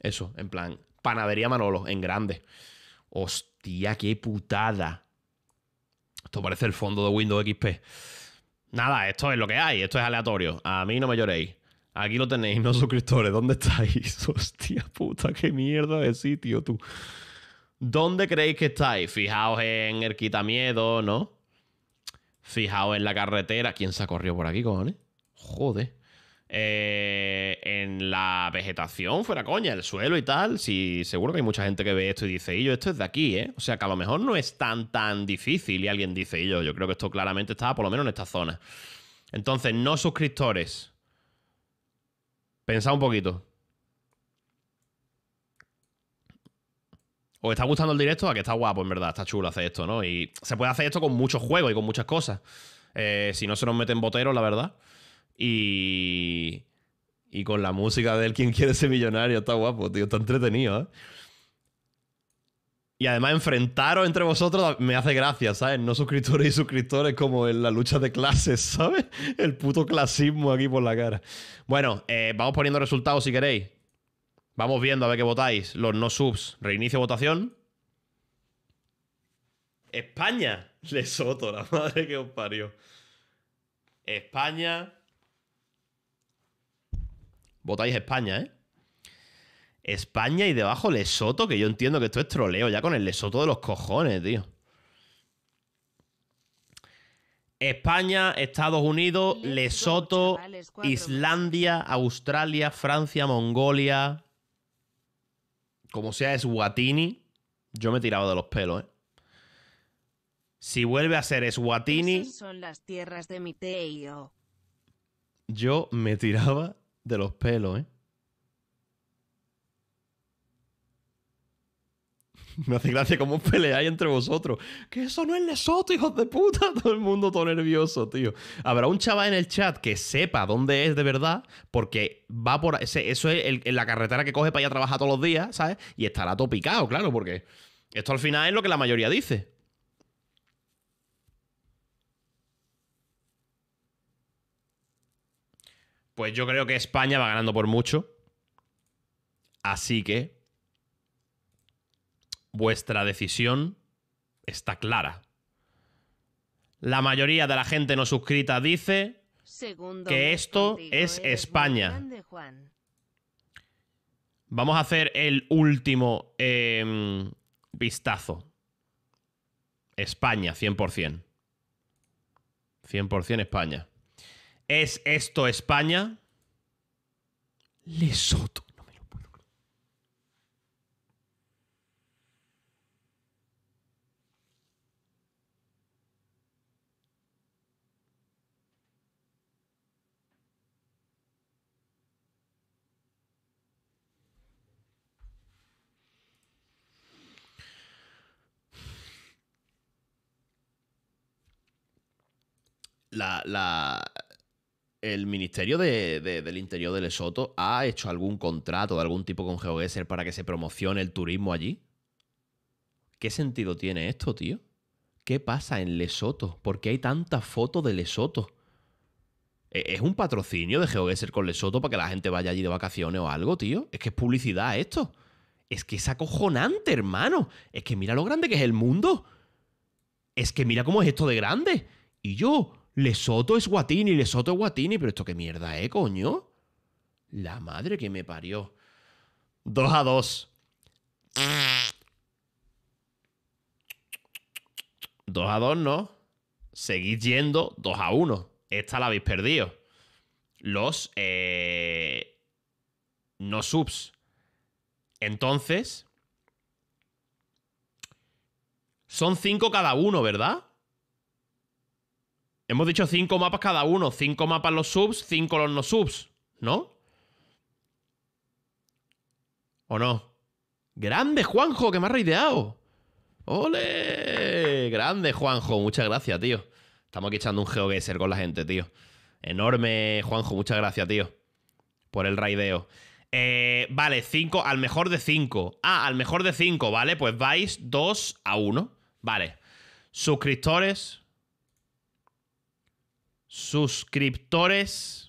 eso, en plan, panadería Manolo, en grande. Hostia, qué putada. Esto parece el fondo de Windows XP. Nada, esto es lo que hay, esto es aleatorio. A mí no me lloréis. Aquí lo tenéis, no suscriptores. ¿Dónde estáis? Hostia puta, qué mierda de sitio, tú. ¿Dónde creéis que estáis? Fijaos en el quitamiedo, ¿no? Fijaos en la carretera. ¿Quién se ha corrido por aquí, cojones? Joder. Eh, en la vegetación, fuera coña, el suelo y tal. Sí, seguro que hay mucha gente que ve esto y dice, y yo, esto es de aquí, ¿eh? O sea que a lo mejor no es tan, tan difícil. Y alguien dice, y yo, yo creo que esto claramente está por lo menos en esta zona. Entonces, no suscriptores. Pensad un poquito. o está gustando el directo? A que está guapo, en verdad. Está chulo hacer esto, ¿no? Y se puede hacer esto con muchos juegos y con muchas cosas. Eh, si no se nos meten boteros, la verdad. Y, y con la música de él, quien quiere ser millonario, está guapo, tío, está entretenido, ¿eh? Y además enfrentaros entre vosotros me hace gracia, ¿sabes? No suscriptores y suscriptores como en la lucha de clases, ¿sabes? El puto clasismo aquí por la cara. Bueno, eh, vamos poniendo resultados si queréis. Vamos viendo a ver qué votáis. Los no subs. Reinicio votación. España. Lesoto, soto, la madre que os parió. España. Votáis España, ¿eh? España y debajo Lesoto, que yo entiendo que esto es troleo ya con el Lesoto de los cojones, tío. España, Estados Unidos, Lesoto, Islandia, Australia, Francia, Mongolia. Como sea, es Yo me tiraba de los pelos, ¿eh? Si vuelve a ser Eswatini. son las tierras de mi Yo me tiraba de los pelos, ¿eh? Me hace gracia cómo peleáis entre vosotros. Que eso no es Lesoto, hijos de puta. Todo el mundo todo nervioso, tío. Habrá un chaval en el chat que sepa dónde es de verdad, porque va por. Ese, eso es en la carretera que coge para ir a trabajar todos los días, ¿sabes? Y estará todo claro, porque esto al final es lo que la mayoría dice. Pues yo creo que España va ganando por mucho. Así que vuestra decisión está clara. La mayoría de la gente no suscrita dice que esto es España. Vamos a hacer el último em, vistazo. España, 100%. 100% España. ¿Es esto España? Lesoto. No me lo puedo creer. La, la, el Ministerio del Interior de Lesoto ha hecho algún contrato de algún tipo con GeoGuessr para que se promocione el turismo allí? ¿Qué sentido tiene esto, tío? ¿Qué pasa en Lesoto? ¿Por qué hay tantas fotos de Lesoto? E, ¿Es un patrocinio de GeoGuessr con Lesoto para que la gente vaya allí de vacaciones o algo, tío? Es que es publicidad esto. Es que es acojonante, hermano. Es que mira lo grande que es el mundo. Es que mira cómo es esto de grande. Y yo, Lesoto es Guatini, Lesoto es Guatini, pero esto qué mierda, ¿eh, coño? La madre que me parió. 2 a 2. 2 a 2, ¿no? Seguís yendo 2 a 1. Esta la habéis perdido. Los eh, no subs. Entonces, son 5 cada uno, ¿verdad? Hemos dicho cinco mapas cada uno. Cinco mapas los subs, cinco los no subs, ¿no? ¿O no? ¡Grande, Juanjo, que me ha raideado! ¡Ole! ¡Grande, Juanjo! Muchas gracias, tío. Estamos aquí echando un geogueser con la gente, tío. Enorme, Juanjo. Muchas gracias, tío. Por el raideo. Eh, vale, 5 al mejor de 5. Ah, al mejor de cinco, ¿vale? Pues vais 2 a 1. Vale. Suscriptores, suscriptores.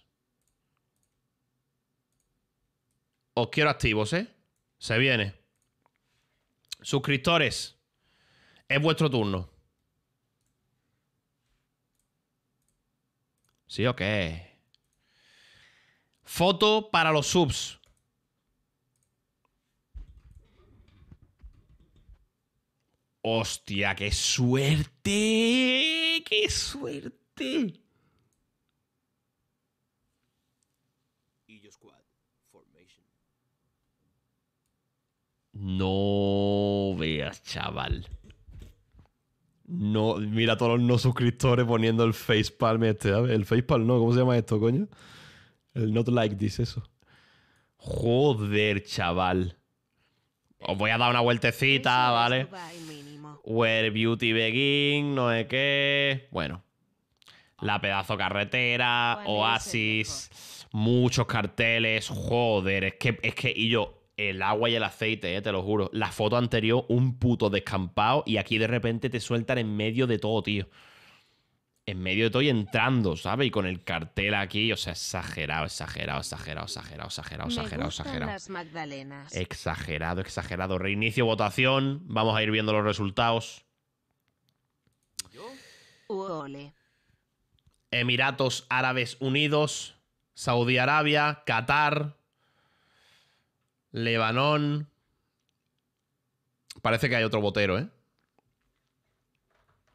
Os quiero activos, ¿eh? Se viene. Suscriptores. Es vuestro turno. ¿Sí o qué? Foto para los subs. Hostia, qué suerte. Qué suerte. No veas, chaval. No, mira a todos los no suscriptores poniendo el facepalm este, ¿sabes? El facepalm no, ¿cómo se llama esto, coño? El not like dice eso. Joder, chaval. Os voy a dar una vueltecita, ¿vale? Where Beauty Begin, no sé qué. Bueno. La pedazo carretera, Oasis, muchos carteles. Joder, es que, es que, y yo, el agua y el aceite, eh, te lo juro. La foto anterior, un puto descampado, y aquí de repente te sueltan en medio de todo, tío. En medio de todo y entrando, ¿sabes? Y con el cartel aquí, o sea, exagerado, exagerado, exagerado, exagerado, exagerado, exagerado, exagerado. Exagerado, exagerado. Reinicio votación. Vamos a ir viendo los resultados. Emiratos Árabes Unidos, Saudi Arabia, Qatar, Lebanón. Parece que hay otro botero, ¿eh?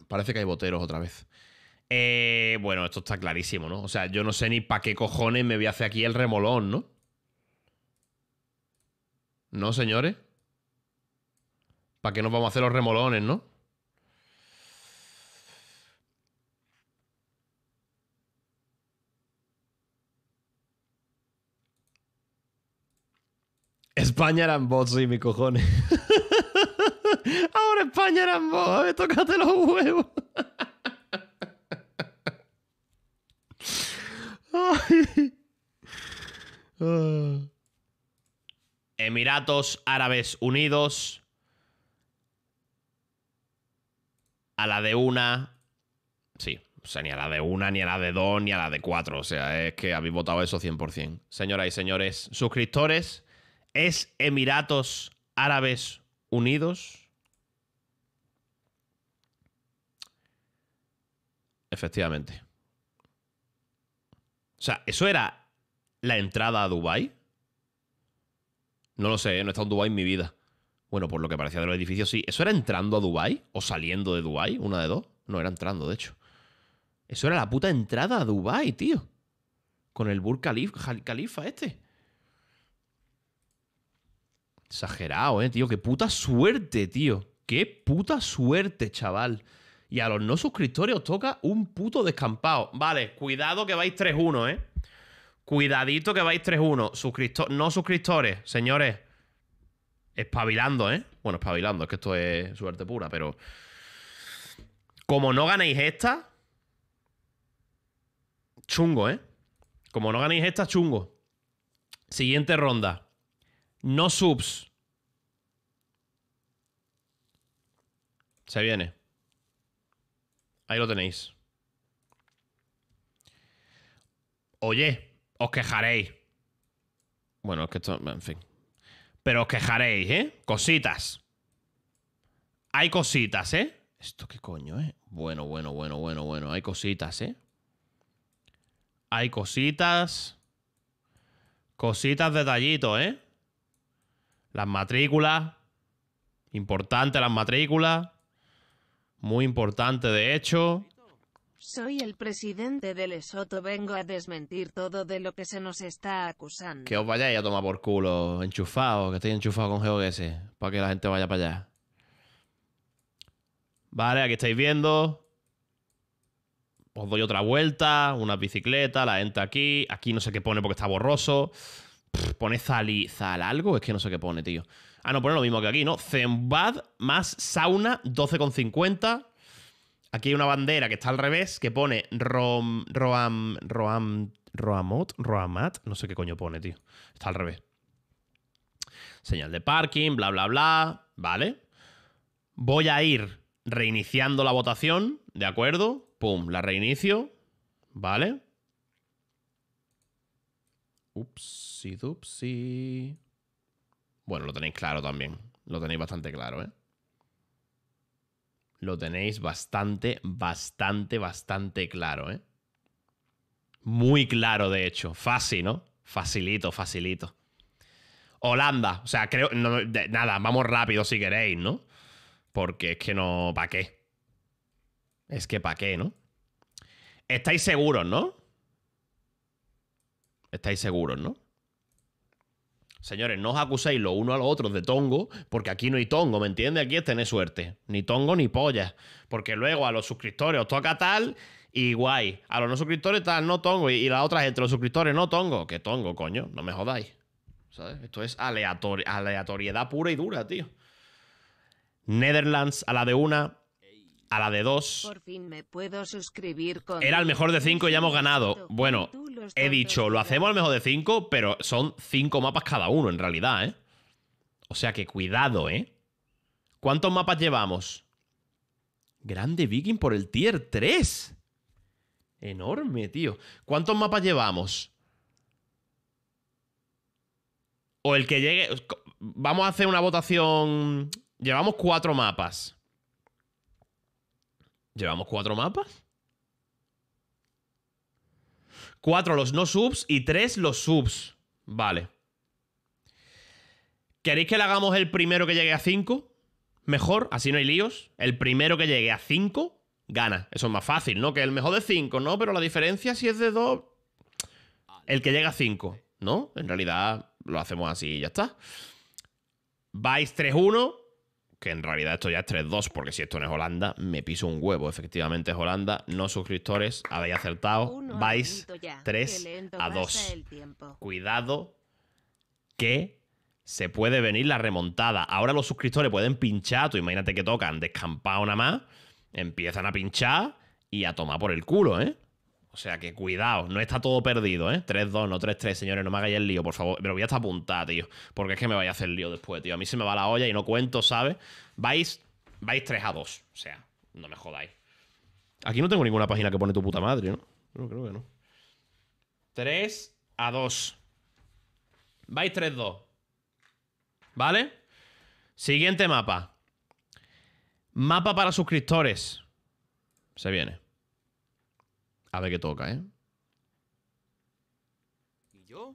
Parece que hay boteros otra vez. Eh, bueno, esto está clarísimo, ¿no? O sea, yo no sé ni para qué cojones me voy a hacer aquí el remolón, ¿no? ¿No, señores? ¿Para qué nos vamos a hacer los remolones, no? España eran bots, sí, mi cojones. Ahora España eran bots, ver, tocate los huevos. Emiratos Árabes Unidos. A la de una. Sí, o sea, ni a la de una, ni a la de dos, ni a la de cuatro. O sea, es que habéis votado eso 100%. Señoras y señores, suscriptores, ¿Es Emiratos Árabes Unidos? Efectivamente. O sea, ¿eso era la entrada a Dubái? No lo sé, ¿eh? no he estado en Dubái en mi vida. Bueno, por lo que parecía de los edificios, sí. ¿Eso era entrando a Dubái? ¿O saliendo de Dubái? Una de dos. No, era entrando, de hecho. Eso era la puta entrada a Dubái, tío. Con el Burj Khalifa este. Exagerado, eh, tío. Qué puta suerte, tío. Qué puta suerte, chaval. Y a los no suscriptores os toca un puto descampado. Vale, cuidado que vais 3-1, ¿eh? Cuidadito que vais 3-1. no suscriptores, señores. Espabilando, ¿eh? Bueno, espabilando, es que esto es suerte pura, pero... Como no ganéis esta... Chungo, ¿eh? Como no ganéis esta, chungo. Siguiente ronda no subs. Se viene. Ahí lo tenéis. Oye, os quejaréis. Bueno, es que esto, en fin. Pero os quejaréis, ¿eh? Cositas. Hay cositas, ¿eh? ¿Esto qué coño, eh? Bueno, bueno, bueno, bueno, bueno. Hay cositas, ¿eh? Hay cositas. Cositas detallitos, ¿eh? Las matrículas. Importante las matrículas. Muy importante, de hecho. Soy el presidente del Lesoto, vengo a desmentir todo de lo que se nos está acusando. Que os vayáis a tomar por culo, enchufado que estéis enchufados con geoguese, para que la gente vaya para allá. Vale, aquí estáis viendo. Os doy otra vuelta, una bicicleta, la gente aquí. Aquí no sé qué pone porque está borroso pone Zali, algo, es que no sé qué pone, tío. Ah, no, pone lo mismo que aquí, ¿no? Zembad más sauna, 12,50. Aquí hay una bandera que está al revés, que pone Roam... Roam, Roam, Roamot, Roamat, no sé qué coño pone, tío. Está al revés. Señal de parking, bla, bla, bla, ¿vale? Voy a ir reiniciando la votación, ¿de acuerdo? Pum, la reinicio, ¿vale? Upsi dupsi. Bueno, lo tenéis claro también. Lo tenéis bastante claro, ¿eh? Lo tenéis bastante, bastante, bastante claro, ¿eh? Muy claro, de hecho. Fácil, ¿no? Facilito, facilito. Holanda. O sea, creo. nada, vamos rápido si queréis, ¿no? Porque es que no. ¿Para qué? Es que ¿para qué, no? Estáis seguros, ¿no? Estáis seguros, ¿no? Señores, no os acuséis los uno a los otros de tongo, porque aquí no hay tongo, ¿me entiendes? Aquí es tener suerte. Ni tongo ni polla. Porque luego a los suscriptores os toca tal y guay. A los no suscriptores tal, no tongo. Y, la otra entre los suscriptores, no tongo. Que tongo, coño? No me jodáis. ¿Sabes? Esto es aleatoriedad pura y dura, tío. Netherlands a la de una, a la de dos. Por fin me puedo suscribir con Era el mejor de cinco y ya hemos ganado. Bueno, He dicho, lo hacemos al mejor de cinco, pero son cinco mapas cada uno, en realidad, ¿eh? O sea que cuidado, ¿eh? ¿Cuántos mapas llevamos? Grande Viking por el tier 3. Enorme, tío. ¿Cuántos mapas llevamos? O el que llegue. Vamos a hacer una votación. Llevamos cuatro mapas. ¿Llevamos cuatro mapas? 4 los no subs y 3 los subs. Vale. ¿Queréis que le hagamos el primero que llegue a 5? Mejor, así no hay líos. El primero que llegue a 5 gana. Eso es más fácil, ¿no? Que el mejor de 5, ¿no? Pero la diferencia si es de 2... El que llega a 5, ¿no? En realidad lo hacemos así y ya está. Vais 3-1 que en realidad esto ya es 3-2, porque si esto no es Holanda, me piso un huevo. Efectivamente es Holanda, no suscriptores, habéis acertado, vais 3 a 2. Cuidado que se puede venir la remontada. Ahora los suscriptores pueden pinchar, tú imagínate que tocan descampado nada más, empiezan a pinchar y a tomar por el culo, ¿eh? O sea que cuidado, no está todo perdido, ¿eh? 3-2, no 3-3, señores, no me hagáis el lío, por favor. Pero voy hasta apuntar, tío. Porque es que me vais a hacer lío después, tío. A mí se me va la olla y no cuento, ¿sabes? Vais, vais 3 a 2. O sea, no me jodáis. Aquí no tengo ninguna página que pone tu puta madre, ¿no? No, creo que no. 3 a 2. Vais 3-2. ¿Vale? Siguiente mapa. Mapa para suscriptores. Se viene. A ver qué toca, ¿eh? ¿Y yo?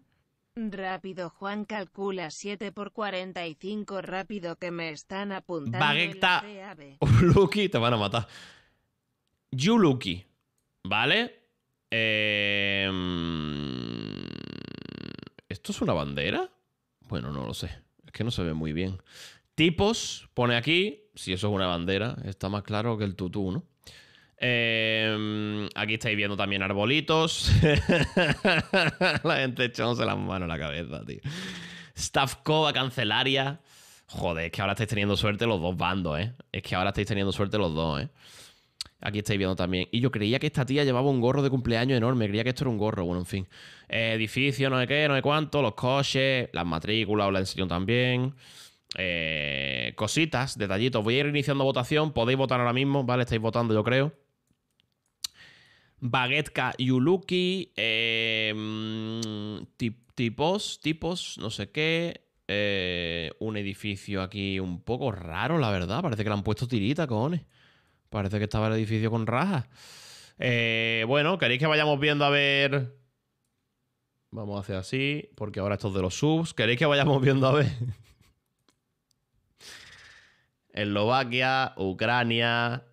Rápido, Juan, calcula 7 por 45. Rápido, que me están apuntando. Vagueta. Oh, Lucky, te van a matar. Lucky. ¿vale? Em, ¿Esto es una bandera? Bueno, no lo sé. Es que no se ve muy bien. Tipos, pone aquí. Si eso es una bandera, está más claro que el tutú, ¿no? Em, aquí estáis viendo también arbolitos. la gente echándose las manos en la cabeza, tío. Coba Cancelaria. Joder, es que ahora estáis teniendo suerte los dos bandos, ¿eh? Es que ahora estáis teniendo suerte los dos, ¿eh? Aquí estáis viendo también. Y yo creía que esta tía llevaba un gorro de cumpleaños enorme. Creía que esto era un gorro. Bueno, en fin. Eh, edificio, no sé qué, no sé cuánto. Los coches, las matrículas, os la enseño también. Eh, cositas, detallitos. Voy a ir iniciando votación. Podéis votar ahora mismo, ¿vale? Estáis votando, yo creo. Baguetka Yuluki, em, tipos, tipos, no sé qué. Eh, un edificio aquí un poco raro, la verdad. Parece que le han puesto tirita, cojones. Parece que estaba el edificio con rajas. Eh, bueno, queréis que vayamos viendo a ver. Vamos a hacer así, porque ahora esto de los subs. ¿Queréis que vayamos viendo a ver? Eslovaquia, Ucrania,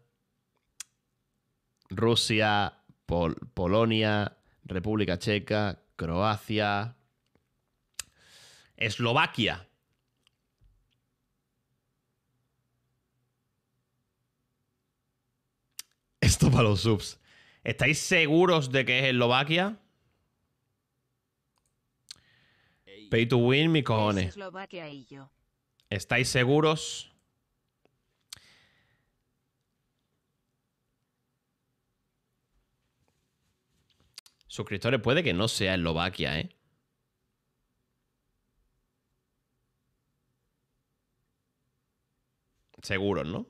Rusia, Polonia, República Checa, Croacia, Eslovaquia. Esto para los subs. ¿Estáis seguros de que es Eslovaquia? Pay to win, mi cojones. ¿Estáis seguros? suscriptores puede que no sea Eslovaquia, ¿eh? Seguros, ¿no?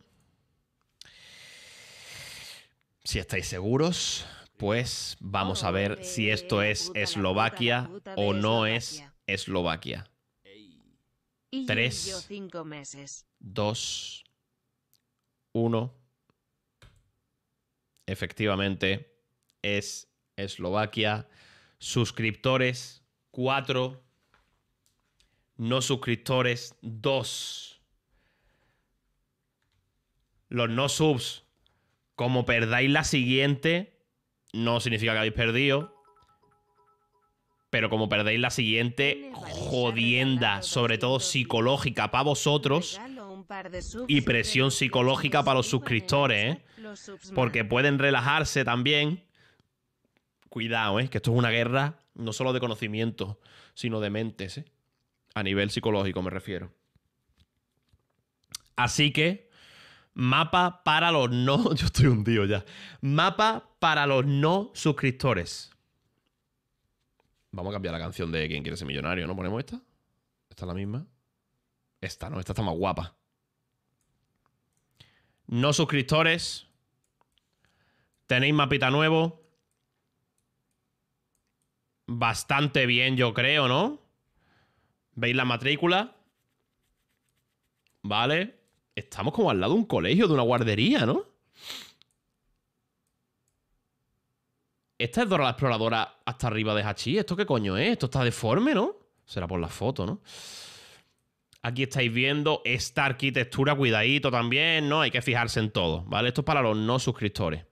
Si estáis seguros, pues vamos a ver si esto es Eslovaquia o no es Eslovaquia. Tres, dos, uno. Efectivamente, es Eslovaquia. Suscriptores, 4. No suscriptores, 2. Los no subs, como perdáis la siguiente, no significa que habéis perdido. Pero como perdéis la siguiente, jodienda, sobre todo psicológica para vosotros y presión psicológica para los suscriptores, ¿eh? porque pueden relajarse también cuidado, ¿eh? que esto es una guerra no solo de conocimientos, sino de mentes, ¿eh? a nivel psicológico me refiero. Así que, mapa para los no, yo estoy hundido ya, mapa para los no suscriptores. Vamos a cambiar la canción de Quien quiere ser millonario, ¿no? Ponemos esta. Esta es la misma. Esta, ¿no? Esta está más guapa. No suscriptores. Tenéis mapita nuevo bastante bien, yo creo, ¿no? ¿Veis la matrícula? Vale. Estamos como al lado de un colegio, de una guardería, ¿no? Esta es Dora la Exploradora hasta arriba de Hachi. ¿Esto qué coño es? Esto está deforme, ¿no? Será por la foto, ¿no? Aquí estáis viendo esta arquitectura, cuidadito también, ¿no? Hay que fijarse en todo, ¿vale? Esto es para los no suscriptores.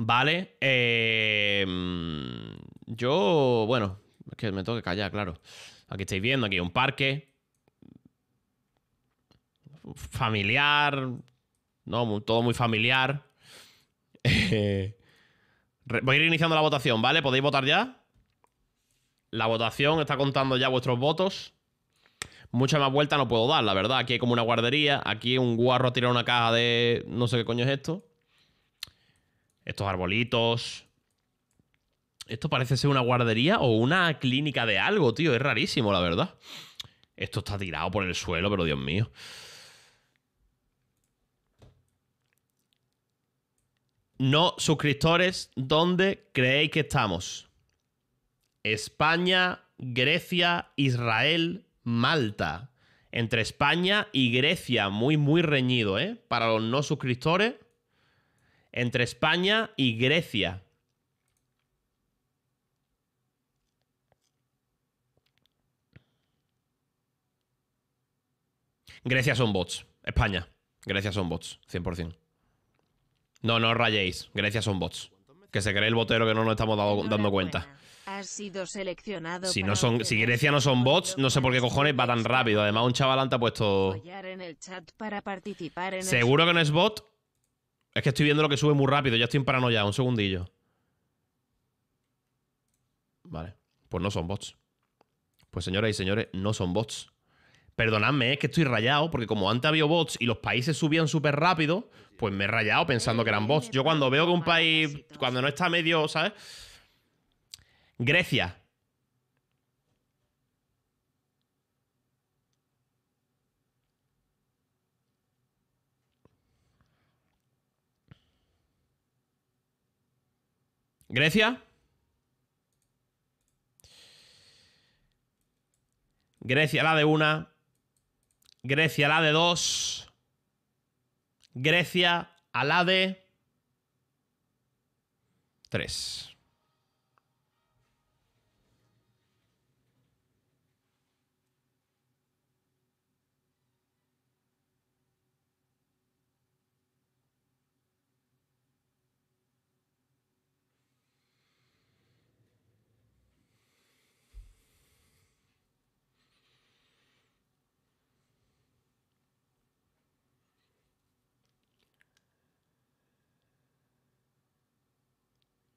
¿Vale? Eh, mm, yo, bueno, es que me tengo que callar, claro. Aquí estáis viendo, aquí hay un parque. Familiar. No, todo muy familiar. Eh, voy a ir iniciando la votación, ¿vale? ¿Podéis votar ya? La votación está contando ya vuestros votos. Mucha más vuelta no puedo dar, la verdad. Aquí hay como una guardería. Aquí un guarro ha tirado una caja de... No sé qué coño es esto estos arbolitos. Esto parece ser una guardería o una clínica de algo, tío. Es rarísimo, la verdad. Esto está tirado por el suelo, pero Dios mío. No, suscriptores, ¿dónde creéis que estamos? España, Grecia, Israel, Malta. Entre España y Grecia, muy, muy reñido, ¿eh? Para los no suscriptores, entre España y Grecia. Grecia son bots. España. Grecia son bots, 100%. No, no rayéis. Grecia son bots. Que se cree el botero que no nos estamos dando cuenta. si, no son, si Grecia no son bots, no sé por qué cojones va tan rápido. Además, un chavalante ha puesto... Seguro que no es bot, es que estoy viendo lo que sube muy rápido, ya estoy en paranoia, un segundillo. Vale, pues no son bots. Pues señoras y señores, no son bots. Perdonadme, es que estoy rayado, porque como antes había bots y los países subían súper rápido, pues me he rayado pensando que eran bots. Yo cuando veo que un país, cuando no está medio, ¿sabes? Grecia, Grecia. Grecia la de una. Grecia la de dos. Grecia a la de tres.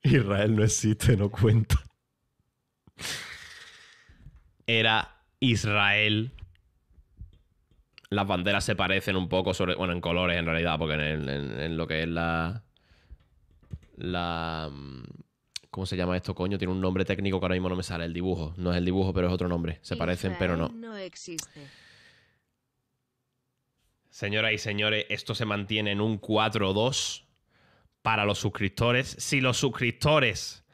Israel no existe, no cuenta. Era Israel. Las banderas se parecen un poco Bueno, en colores en realidad, porque en, lo que es la. La. Mm, ¿Cómo se llama esto, coño? Tiene un nombre técnico que ahora mismo no me sale el dibujo. No es el dibujo, pero es otro nombre. Se parecen, pero no. No existe. Señoras y señores, esto se mantiene en un 4-2 para los suscriptores. Si los suscriptores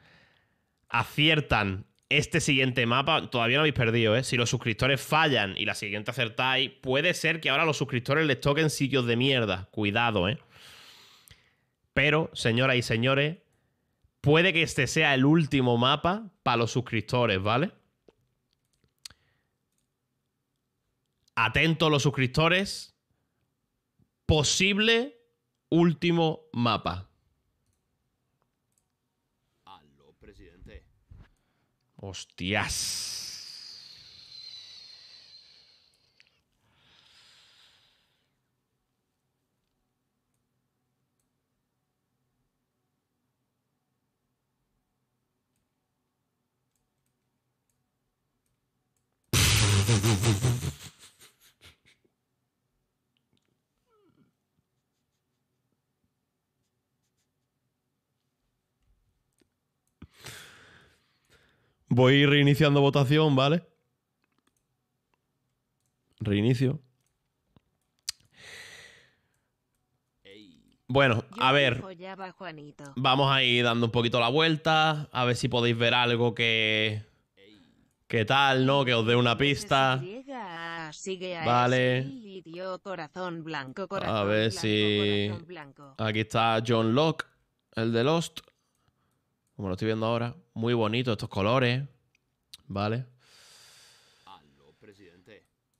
aciertan este siguiente mapa, todavía no habéis perdido, ¿eh? Si los suscriptores fallan y la siguiente acertáis, puede ser que ahora los suscriptores les toquen sitios de mierda. Cuidado, ¿eh? Pero, señoras y señores, puede que este sea el último mapa para los suscriptores, ¿vale? Atentos los suscriptores. Posible último mapa. Hostias. Voy reiniciando votación, ¿vale? Reinicio. Bueno, a ver. Vamos a ir dando un poquito la vuelta. A ver si podéis ver algo que. ¿Qué tal, no? Que os dé una pues pista. Vale. A ver si. Aquí está John Locke, el de Lost como lo estoy viendo ahora. Muy bonito estos colores, ¿vale?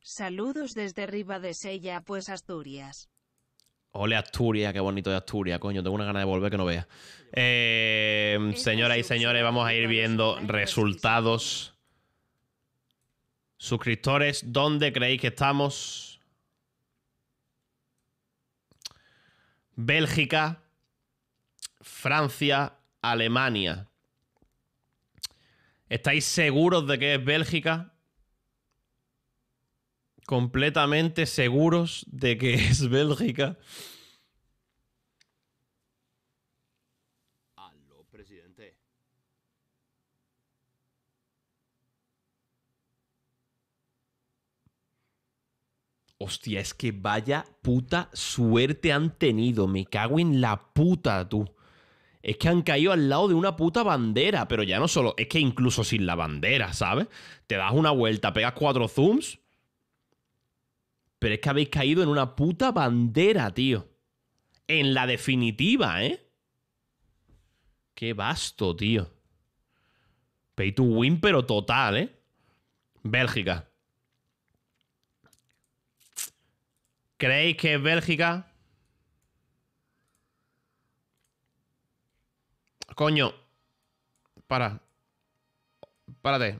Saludos desde arriba de Sella, pues Asturias. Ole Asturias, qué bonito de Asturias, coño, tengo una gana de volver que no veas. Eh, em, señoras y señores, vamos a ir viendo resultados. Suscriptores, ¿dónde creéis que estamos? Bélgica, Francia, Alemania. ¿Estáis seguros de que es Bélgica? ¿Completamente seguros de que es Bélgica? presidente. Hostia, es que vaya puta suerte han tenido. Me cago en la puta, tú es que han caído al lado de una puta bandera, pero ya no solo, es que incluso sin la bandera, ¿sabes? Te das una vuelta, pegas cuatro zooms, pero es que habéis caído en una puta bandera, tío. En la definitiva, ¿eh? Qué basto, tío. Pay to win, pero total, ¿eh? Bélgica. ¿Creéis que es Bélgica? Coño. Para. Párate.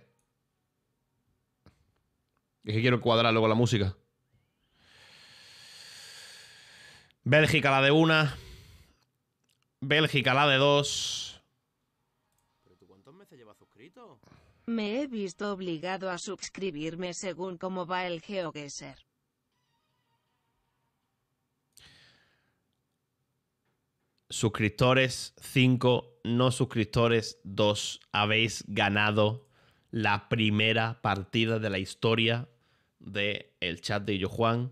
Es que quiero cuadrar luego la música. Bélgica la de una. Bélgica la de dos. Me he visto obligado a suscribirme según cómo va el GeoGuessr. Suscriptores 5 no suscriptores dos habéis ganado la primera partida de la historia de el chat de yo Juan.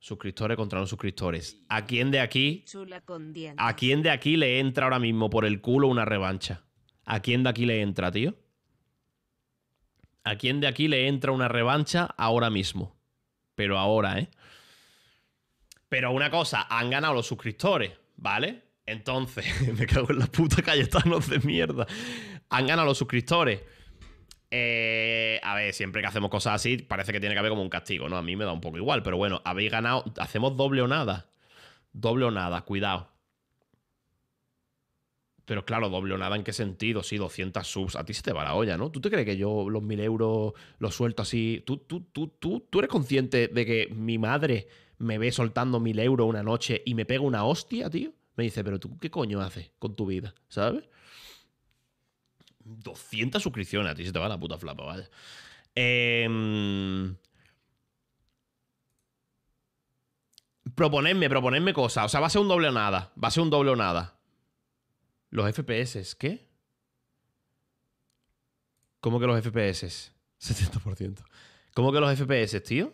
Suscriptores contra no suscriptores. ¿A quién de aquí? ¿A quién de aquí le entra ahora mismo por el culo una revancha? ¿A quién de aquí le entra, tío? ¿A quién de aquí le entra una revancha ahora mismo? Pero ahora, ¿eh? Pero una cosa, han ganado los suscriptores, ¿vale? Entonces, me cago en la puta Cayetanos de mierda. Han ganado los suscriptores. Eh, a ver, siempre que hacemos cosas así, parece que tiene que haber como un castigo, ¿no? A mí me da un poco igual, pero bueno, habéis ganado. Hacemos doble o nada. Doble o nada, cuidado. Pero claro, doble o nada, ¿en qué sentido? Sí, 200 subs, a ti se te va la olla, ¿no? ¿Tú te crees que yo los 1000 euros los suelto así? ¿Tú, tú, tú, tú, ¿Tú eres consciente de que mi madre me ve soltando 1000 euros una noche y me pega una hostia, tío? me dice, pero tú qué coño haces con tu vida, ¿sabes? 200 suscripciones, a ti se te va la puta flapa, vaya. Em, proponerme, proponerme cosas. O sea, va a ser un doble o nada. Va a ser un doble o nada. Los FPS, ¿qué? ¿Cómo que los FPS? 70%. ¿Cómo que los FPS, tío?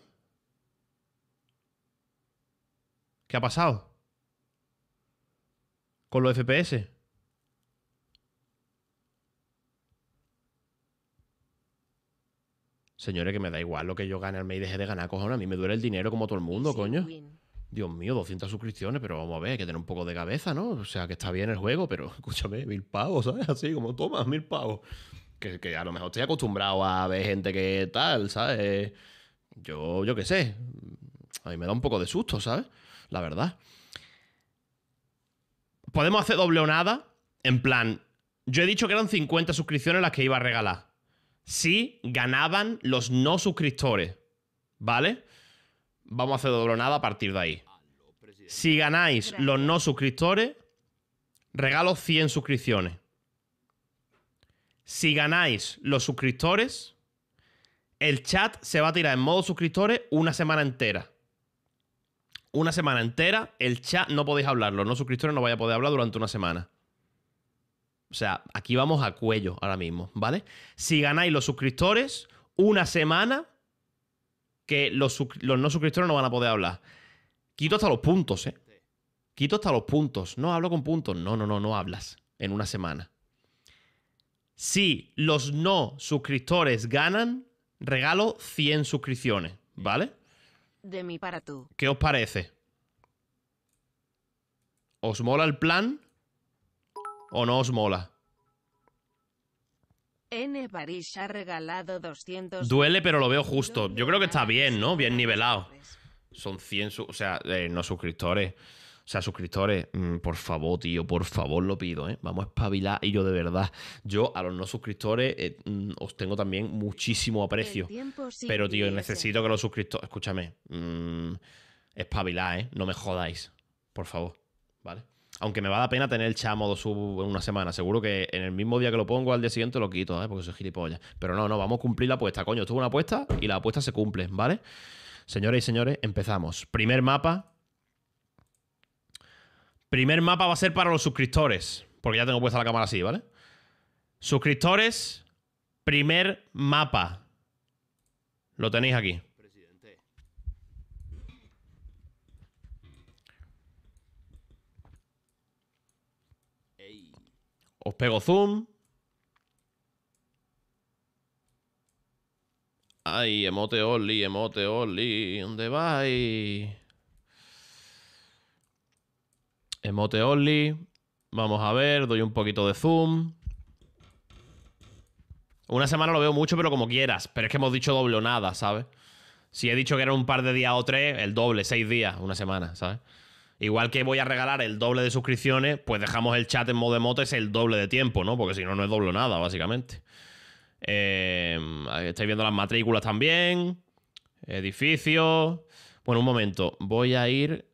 ¿Qué ha pasado? con los FPS. Señores, que me da igual lo que yo gane al y deje de ganar, cojones A mí me duele el dinero como todo el mundo, coño. Dios mío, 200 suscripciones, pero vamos a ver, hay que tener un poco de cabeza, ¿no? O sea, que está bien el juego, pero escúchame, mil pavos, ¿sabes? Así como toma, mil pavos. Que, que, a lo mejor estoy acostumbrado a ver gente que tal, ¿sabes? Yo, yo qué sé. A mí me da un poco de susto, ¿sabes? La verdad podemos hacer doble o nada. En plan, yo he dicho que eran 50 suscripciones las que iba a regalar. Si ganaban los no suscriptores, ¿vale? Vamos a hacer doble o nada a partir de ahí. Si ganáis los no suscriptores, regalo 100 suscripciones. Si ganáis los suscriptores, el chat se va a tirar en modo suscriptores una semana entera una semana entera, el chat no podéis hablarlo. No suscriptores no vaya a poder hablar durante una semana. O sea, aquí vamos a cuello ahora mismo, ¿vale? Si ganáis los suscriptores, una semana que los, los no suscriptores no van a poder hablar. Quito hasta los puntos, ¿eh? Quito hasta los puntos. No hablo con puntos. No, no, no, no hablas en una semana. Si los no suscriptores ganan, regalo 100 suscripciones, ¿vale? mí para tú. ¿Qué os parece? ¿Os mola el plan? ¿O no os mola? ha regalado 200... Duele, pero lo veo justo. Yo creo que está bien, ¿no? Bien nivelado. Son 100... O sea, eh, no suscriptores. O sea, suscriptores, mm, por favor, tío, por favor lo pido, ¿eh? Vamos a espabilar y yo de verdad, yo a los no suscriptores eh, mm, os tengo también muchísimo aprecio. Pero, tío, necesito que los suscriptores, escúchame, mmm, ¿eh? No me jodáis, por favor, ¿vale? Aunque me va la pena tener el chamo dos sub en una semana. Seguro que en el mismo día que lo pongo, al día siguiente lo quito, ¿eh? Porque soy gilipollas. Pero no, no, vamos a cumplir la apuesta, coño. Tuve una apuesta y la apuesta se cumple, ¿vale? Señores y señores, empezamos. Primer mapa, Primer mapa va a ser para los suscriptores. Porque ya tengo puesta la cámara así, ¿vale? Suscriptores, primer mapa. Lo tenéis aquí. Presidente. Os pego zoom. Ay, emote only, emote only. ¿dónde vais? Emote only. Vamos a ver, doy un poquito de zoom. Una semana lo veo mucho, pero como quieras. Pero es que hemos dicho doble o nada, ¿sabes? Si he dicho que era un par de días o tres, el doble, seis días, una semana, ¿sabes? Igual que voy a regalar el doble de suscripciones, pues dejamos el chat en modo es el doble de tiempo, ¿no? Porque si no, no es doble nada, básicamente. Eh, estáis viendo las matrículas también. Edificio. Bueno, un momento. Voy a ir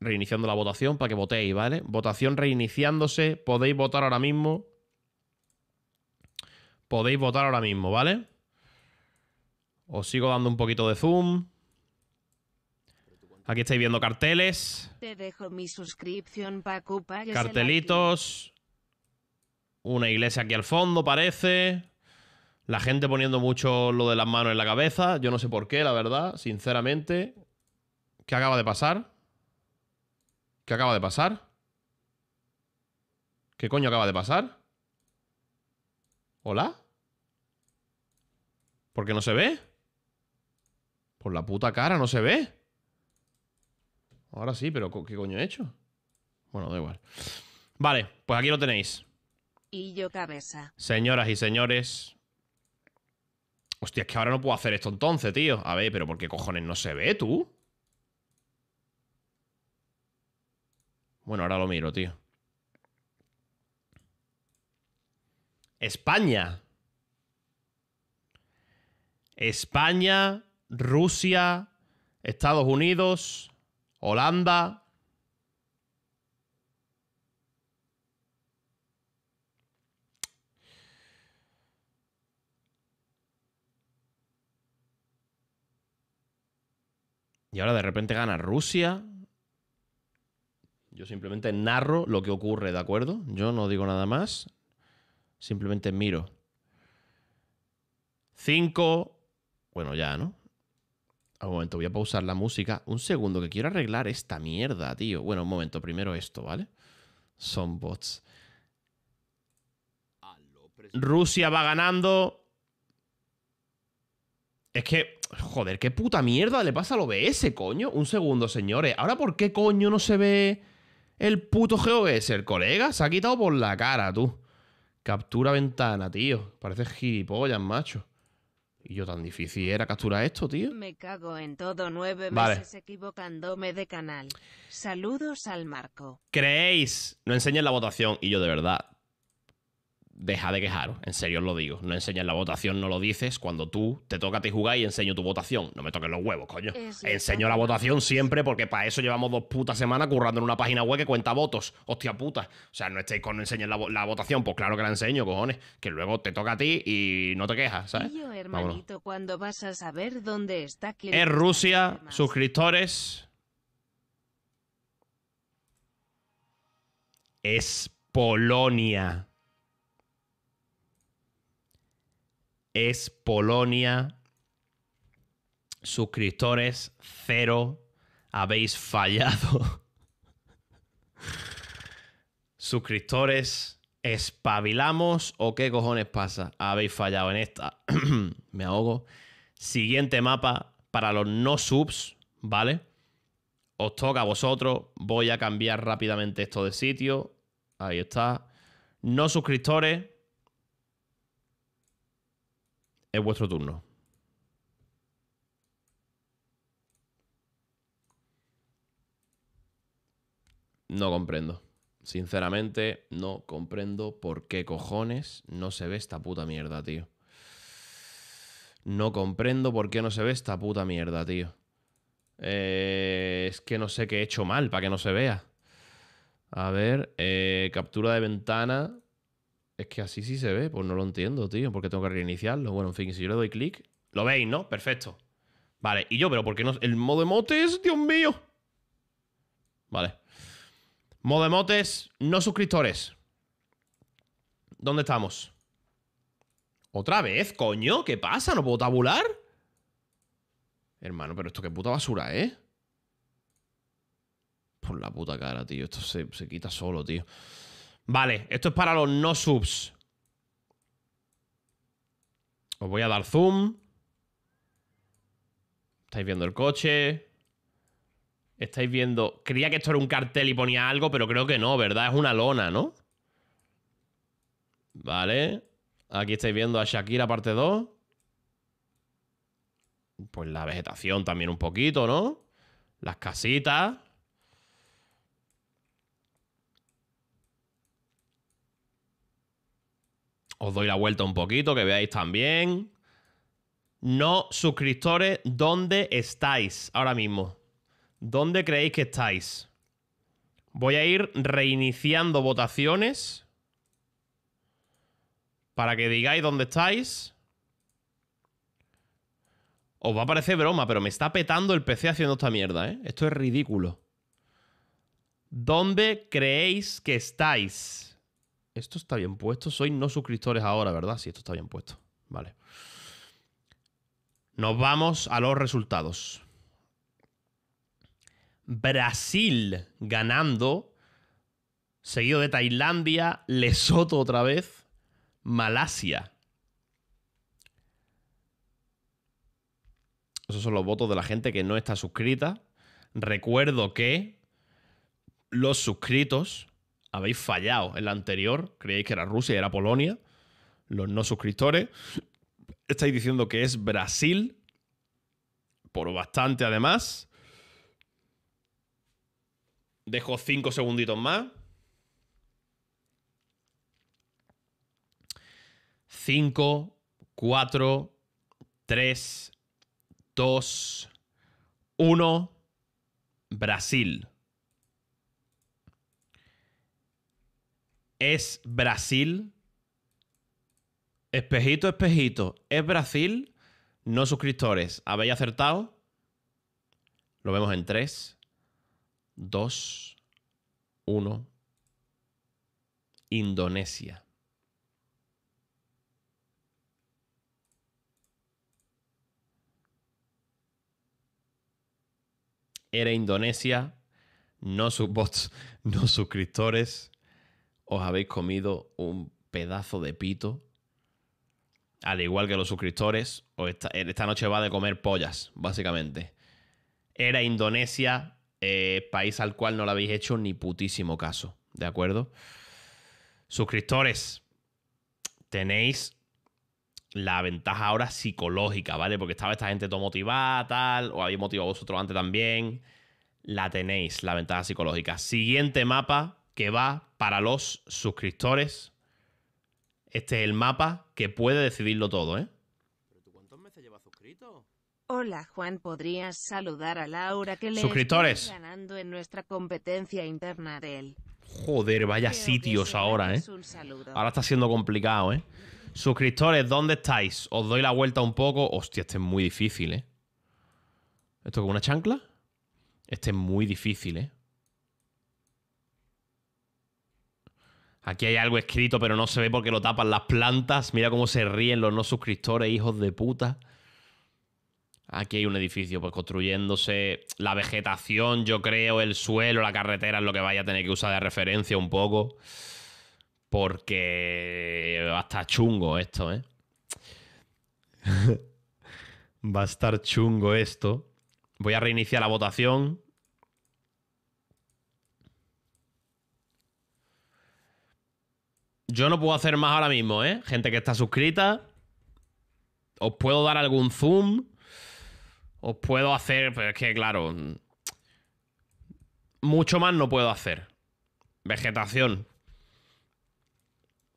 reiniciando la votación para que votéis, ¿vale? Votación reiniciándose, podéis votar ahora mismo. Podéis votar ahora mismo, ¿vale? Os sigo dando un poquito de zoom. Aquí estáis viendo carteles. Cartelitos. Una iglesia aquí al fondo, parece. La gente poniendo mucho lo de las manos en la cabeza. Yo no sé por qué, la verdad, sinceramente. ¿Qué acaba de pasar? ¿Qué acaba de pasar? ¿Qué coño acaba de pasar? ¿Hola? ¿Por qué no se ve? Por la puta cara, no se ve. Ahora sí, pero ¿qué coño he hecho? Bueno, da igual. Vale, pues aquí lo tenéis. Y yo cabeza. Señoras y señores. Hostia, es que ahora no puedo hacer esto entonces, tío. A ver, pero ¿por qué cojones no se ve tú? Bueno, ahora lo miro, tío. España. España, Rusia, Estados Unidos, Holanda. Y ahora de repente gana Rusia. Yo simplemente narro lo que ocurre, ¿de acuerdo? Yo no digo nada más, simplemente miro. Cinco. Bueno, ya, ¿no? Un momento, voy a pausar la música. Un segundo, que quiero arreglar esta mierda, tío. Bueno, un momento, primero esto, ¿vale? Son bots. Rusia va ganando. Es que, joder, qué puta mierda le pasa al OBS, coño. Un segundo, señores. Ahora, ¿por qué coño no se ve el puto es el colega, se ha quitado por la cara, tú. Captura ventana, tío. Parece gilipollas, macho. Y yo tan difícil era capturar esto, tío. Me cago en todo nueve meses equivocándome de canal. Saludos al Marco. ¿Creéis? No enseñan la votación. Y yo de verdad, deja de quejaros, en serio os lo digo. No enseñas la votación, no lo dices. Cuando tú te toca a ti jugar y enseño tu votación. No me toques los huevos, coño. enseño la votación siempre porque para eso llevamos dos putas semanas currando en una página web que cuenta votos. Hostia puta. O sea, no estéis con enseñar la, votación. Pues claro que la enseño, cojones. Que luego te toca a ti y no te quejas, ¿sabes? hermanito, cuando vas a saber dónde está Es Rusia, suscriptores. Es Polonia. es Polonia. Suscriptores, cero. Habéis fallado. Suscriptores, ¿espabilamos o qué cojones pasa? Habéis fallado en esta. Me ahogo. Siguiente mapa para los no subs, ¿vale? Os toca a vosotros. Voy a cambiar rápidamente esto de sitio. Ahí está. No suscriptores es vuestro turno. No comprendo. Sinceramente, no comprendo por qué cojones no se ve esta puta mierda, tío. No comprendo por qué no se ve esta puta mierda, tío. Eh, es que no sé qué he hecho mal para que no se vea. A ver, eh, captura de ventana es que así sí se ve, pues no lo entiendo, tío, porque tengo que reiniciarlo. Bueno, en fin, si yo le doy clic, lo veis, ¿no? Perfecto. Vale, y yo, pero ¿por qué no? El modo emotes, Dios mío. Vale. Modo motes, no suscriptores. ¿Dónde estamos? ¿Otra vez, coño? ¿Qué pasa? ¿No puedo tabular? Hermano, pero esto qué puta basura, ¿eh? Por la puta cara, tío. Esto se, se quita solo, tío. Vale, esto es para los no subs. Os voy a dar zoom. Estáis viendo el coche. Estáis viendo... Creía que esto era un cartel y ponía algo, pero creo que no, ¿verdad? Es una lona, ¿no? Vale. Aquí estáis viendo a Shakira parte 2. Pues la vegetación también un poquito, ¿no? Las casitas. os doy la vuelta un poquito, que veáis también. No, suscriptores, ¿dónde estáis ahora mismo? ¿Dónde creéis que estáis? Voy a ir reiniciando votaciones para que digáis dónde estáis. Os va a parecer broma, pero me está petando el PC haciendo esta mierda, ¿eh? Esto es ridículo. ¿Dónde creéis que estáis? Esto está bien puesto. soy no suscriptores ahora, ¿verdad? Sí, esto está bien puesto. Vale. Nos vamos a los resultados. Brasil ganando, seguido de Tailandia, Lesoto otra vez, Malasia. Esos son los votos de la gente que no está suscrita. Recuerdo que los suscritos habéis fallado en la anterior, Creíais que era Rusia y era Polonia, los no suscriptores, estáis diciendo que es Brasil, por bastante además. Dejo cinco segunditos más. Cinco, cuatro, tres, dos, uno. Brasil. ¿Es Brasil? Espejito, espejito. ¿Es Brasil? No suscriptores. ¿Habéis acertado? Lo vemos en 3, 2, 1. Indonesia. Era Indonesia, no sus bots, no suscriptores os habéis comido un pedazo de pito. Al igual que los suscriptores, esta, esta, noche va de comer pollas, básicamente. Era Indonesia, eh, país al cual no le habéis hecho ni putísimo caso, ¿de acuerdo? Suscriptores, tenéis la ventaja ahora psicológica, ¿vale? Porque estaba esta gente todo motivada, tal, o habéis motivado vosotros antes también. La tenéis, la ventaja psicológica. Siguiente mapa que va para los suscriptores. Este es el mapa que puede decidirlo todo, ¿eh? Hola Juan, ¿podrías saludar a Laura que le suscriptores ganando en nuestra competencia interna Joder, vaya sitios ahora, ¿eh? Ahora está siendo complicado, ¿eh? Suscriptores, ¿dónde estáis? Os doy la vuelta un poco. Hostia, este es muy difícil, ¿eh? ¿Esto con una chancla? Este es muy difícil, ¿eh? Aquí hay algo escrito, pero no se ve porque lo tapan las plantas. Mira cómo se ríen los no suscriptores, hijos de puta. Aquí hay un edificio, pues construyéndose la vegetación, yo creo, el suelo, la carretera es lo que vaya a tener que usar de referencia un poco. Porque va a estar chungo esto, ¿eh? va a estar chungo esto. Voy a reiniciar la votación. Yo no puedo hacer más ahora mismo, ¿eh? Gente que está suscrita. Os puedo dar algún zoom. Os puedo hacer. Pues es que, claro. Mucho más no puedo hacer. Vegetación.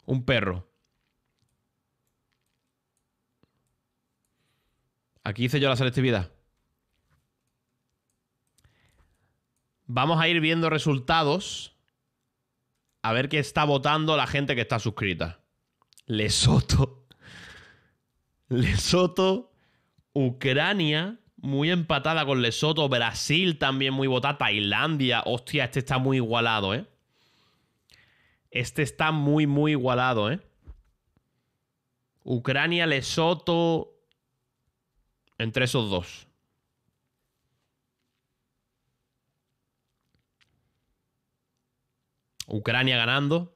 Un perro. Aquí hice yo la selectividad. Vamos a ir viendo resultados a ver qué está votando la gente que está suscrita. Lesoto. Lesoto. Ucrania. Muy empatada con Lesoto. Brasil también muy votada. Tailandia. Hostia, este está muy igualado, ¿eh? Este está muy, muy igualado, ¿eh? Ucrania, Lesoto. Entre esos dos. ucrania ganando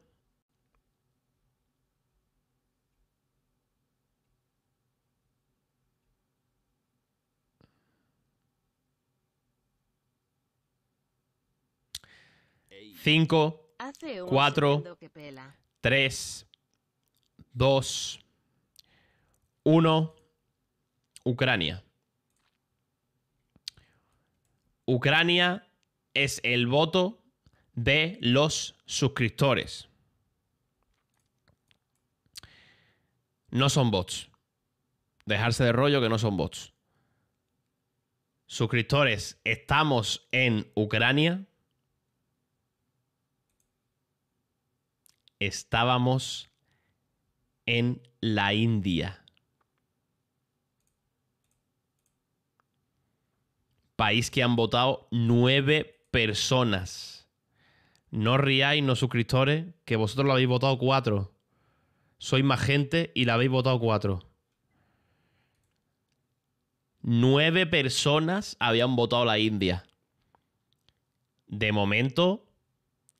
5 4 3 2 1 ucrania ucrania es el voto de los suscriptores. No son bots. Dejarse de rollo que no son bots. Suscriptores, estamos en Ucrania. Estábamos en la India. País que han votado nueve personas. No riáis, no suscriptores, que vosotros lo habéis votado cuatro. Sois más gente y la habéis votado cuatro. Nueve personas habían votado la India. De momento,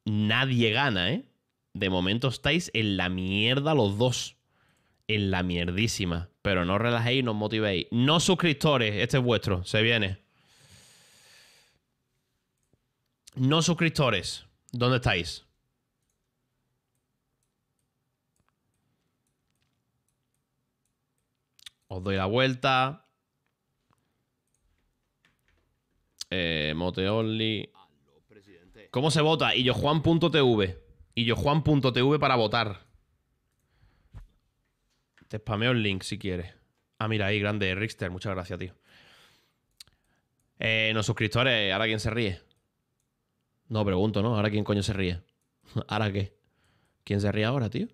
nadie gana, ¿eh? De momento estáis en la mierda los dos. En la mierdísima. Pero no relajéis y no os motivéis. No suscriptores, este es vuestro, se viene. No suscriptores. ¿Dónde estáis? Os doy la vuelta. Eh, ¿Cómo se vota? Y yo para votar. Te spameo el link si quieres. Ah, mira, ahí, grande Rickster. Muchas gracias, tío. Eh, los suscriptores, ahora quién se ríe. No, pregunto, ¿no? ¿Ahora quién coño se ríe? ¿Ahora qué? ¿Quién se ríe ahora, tío?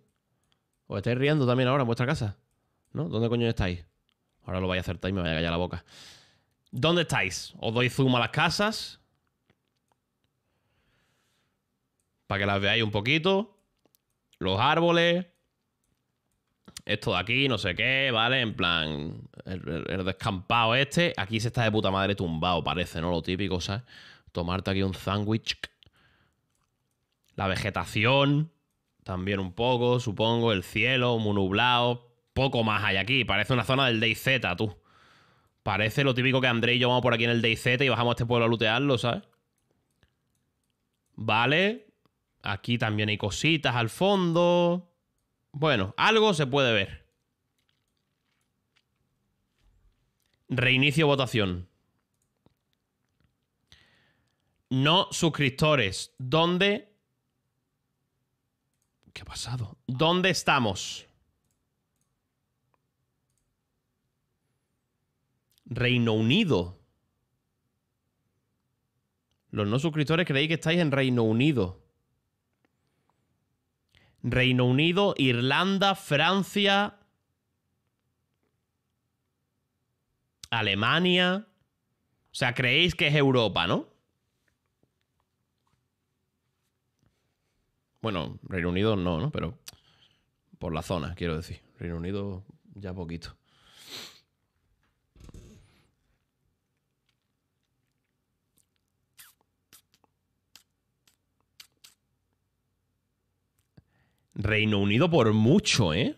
¿Os estáis riendo también ahora en vuestra casa? ¿No? ¿Dónde coño estáis? Ahora lo vais a acertar y me voy a callar la boca. ¿Dónde estáis? Os doy zoom a las casas. Para que las veáis un poquito. Los árboles. Esto de aquí, no sé qué, ¿vale? En plan, el, el descampado este. Aquí se está de puta madre tumbado, parece, ¿no? Lo típico, ¿sabes? tomarte aquí un sándwich. La vegetación, también un poco, supongo, el cielo, muy nublado. Poco más hay aquí, parece una zona del Z, tú. Parece lo típico que André y yo vamos por aquí en el Z y bajamos a este pueblo a lutearlo ¿sabes? Vale. Aquí también hay cositas al fondo. Bueno, algo se puede ver. Reinicio votación no suscriptores. ¿Dónde? ¿Qué ha pasado? ¿Dónde estamos? Reino Unido. Los no suscriptores creéis que estáis en Reino Unido. Reino Unido, Irlanda, Francia, Alemania. O sea, creéis que es Europa, ¿no? Bueno, Reino Unido no, ¿no? Pero por la zona, quiero decir. Reino Unido ya poquito. Reino Unido por mucho, ¿eh?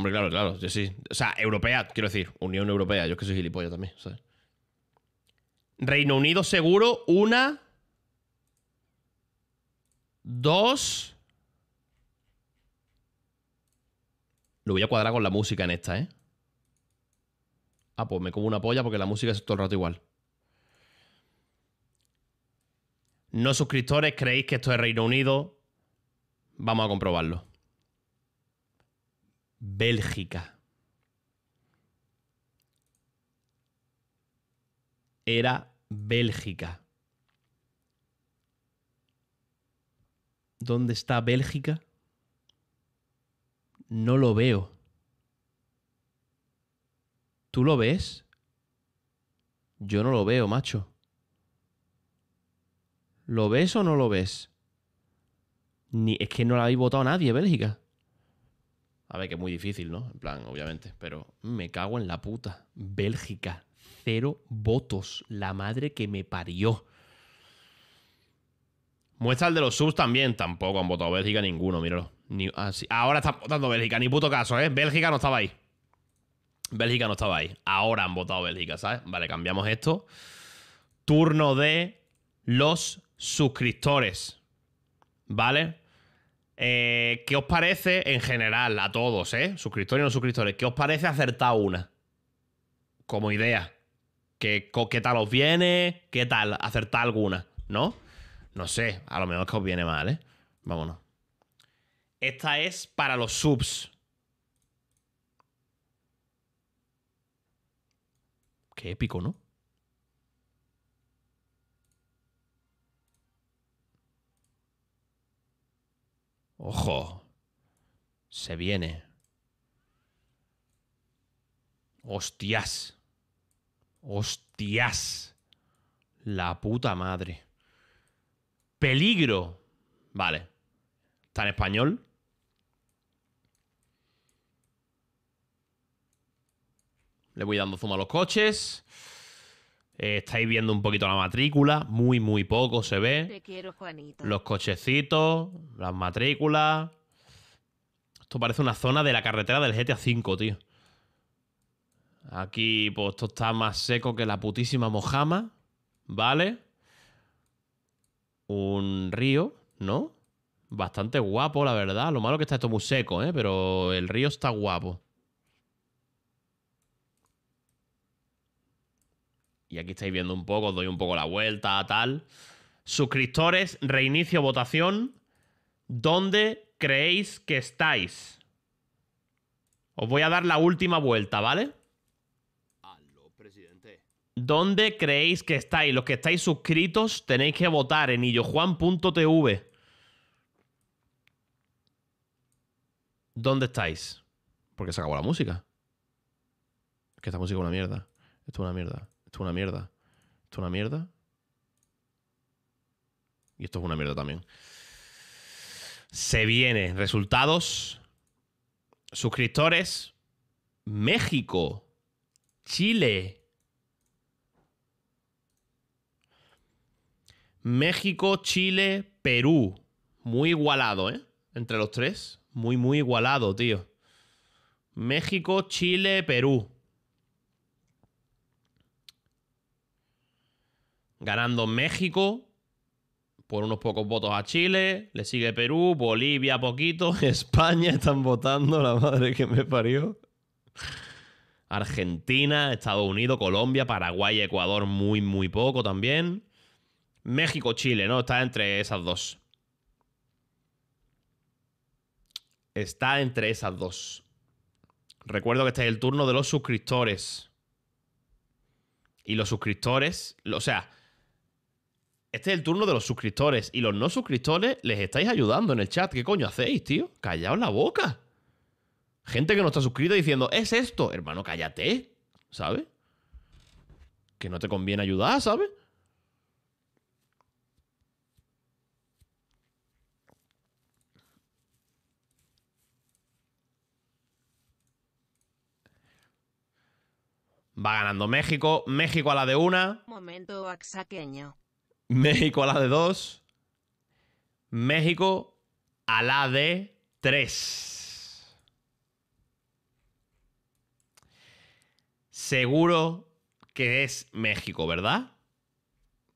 Hombre, claro, claro, yo sí. O sea, europea, quiero decir, Unión Europea, yo es que soy gilipollas también, ¿sabes? Reino Unido seguro, una. Dos. Lo voy a cuadrar con la música en esta, ¿eh? Ah, pues me como una polla porque la música es todo el rato igual. No suscriptores, creéis que esto es Reino Unido. Vamos a comprobarlo. Bélgica. Era Bélgica. ¿Dónde está Bélgica? No lo veo. ¿Tú lo ves? Yo no lo veo, macho. ¿Lo ves o no lo ves? Ni, es que no lo habéis votado nadie, Bélgica. A ver, que es muy difícil, ¿no? En plan, obviamente. Pero me cago en la puta. Bélgica, cero votos. La madre que me parió. Muestra el de los subs también. Tampoco han votado Bélgica ninguno, míralo. Ah, Ahora están votando Bélgica, ni puto caso, ¿eh? Bélgica no estaba ahí. Bélgica no estaba ahí. Ahora han votado Bélgica, ¿sabes? Vale, cambiamos esto. Turno de los suscriptores. ¿Vale? Eh, ¿Qué os parece en general a todos, eh? Suscriptores y no suscriptores, ¿qué os parece acertar una? Como idea. ¿Qué, ¿Qué tal os viene? ¿Qué tal? Acertar alguna, ¿no? No sé, a lo mejor es que os viene mal, ¿eh? Vámonos. Esta es para los subs. Qué épico, ¿no? Ojo. Se viene. Hostias. Hostias. La puta madre. Peligro. Vale. ¿Está en español? Le voy dando zoom a los coches. Eh, estáis viendo un poquito la matrícula, muy, muy poco se ve. Los cochecitos, las matrículas. Esto parece una zona de la carretera del GTA V, tío. Aquí, pues, esto está más seco que la putísima mojama, ¿vale? Un río, ¿no? Bastante guapo, la verdad. Lo malo que está esto muy seco, ¿eh? Pero el río está guapo. y aquí estáis viendo un poco, os doy un poco la vuelta, tal. Suscriptores, reinicio votación. ¿Dónde creéis que estáis? Os voy a dar la última vuelta, ¿vale? Aló, presidente. ¿Dónde creéis que estáis? Los que estáis suscritos tenéis que votar en illojuan.tv. ¿Dónde estáis? Porque se acabó la música. que esta música es una mierda. Esto es una mierda. Esto es una mierda. Esto es una mierda. Y esto es una mierda también. Se viene. Resultados. Suscriptores. México. Chile. México, Chile, Perú. Muy igualado, ¿eh? Entre los tres. Muy, muy igualado, tío. México, Chile, Perú. ganando México por unos pocos votos a Chile, le sigue Perú, Bolivia poquito, España están votando, la madre que me parió. Argentina, Estados Unidos, Colombia, Paraguay, Ecuador, muy, muy poco también. México, Chile, ¿no? Está entre esas dos. Está entre esas dos. Recuerdo que este es el turno de los suscriptores. Y los suscriptores, o sea, este es el turno de los suscriptores y los no suscriptores les estáis ayudando en el chat. ¿Qué coño hacéis, tío? Callaos la boca. Gente que no está suscrita diciendo, es esto. Hermano, cállate. ¿Sabes? Que no te conviene ayudar, ¿sabes? Va ganando México. México a la de una. Momento axaqueño. México a la de 2. México a la de 3. Seguro que es México, ¿verdad?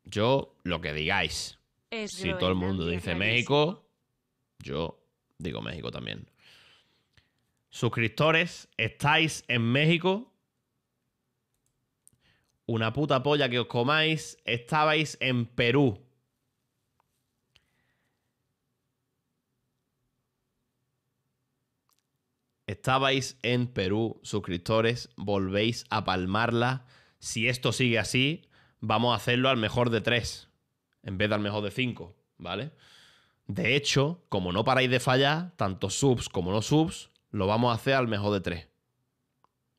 Yo lo que digáis. si todo el mundo dice México, yo digo México también. Suscriptores, ¿estáis en México? una puta polla que os comáis, estabais en Perú. Estabais en Perú, suscriptores, volvéis a palmarla. Si esto sigue así, vamos a hacerlo al mejor de tres, en vez de al mejor de cinco, ¿vale? De hecho, como no paráis de fallar, tanto subs como no subs, lo vamos a hacer al mejor de tres,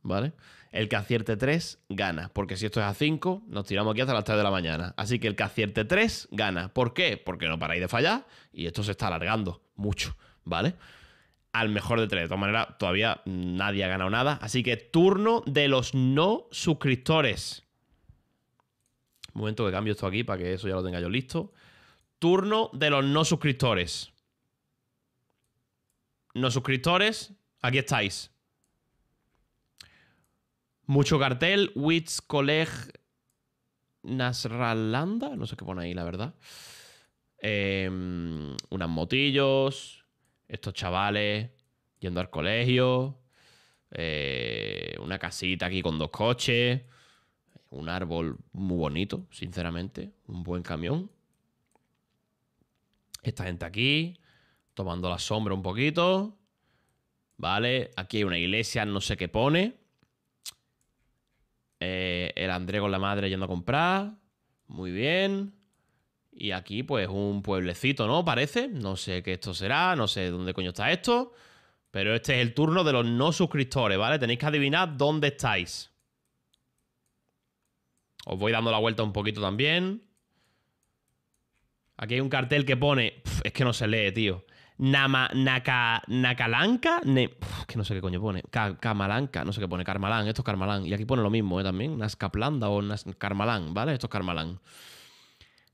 ¿vale? El que acierte 3 gana, porque si esto es a 5, nos tiramos aquí hasta las 3 de la mañana. Así que el que acierte 3 gana. ¿Por qué? Porque no paráis de fallar y esto se está alargando mucho, ¿vale? Al mejor de 3. De todas maneras, todavía nadie ha ganado nada. Así que turno de los no suscriptores. Un momento que cambio esto aquí para que eso ya lo tenga yo listo. Turno de los no suscriptores. No suscriptores, aquí estáis. Mucho cartel. Wits College Nasralanda. No sé qué pone ahí, la verdad. Em, unas motillos. Estos chavales yendo al colegio. Eh, una casita aquí con dos coches. Un árbol muy bonito, sinceramente. Un buen camión. Esta gente aquí. Tomando la sombra un poquito. ¿Vale? Aquí hay una iglesia, no sé qué pone. Eh, el André con la madre yendo a comprar. Muy bien. Y aquí, pues, un pueblecito, ¿no? Parece. No sé qué esto será, no sé dónde coño está esto. Pero este es el turno de los no suscriptores, ¿vale? Tenéis que adivinar dónde estáis. Os voy dando la vuelta un poquito también. Aquí hay un cartel que pone... es que no se lee, tío. Nama, Nakalanka, que no sé qué coño pone, no sé qué pone, Carmalán, esto es Carmalán, y aquí pone lo mismo ¿eh? también, nascaplanda o Carmalán, ¿vale? Esto es Carmalán.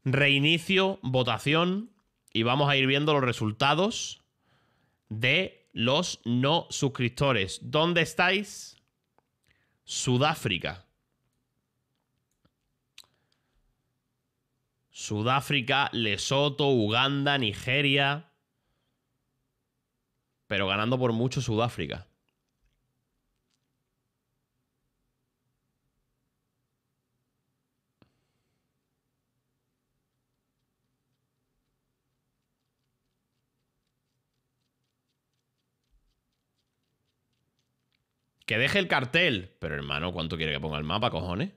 Reinicio, votación, y vamos a ir viendo los resultados de los no suscriptores. ¿Dónde estáis? Sudáfrica. Sudáfrica, Lesoto, Uganda, Nigeria, pero ganando por mucho Sudáfrica. Que deje el cartel. Pero hermano, ¿cuánto quiere que ponga el mapa, cojones?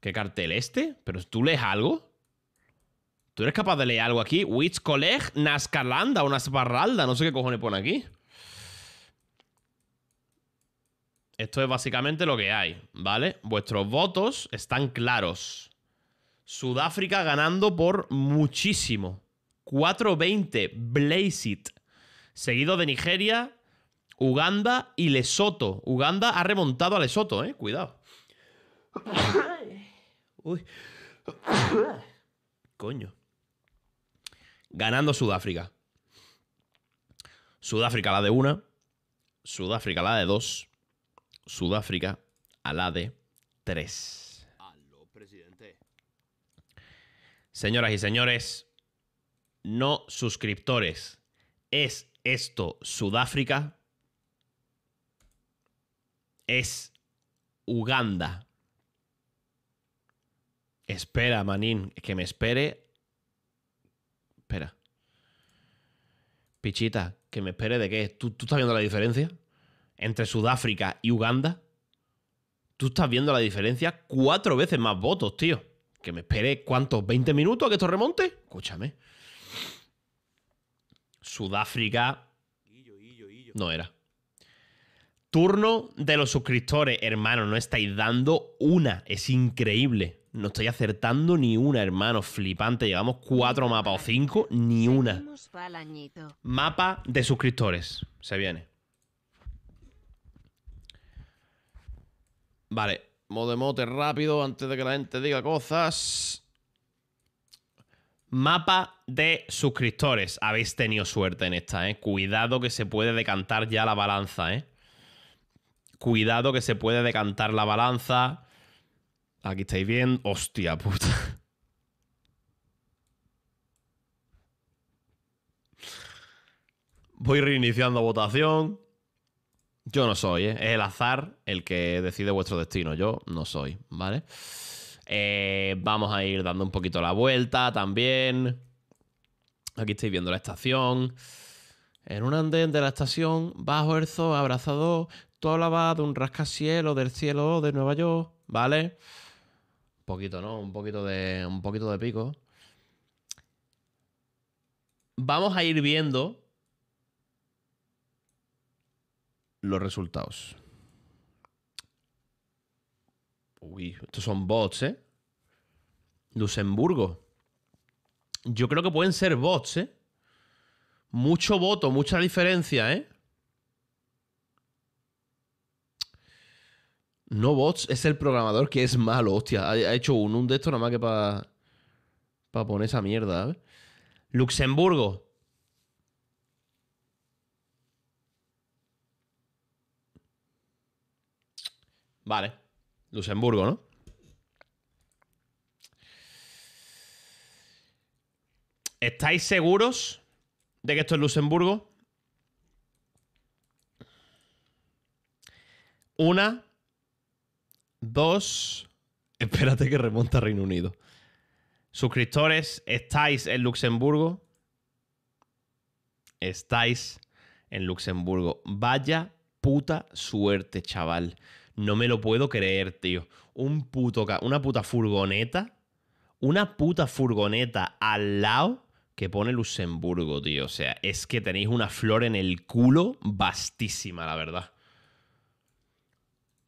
¿Qué cartel este? ¿Pero tú lees algo? ¿Tú eres capaz de leer algo aquí? Witch College, NASCARLANDA, o Nazbarralda, no sé qué cojones pone aquí. Esto es básicamente lo que hay, ¿vale? Vuestros votos están claros. Sudáfrica ganando por muchísimo. 4-20, Blaze It. Seguido de Nigeria, Uganda y Lesoto. Uganda ha remontado a Lesoto, ¿eh? Cuidado. Uy. Coño ganando Sudáfrica. Sudáfrica a la de una, Sudáfrica a la de dos, Sudáfrica a la de tres. Señoras y señores, no suscriptores, ¿es esto Sudáfrica? Es Uganda. Espera, Manín, que me espere espera. Pichita, que me espere de qué. ¿Tú, estás viendo la diferencia? Entre Sudáfrica y Uganda. Tú estás viendo la diferencia. Cuatro veces más votos, tío. Que me espere cuántos, 20 minutos a que esto remonte. Escúchame. Sudáfrica no era. Turno de los suscriptores, hermano, no estáis dando una. Es increíble. No estoy acertando ni una, hermano. Flipante. Llevamos cuatro mapas o cinco, ni una. Mapa de suscriptores. Se viene. Vale. Modo rápido antes de que la gente diga cosas. Mapa de suscriptores. Habéis tenido suerte en esta, ¿eh? Cuidado que se puede decantar ya la balanza, ¿eh? Cuidado que se puede decantar la balanza. Aquí estáis bien. Hostia puta. Voy reiniciando votación. Yo no soy, ¿eh? Es el azar el que decide vuestro destino. Yo no soy, ¿vale? Eh, vamos a ir dando un poquito la vuelta también. Aquí estáis viendo la estación. En un andén de la estación, bajo zoo, abrazado, todo va de un rascacielos del cielo de Nueva York, ¿vale? poquito, ¿no? Un poquito de, un poquito de pico. Vamos a ir viendo los resultados. Uy, estos son bots, ¿eh? Luxemburgo. Yo creo que pueden ser bots, ¿eh? Mucho voto, mucha diferencia, ¿eh? No bots, es el programador que es malo, hostia. Ha, hecho un, un de esto nada más que para para poner esa mierda. Luxemburgo. Vale. Luxemburgo, ¿no? ¿Estáis seguros de que esto es Luxemburgo? Una, dos. Espérate que remonta a Reino Unido. Suscriptores, estáis en Luxemburgo. Estáis en Luxemburgo. Vaya puta suerte, chaval. No me lo puedo creer, tío. Un puto una puta furgoneta. Una puta furgoneta al lado que pone Luxemburgo, tío. O sea, es que tenéis una flor en el culo vastísima, la verdad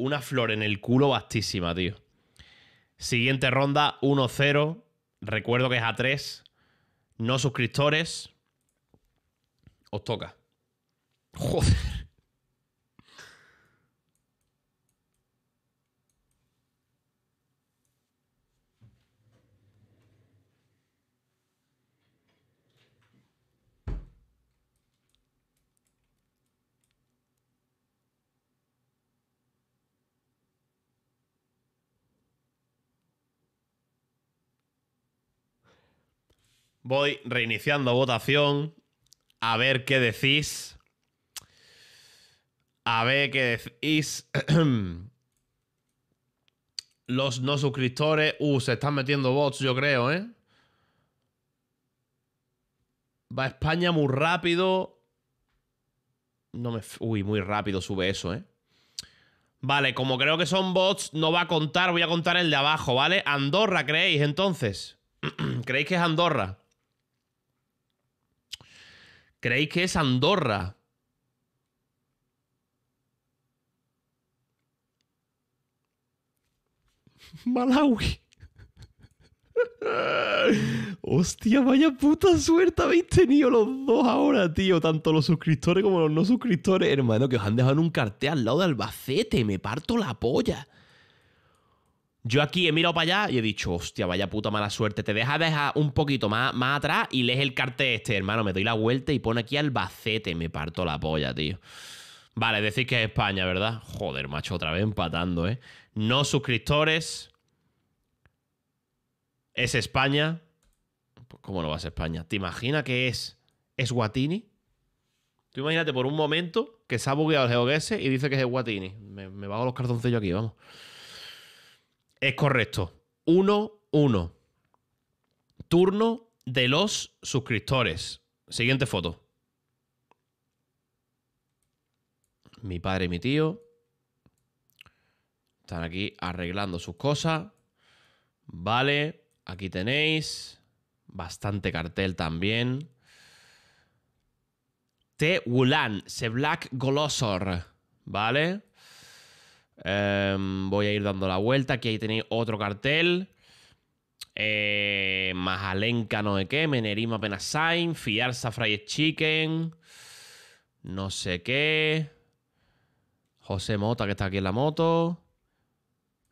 una flor en el culo vastísima, tío. Siguiente ronda, 1-0. Recuerdo que es a 3. No suscriptores. Os toca. Joder. Voy reiniciando votación. A ver qué decís. A ver qué decís. Los no suscriptores. Uh, se están metiendo bots, yo creo, ¿eh? Va España muy rápido. No me. Uy, muy rápido sube eso, ¿eh? Vale, como creo que son bots, no va a contar, voy a contar el de abajo, ¿vale? Andorra, ¿creéis entonces? ¿Creéis que es Andorra? ¿Creéis que es Andorra? Malawi. Hostia, vaya puta suerte habéis tenido los dos ahora, tío. Tanto los suscriptores como los no suscriptores. Hermano, que os han dejado un cartel al lado de Albacete. Me parto la polla. Yo aquí he mirado para allá y he dicho, hostia, vaya puta mala suerte. Te deja dejar un poquito más, más atrás y lees el cartel este, hermano. Me doy la vuelta y pone aquí Albacete. Me parto la polla, tío. Vale, decís que es España, ¿verdad? Joder, macho, otra vez empatando, ¿eh? No suscriptores. Es España. Pues, ¿Cómo no vas a España? ¿Te imaginas que es? ¿Es Guatini? Tú imagínate por un momento que se ha bugueado el y dice que es Guatini. Me, me bajo los cartoncillos aquí, vamos. Es correcto. 1-1. Turno de los suscriptores. Siguiente foto. Mi padre y mi tío están aquí arreglando sus cosas. Vale, aquí tenéis. Bastante cartel también. Te Wulan, Se Black Golosor. Vale. Em, voy a ir dando la vuelta. Aquí ahí tenéis otro cartel. Eh, Majalenka no sé qué, Menerima Penasain, Fiarza Fried Chicken, no sé qué. José Mota que está aquí en la moto.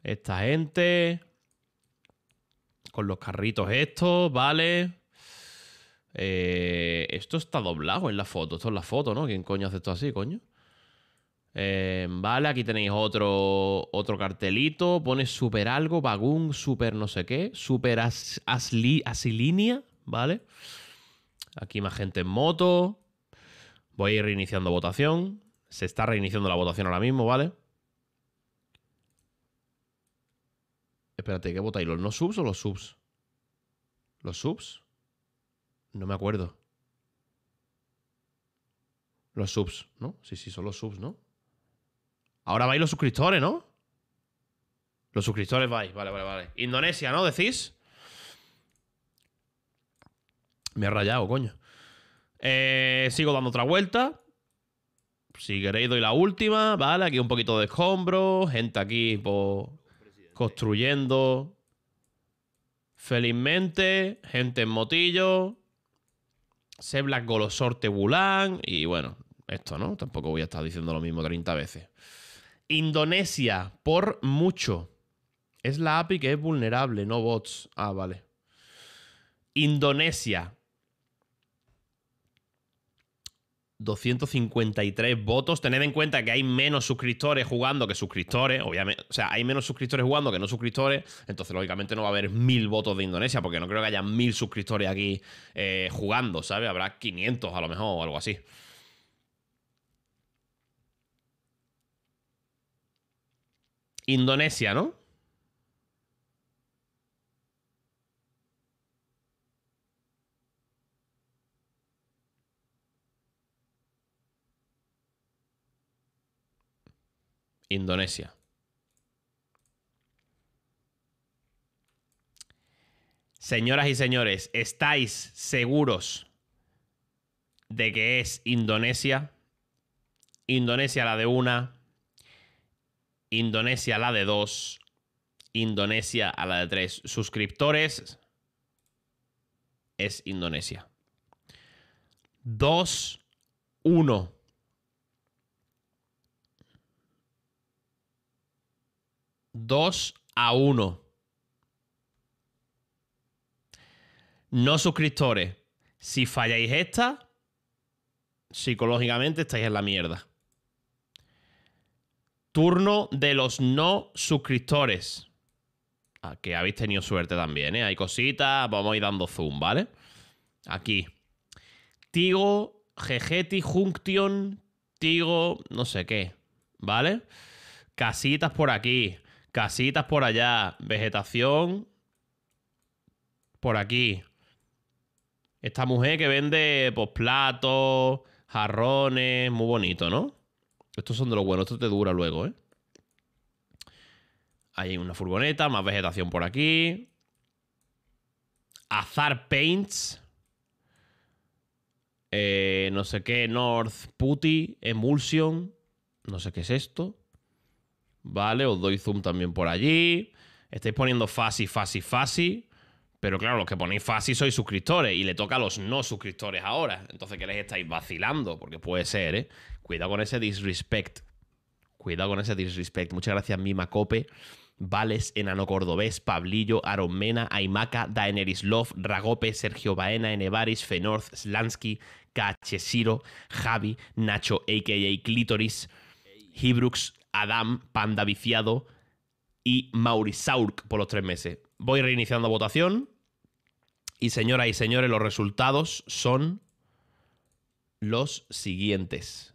Esta gente. Con los carritos estos, vale. Eh, esto está doblado en la foto. Esto es la foto, ¿no? ¿Quién coño hace esto así, coño? Eh, vale, aquí tenéis otro, otro cartelito. Pone super algo, vagún, super no sé qué, super asli, ¿vale? Aquí más gente en moto. Voy a ir reiniciando votación. Se está reiniciando la votación ahora mismo, ¿vale? Espérate, ¿qué votáis? ¿Los no subs o los subs? ¿Los subs? No me acuerdo. Los subs, ¿no? Sí, sí, son los subs, ¿no? Ahora vais los suscriptores, ¿no? Los suscriptores vais, vale, vale, vale. Indonesia, ¿no? Decís. Me ha rayado, coño. Eh, sigo dando otra vuelta. Si queréis, doy la última, ¿vale? Aquí un poquito de escombro. gente aquí pues, construyendo. Felizmente, gente en motillo. Seblas Golosorte Bulán. Y bueno, esto, ¿no? Tampoco voy a estar diciendo lo mismo 30 veces. Indonesia, por mucho. Es la API que es vulnerable, no bots. Ah, vale. Indonesia. 253 votos. Tened en cuenta que hay menos suscriptores jugando que suscriptores. Obviamente, o sea, hay menos suscriptores jugando que no suscriptores. Entonces, lógicamente, no va a haber mil votos de Indonesia, porque no creo que haya mil suscriptores aquí eh, jugando, ¿sabes? Habrá 500 a lo mejor o algo así. Indonesia, ¿no? Indonesia. Señoras y señores, ¿estáis seguros de que es Indonesia? Indonesia la de una, Indonesia a la de 2, Indonesia a la de 3. Suscriptores es Indonesia. 2, 1. 2 a 1 No suscriptores. Si falláis esta, psicológicamente estáis en la mierda. Turno de los no suscriptores. Ah, que habéis tenido suerte también, ¿eh? Hay cositas, vamos a ir dando zoom, ¿vale? Aquí. Tigo, Gegeti, Junction, Tigo, no sé qué, ¿vale? Casitas por aquí, casitas por allá, vegetación por aquí. Esta mujer que vende pues, platos, jarrones, muy bonito, ¿no? Estos son de los buenos, esto te dura luego, ¿eh? Hay una furgoneta, más vegetación por aquí. Azar Paints. Eh, no sé qué, North Putty, Emulsion. No sé qué es esto. Vale, os doy zoom también por allí. Estáis poniendo fácil, fácil, fácil. Pero claro, los que ponéis fácil sois suscriptores y le toca a los no suscriptores ahora. Entonces, ¿qué les estáis vacilando? Porque puede ser, ¿eh? Cuidado con ese disrespect. Cuidado con ese disrespect. Muchas gracias, Mima Cope. Vales, Enano Cordobés, Pablillo, Aaron Mena, Daenerys Love, Ragope, Sergio Baena, Enevaris, Fenorth, Slansky, Cachesiro, Javi, Nacho, a.k.a. Clitoris, Hibrux, Adam, Panda Viciado y Maurisaurk por los tres meses. Voy reiniciando votación. Y señoras y señores, los resultados son los siguientes.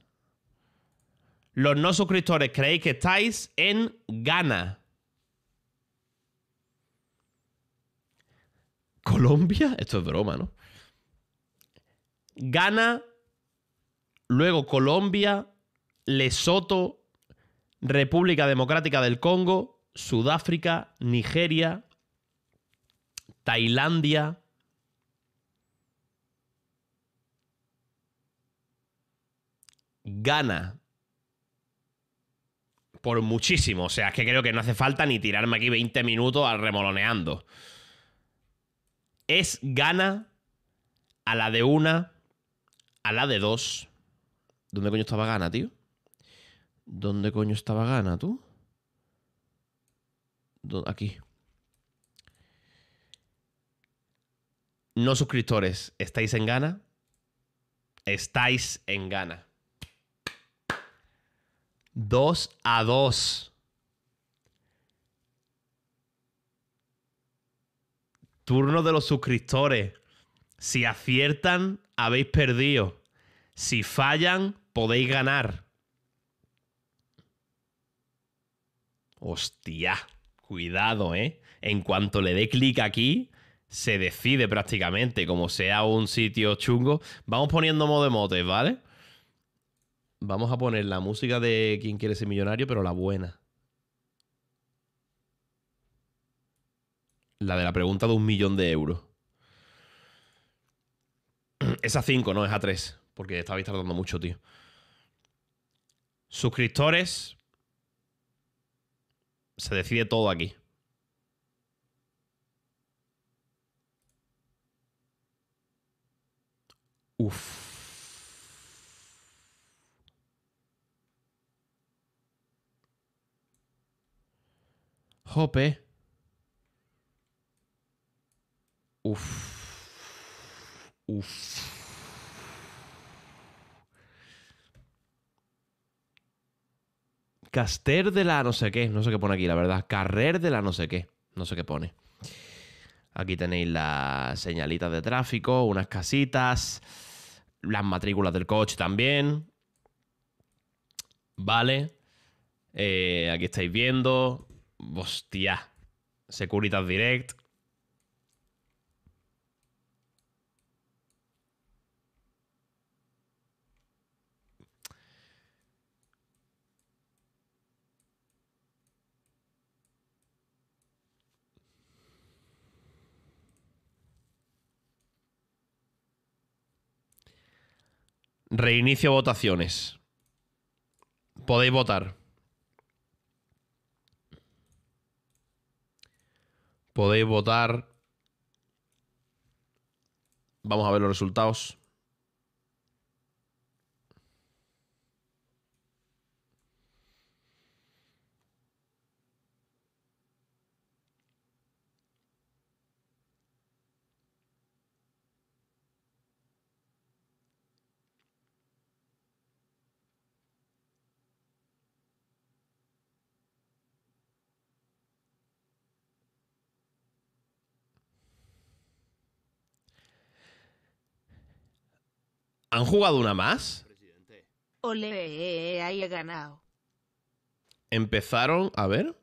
Los no suscriptores creéis que estáis en Ghana. Colombia, esto es broma, ¿no? Ghana, luego Colombia, Lesoto, República Democrática del Congo, Sudáfrica, Nigeria, Tailandia. Ghana por muchísimo. O sea, es que creo que no hace falta ni tirarme aquí 20 minutos al remoloneando. Es gana a la de una, a la de dos. ¿Dónde coño estaba gana, tío? ¿Dónde coño estaba gana, tú? Aquí. No suscriptores, estáis en gana. Estáis en gana. 2 a 2. Turno de los suscriptores. Si aciertan, habéis perdido. Si fallan, podéis ganar. Hostia, cuidado, ¿eh? En cuanto le dé clic aquí, se decide prácticamente, como sea un sitio chungo. Vamos poniendo modo motes, ¿vale? Vamos a poner la música de Quien quiere ser millonario, pero la buena. La de la pregunta de un millón de euros. Es a 5, no, es a 3. Porque estabais tardando mucho, tío. Suscriptores. Se decide todo aquí. Uf. Jope. Uf. Uf. Caster de la no sé qué, no sé qué pone aquí, la verdad. Carrer de la no sé qué, no sé qué pone. Aquí tenéis las señalitas de tráfico, unas casitas, las matrículas del coche también. Vale. Eh, aquí estáis viendo Hostia. Securitas Direct. Reinicio votaciones. Podéis votar. Podéis votar. Vamos a ver los resultados. ¿Han jugado una más? Ole, eh, ahí he ganado. Empezaron, a ver.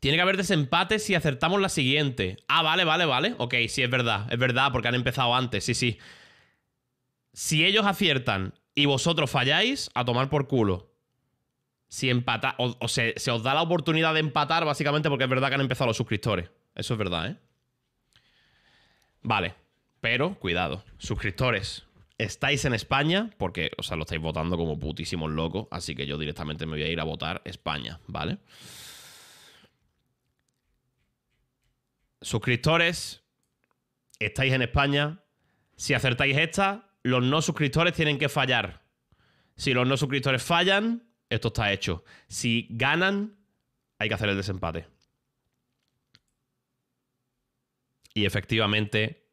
Tiene que haber desempate si acertamos la siguiente. Ah, vale, vale, vale. Ok, sí, es verdad. Es verdad, porque han empezado antes, sí, sí. Si ellos aciertan y vosotros falláis, a tomar por culo. Si empata, o, se, se os da la oportunidad de empatar, básicamente, porque es verdad que han empezado los suscriptores. Eso es verdad, ¿eh? Vale, pero cuidado, suscriptores, estáis en España, porque, o sea, lo estáis votando como putísimos locos, así que yo directamente me voy a ir a votar España, ¿vale? Suscriptores, estáis en España. Si acertáis esta, los no suscriptores tienen que fallar. Si los no suscriptores fallan, esto está hecho. Si ganan, hay que hacer el desempate. Y efectivamente,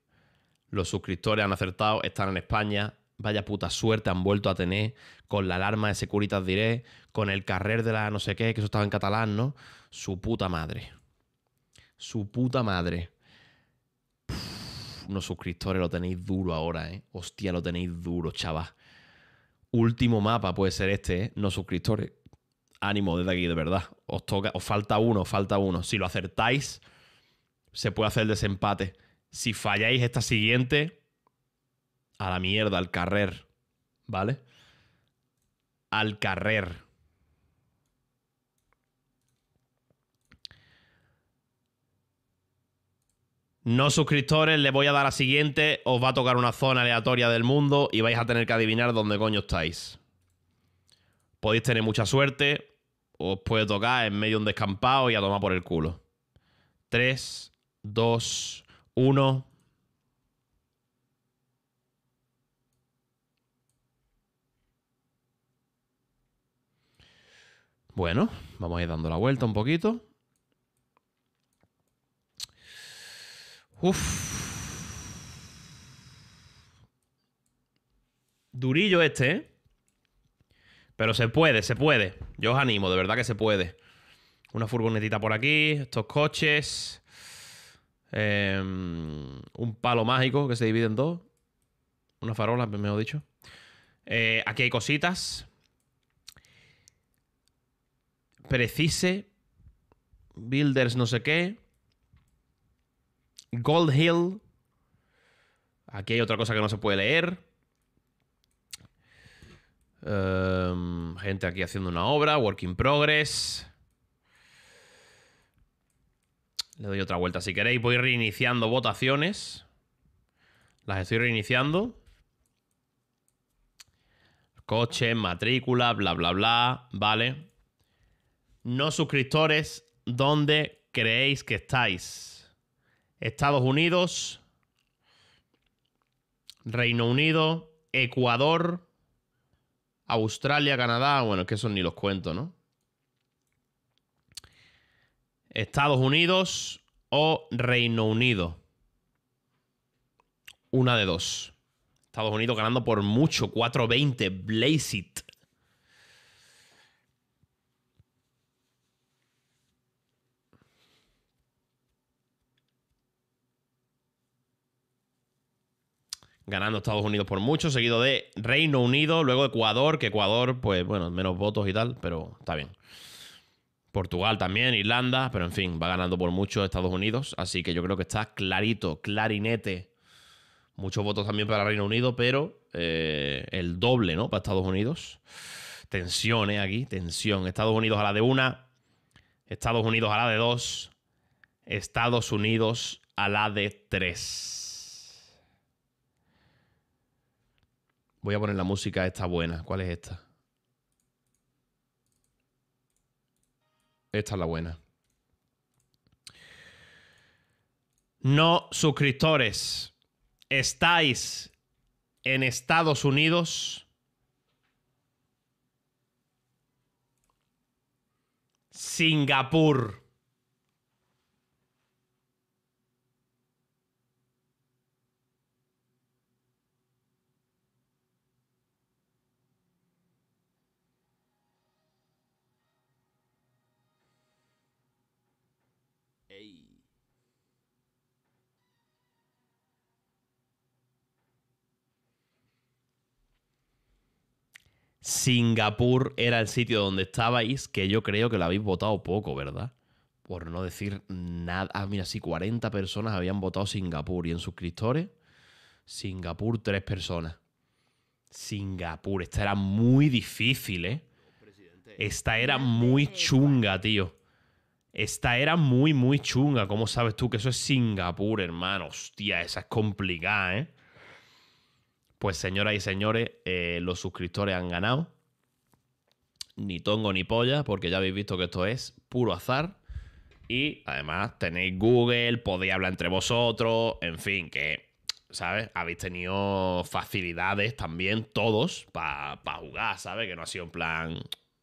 los suscriptores han acertado, están en España. Vaya puta suerte han vuelto a tener con la alarma de Securitas Direct, con el carrer de la no sé qué, que eso estaba en catalán, ¿no? Su puta madre. Su puta madre. no unos suscriptores lo tenéis duro ahora, ¿eh? Hostia, lo tenéis duro, chaval. Último mapa puede ser este, ¿eh? No suscriptores. Ánimo desde aquí, de verdad. Os, toca, os falta uno, os falta uno. Si lo acertáis, se puede hacer el desempate si falláis esta siguiente, a la mierda, al carrer. ¿Vale? Al carrer. No suscriptores, le voy a dar a siguiente. Os va a tocar una zona aleatoria del mundo y vais a tener que adivinar dónde coño estáis. Podéis tener mucha suerte. Os puede tocar en medio de un descampado y a tomar por el culo. Tres, 2, uno. Bueno, vamos a ir dando la vuelta un poquito. Uf. Durillo este, ¿eh? Pero se puede, se puede. Yo os animo, de verdad que se puede. Una furgonetita por aquí, estos coches. Em, un palo mágico que se divide en dos. Una farola, mejor dicho. Eh, aquí hay cositas. Precise. Builders no sé qué. Gold Hill. Aquí hay otra cosa que no se puede leer. Em, gente aquí haciendo una obra. Work in progress. Le doy otra vuelta. Si queréis, voy reiniciando votaciones. Las estoy reiniciando. Coche, matrícula, bla, bla, bla. Vale. No suscriptores, ¿dónde creéis que estáis? Estados Unidos, Reino Unido, Ecuador, Australia, Canadá. Bueno, es que esos ni los cuento, ¿no? Estados Unidos o Reino Unido. Una de dos. Estados Unidos ganando por mucho, 4-20, blaze it. ganando Estados Unidos por mucho, seguido de Reino Unido, luego Ecuador, que Ecuador, pues bueno, menos votos y tal, pero está bien. Portugal también, Irlanda, pero en fin, va ganando por mucho Estados Unidos, así que yo creo que está clarito, clarinete. Muchos votos también para Reino Unido, pero eh, el doble, ¿no? Para Estados Unidos. Tensión, ¿eh? Aquí, tensión. Estados Unidos a la de una, Estados Unidos a la de dos, Estados Unidos a la de tres. Voy a poner la música esta buena. ¿Cuál es esta? Esta es la buena. No suscriptores, estáis en Estados Unidos. Singapur. Singapur era el sitio donde estabais, que yo creo que lo habéis votado poco, ¿verdad? Por no decir nada. Ah, mira, sí, 40 personas habían votado Singapur y en suscriptores, Singapur tres personas. Singapur, esta era muy difícil, ¿eh? Esta era muy chunga, tío. Esta era muy, muy chunga. ¿Cómo sabes tú que eso es Singapur, hermano? Hostia, esa es complicada, ¿eh? Pues señoras y señores, eh, los suscriptores han ganado. Ni tongo ni polla, porque ya habéis visto que esto es puro azar. Y además tenéis Google, podéis hablar entre vosotros, en fin, que, ¿sabes? Habéis tenido facilidades también todos para jugar, ¿sabes? Que no ha sido un plan...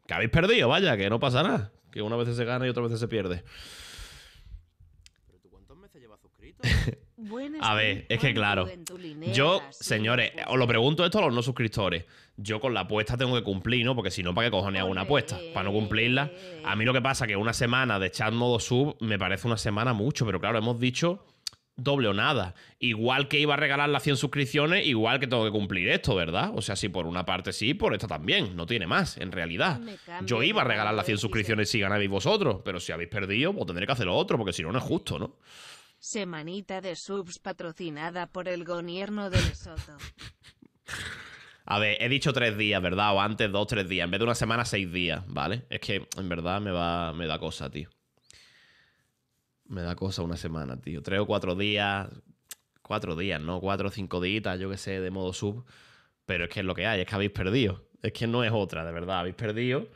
Que habéis perdido, vaya, que no pasa nada. Que una vez se gana y otra vez se pierde. ¿Pero tú cuántos meses llevas suscrito? A ver, es que claro, yo, señores, os lo pregunto esto a los no suscriptores. Yo con la apuesta tengo que cumplir, ¿no? Porque si no, ¿para qué cojones hago una apuesta? Para no cumplirla. A mí lo que pasa es que una semana de chat modo sub me parece una semana mucho, pero claro, hemos dicho doble o nada. Igual que iba a regalar las 100 suscripciones, igual que tengo que cumplir esto, ¿verdad? O sea, si por una parte sí, por esta también. No tiene más, en realidad. Yo iba a regalar las 100 suscripciones si ganáis vosotros, pero si habéis perdido, pues tendré que hacer lo otro, porque si no, no es justo, ¿no? Semanita de subs patrocinada por el gobierno de Lesoto. A ver, he dicho tres días, ¿verdad? O antes dos, tres días. En vez de una semana, seis días, ¿vale? Es que en verdad me, va, me da cosa, tío. Me da cosa una semana, tío. Tres o cuatro días. Cuatro días, ¿no? Cuatro o cinco días, yo qué sé, de modo sub. Pero es que es lo que hay, es que habéis perdido. Es que no es otra, de verdad, habéis perdido.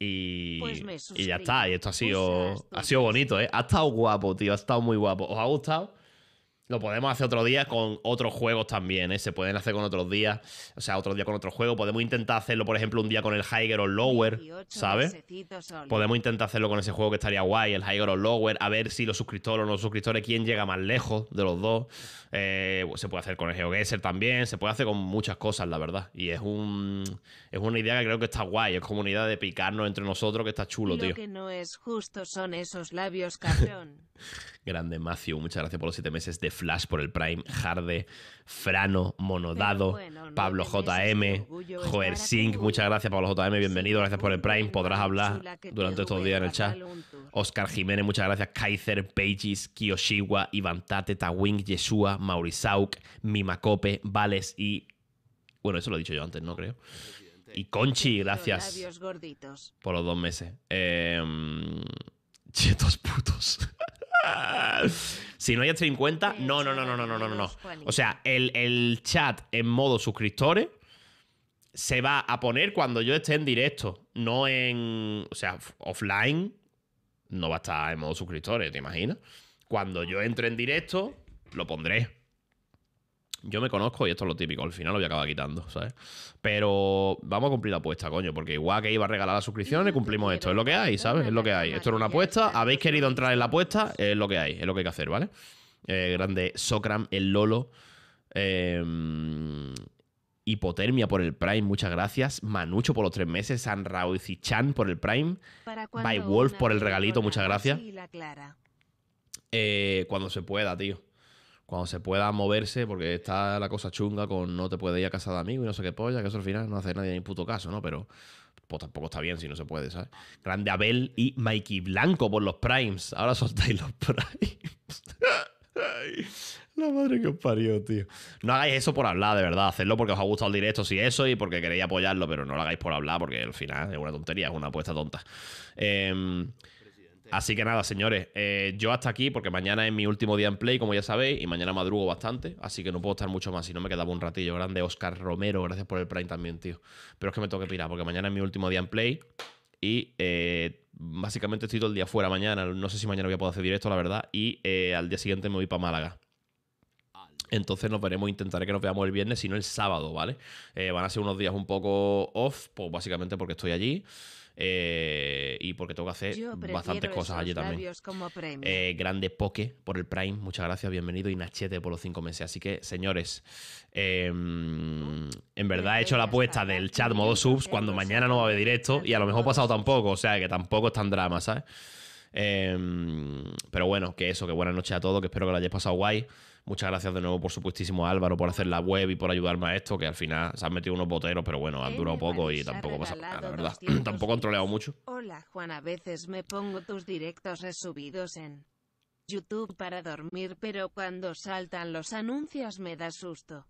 Pues y, y ya está, y esto ha sido, ha sido bonito, ¿eh? Ha estado guapo, tío, ha estado muy guapo. ¿Os ha gustado? Lo podemos hacer otro día con otros juegos también, ¿eh? Se pueden hacer con otros días. O sea, otro día con otro juego. Podemos intentar hacerlo, por ejemplo, un día con el Higher o Lower, ¿sabes? Podemos intentar hacerlo con ese juego que estaría guay, el Higher o Lower. A ver si los suscriptores o no suscriptores, quién llega más lejos de los dos. Eh, se puede hacer con el GeoGuessr también. Se puede hacer con muchas cosas, la verdad. Y es un es una idea que creo que está guay. Es como una idea de picarnos entre nosotros que está chulo, tío. Lo que no es justo son esos labios, cabrón. Grande Macio, muchas gracias por los siete meses. De Flash por el Prime, Harde, Frano, Monodado, Pablo JM, Joer muchas gracias Pablo JM, bienvenido, gracias por el Prime, podrás hablar durante estos días en el chat. Oscar Jiménez, muchas gracias. Kaiser, Pages, Kiyoshiwa, Ivantate Tate, Tawing, Yeshua, Maurisauk, Mimacope, Vales y. Bueno, eso lo he dicho yo antes, ¿no? Creo. Y Conchi, gracias. Por los dos meses. Eh, em, chetos putos si no hay stream cuenta, no, no, no, no, no, no, no, O sea, el, el chat en modo suscriptores se va a poner cuando yo esté en directo, no en. O sea, offline no va a estar en modo suscriptores, ¿te imaginas? Cuando yo entre en directo, lo pondré yo me conozco y esto es lo típico, al final lo voy a acabar quitando, ¿sabes? Pero vamos a cumplir la apuesta, coño, porque igual que iba a regalar las suscripciones, cumplimos esto, es lo que hay, ¿sabes? Es lo que hay. Esto era una apuesta, habéis querido entrar en la apuesta, es lo que hay, es lo que hay que hacer, ¿vale? Eh, grande Socram, el Lolo. Em, hipotermia por el Prime, muchas gracias. Manucho por los tres meses. San Chan por el Prime. By Wolf por el regalito, muchas gracias. Eh, cuando se pueda, tío cuando se pueda moverse, porque está la cosa chunga con no te puede ir a casa de amigos y no sé qué polla, que eso al final no hace nadie ni puto caso, ¿no? Pero pues tampoco está bien si no se puede, ¿sabes? Grande Abel y Mikey Blanco por los Primes. Ahora soltáis los Primes. la madre que os parió, tío. No hagáis eso por hablar, de verdad. Hacedlo porque os ha gustado el directo, si eso, y porque queréis apoyarlo, pero no lo hagáis por hablar, porque al final es una tontería, es una apuesta tonta. Eh, Así que nada, señores, eh, yo hasta aquí, porque mañana es mi último día en play, como ya sabéis, y mañana madrugo bastante, así que no puedo estar mucho más, si no me quedaba un ratillo. Grande Oscar Romero, gracias por el prime también, tío. Pero es que me tengo que pirar, porque mañana es mi último día en play y eh, básicamente estoy todo el día fuera mañana, no sé si mañana voy a poder hacer directo, la verdad, y eh, al día siguiente me voy para Málaga. Entonces nos veremos, intentaré que nos veamos el viernes, si no el sábado, ¿vale? van a ser unos días un poco off, pues básicamente porque estoy allí. Eh, y porque tengo que hacer bastantes cosas allí también. Eh, grande Poke por el Prime, muchas gracias, bienvenido. Y Nachete por los cinco meses. Así que, señores, em, en verdad he hecho la apuesta del chat modo subs cuando mañana no va a haber este directo y a lo mejor pasado tampoco, o sea que tampoco es tan drama, ¿sabes? Em, pero bueno, que eso, que buena noche a todos, que espero que lo hayáis pasado guay. Muchas gracias de nuevo, por supuestísimo, Álvaro, por hacer la web y por ayudarme a esto, que al final se han metido unos boteros, pero bueno, han durado poco y tampoco pasa la verdad. tampoco han troleado mucho. Hola, Juan, a veces me pongo tus directos resubidos en YouTube para dormir, pero cuando saltan los anuncios me da susto.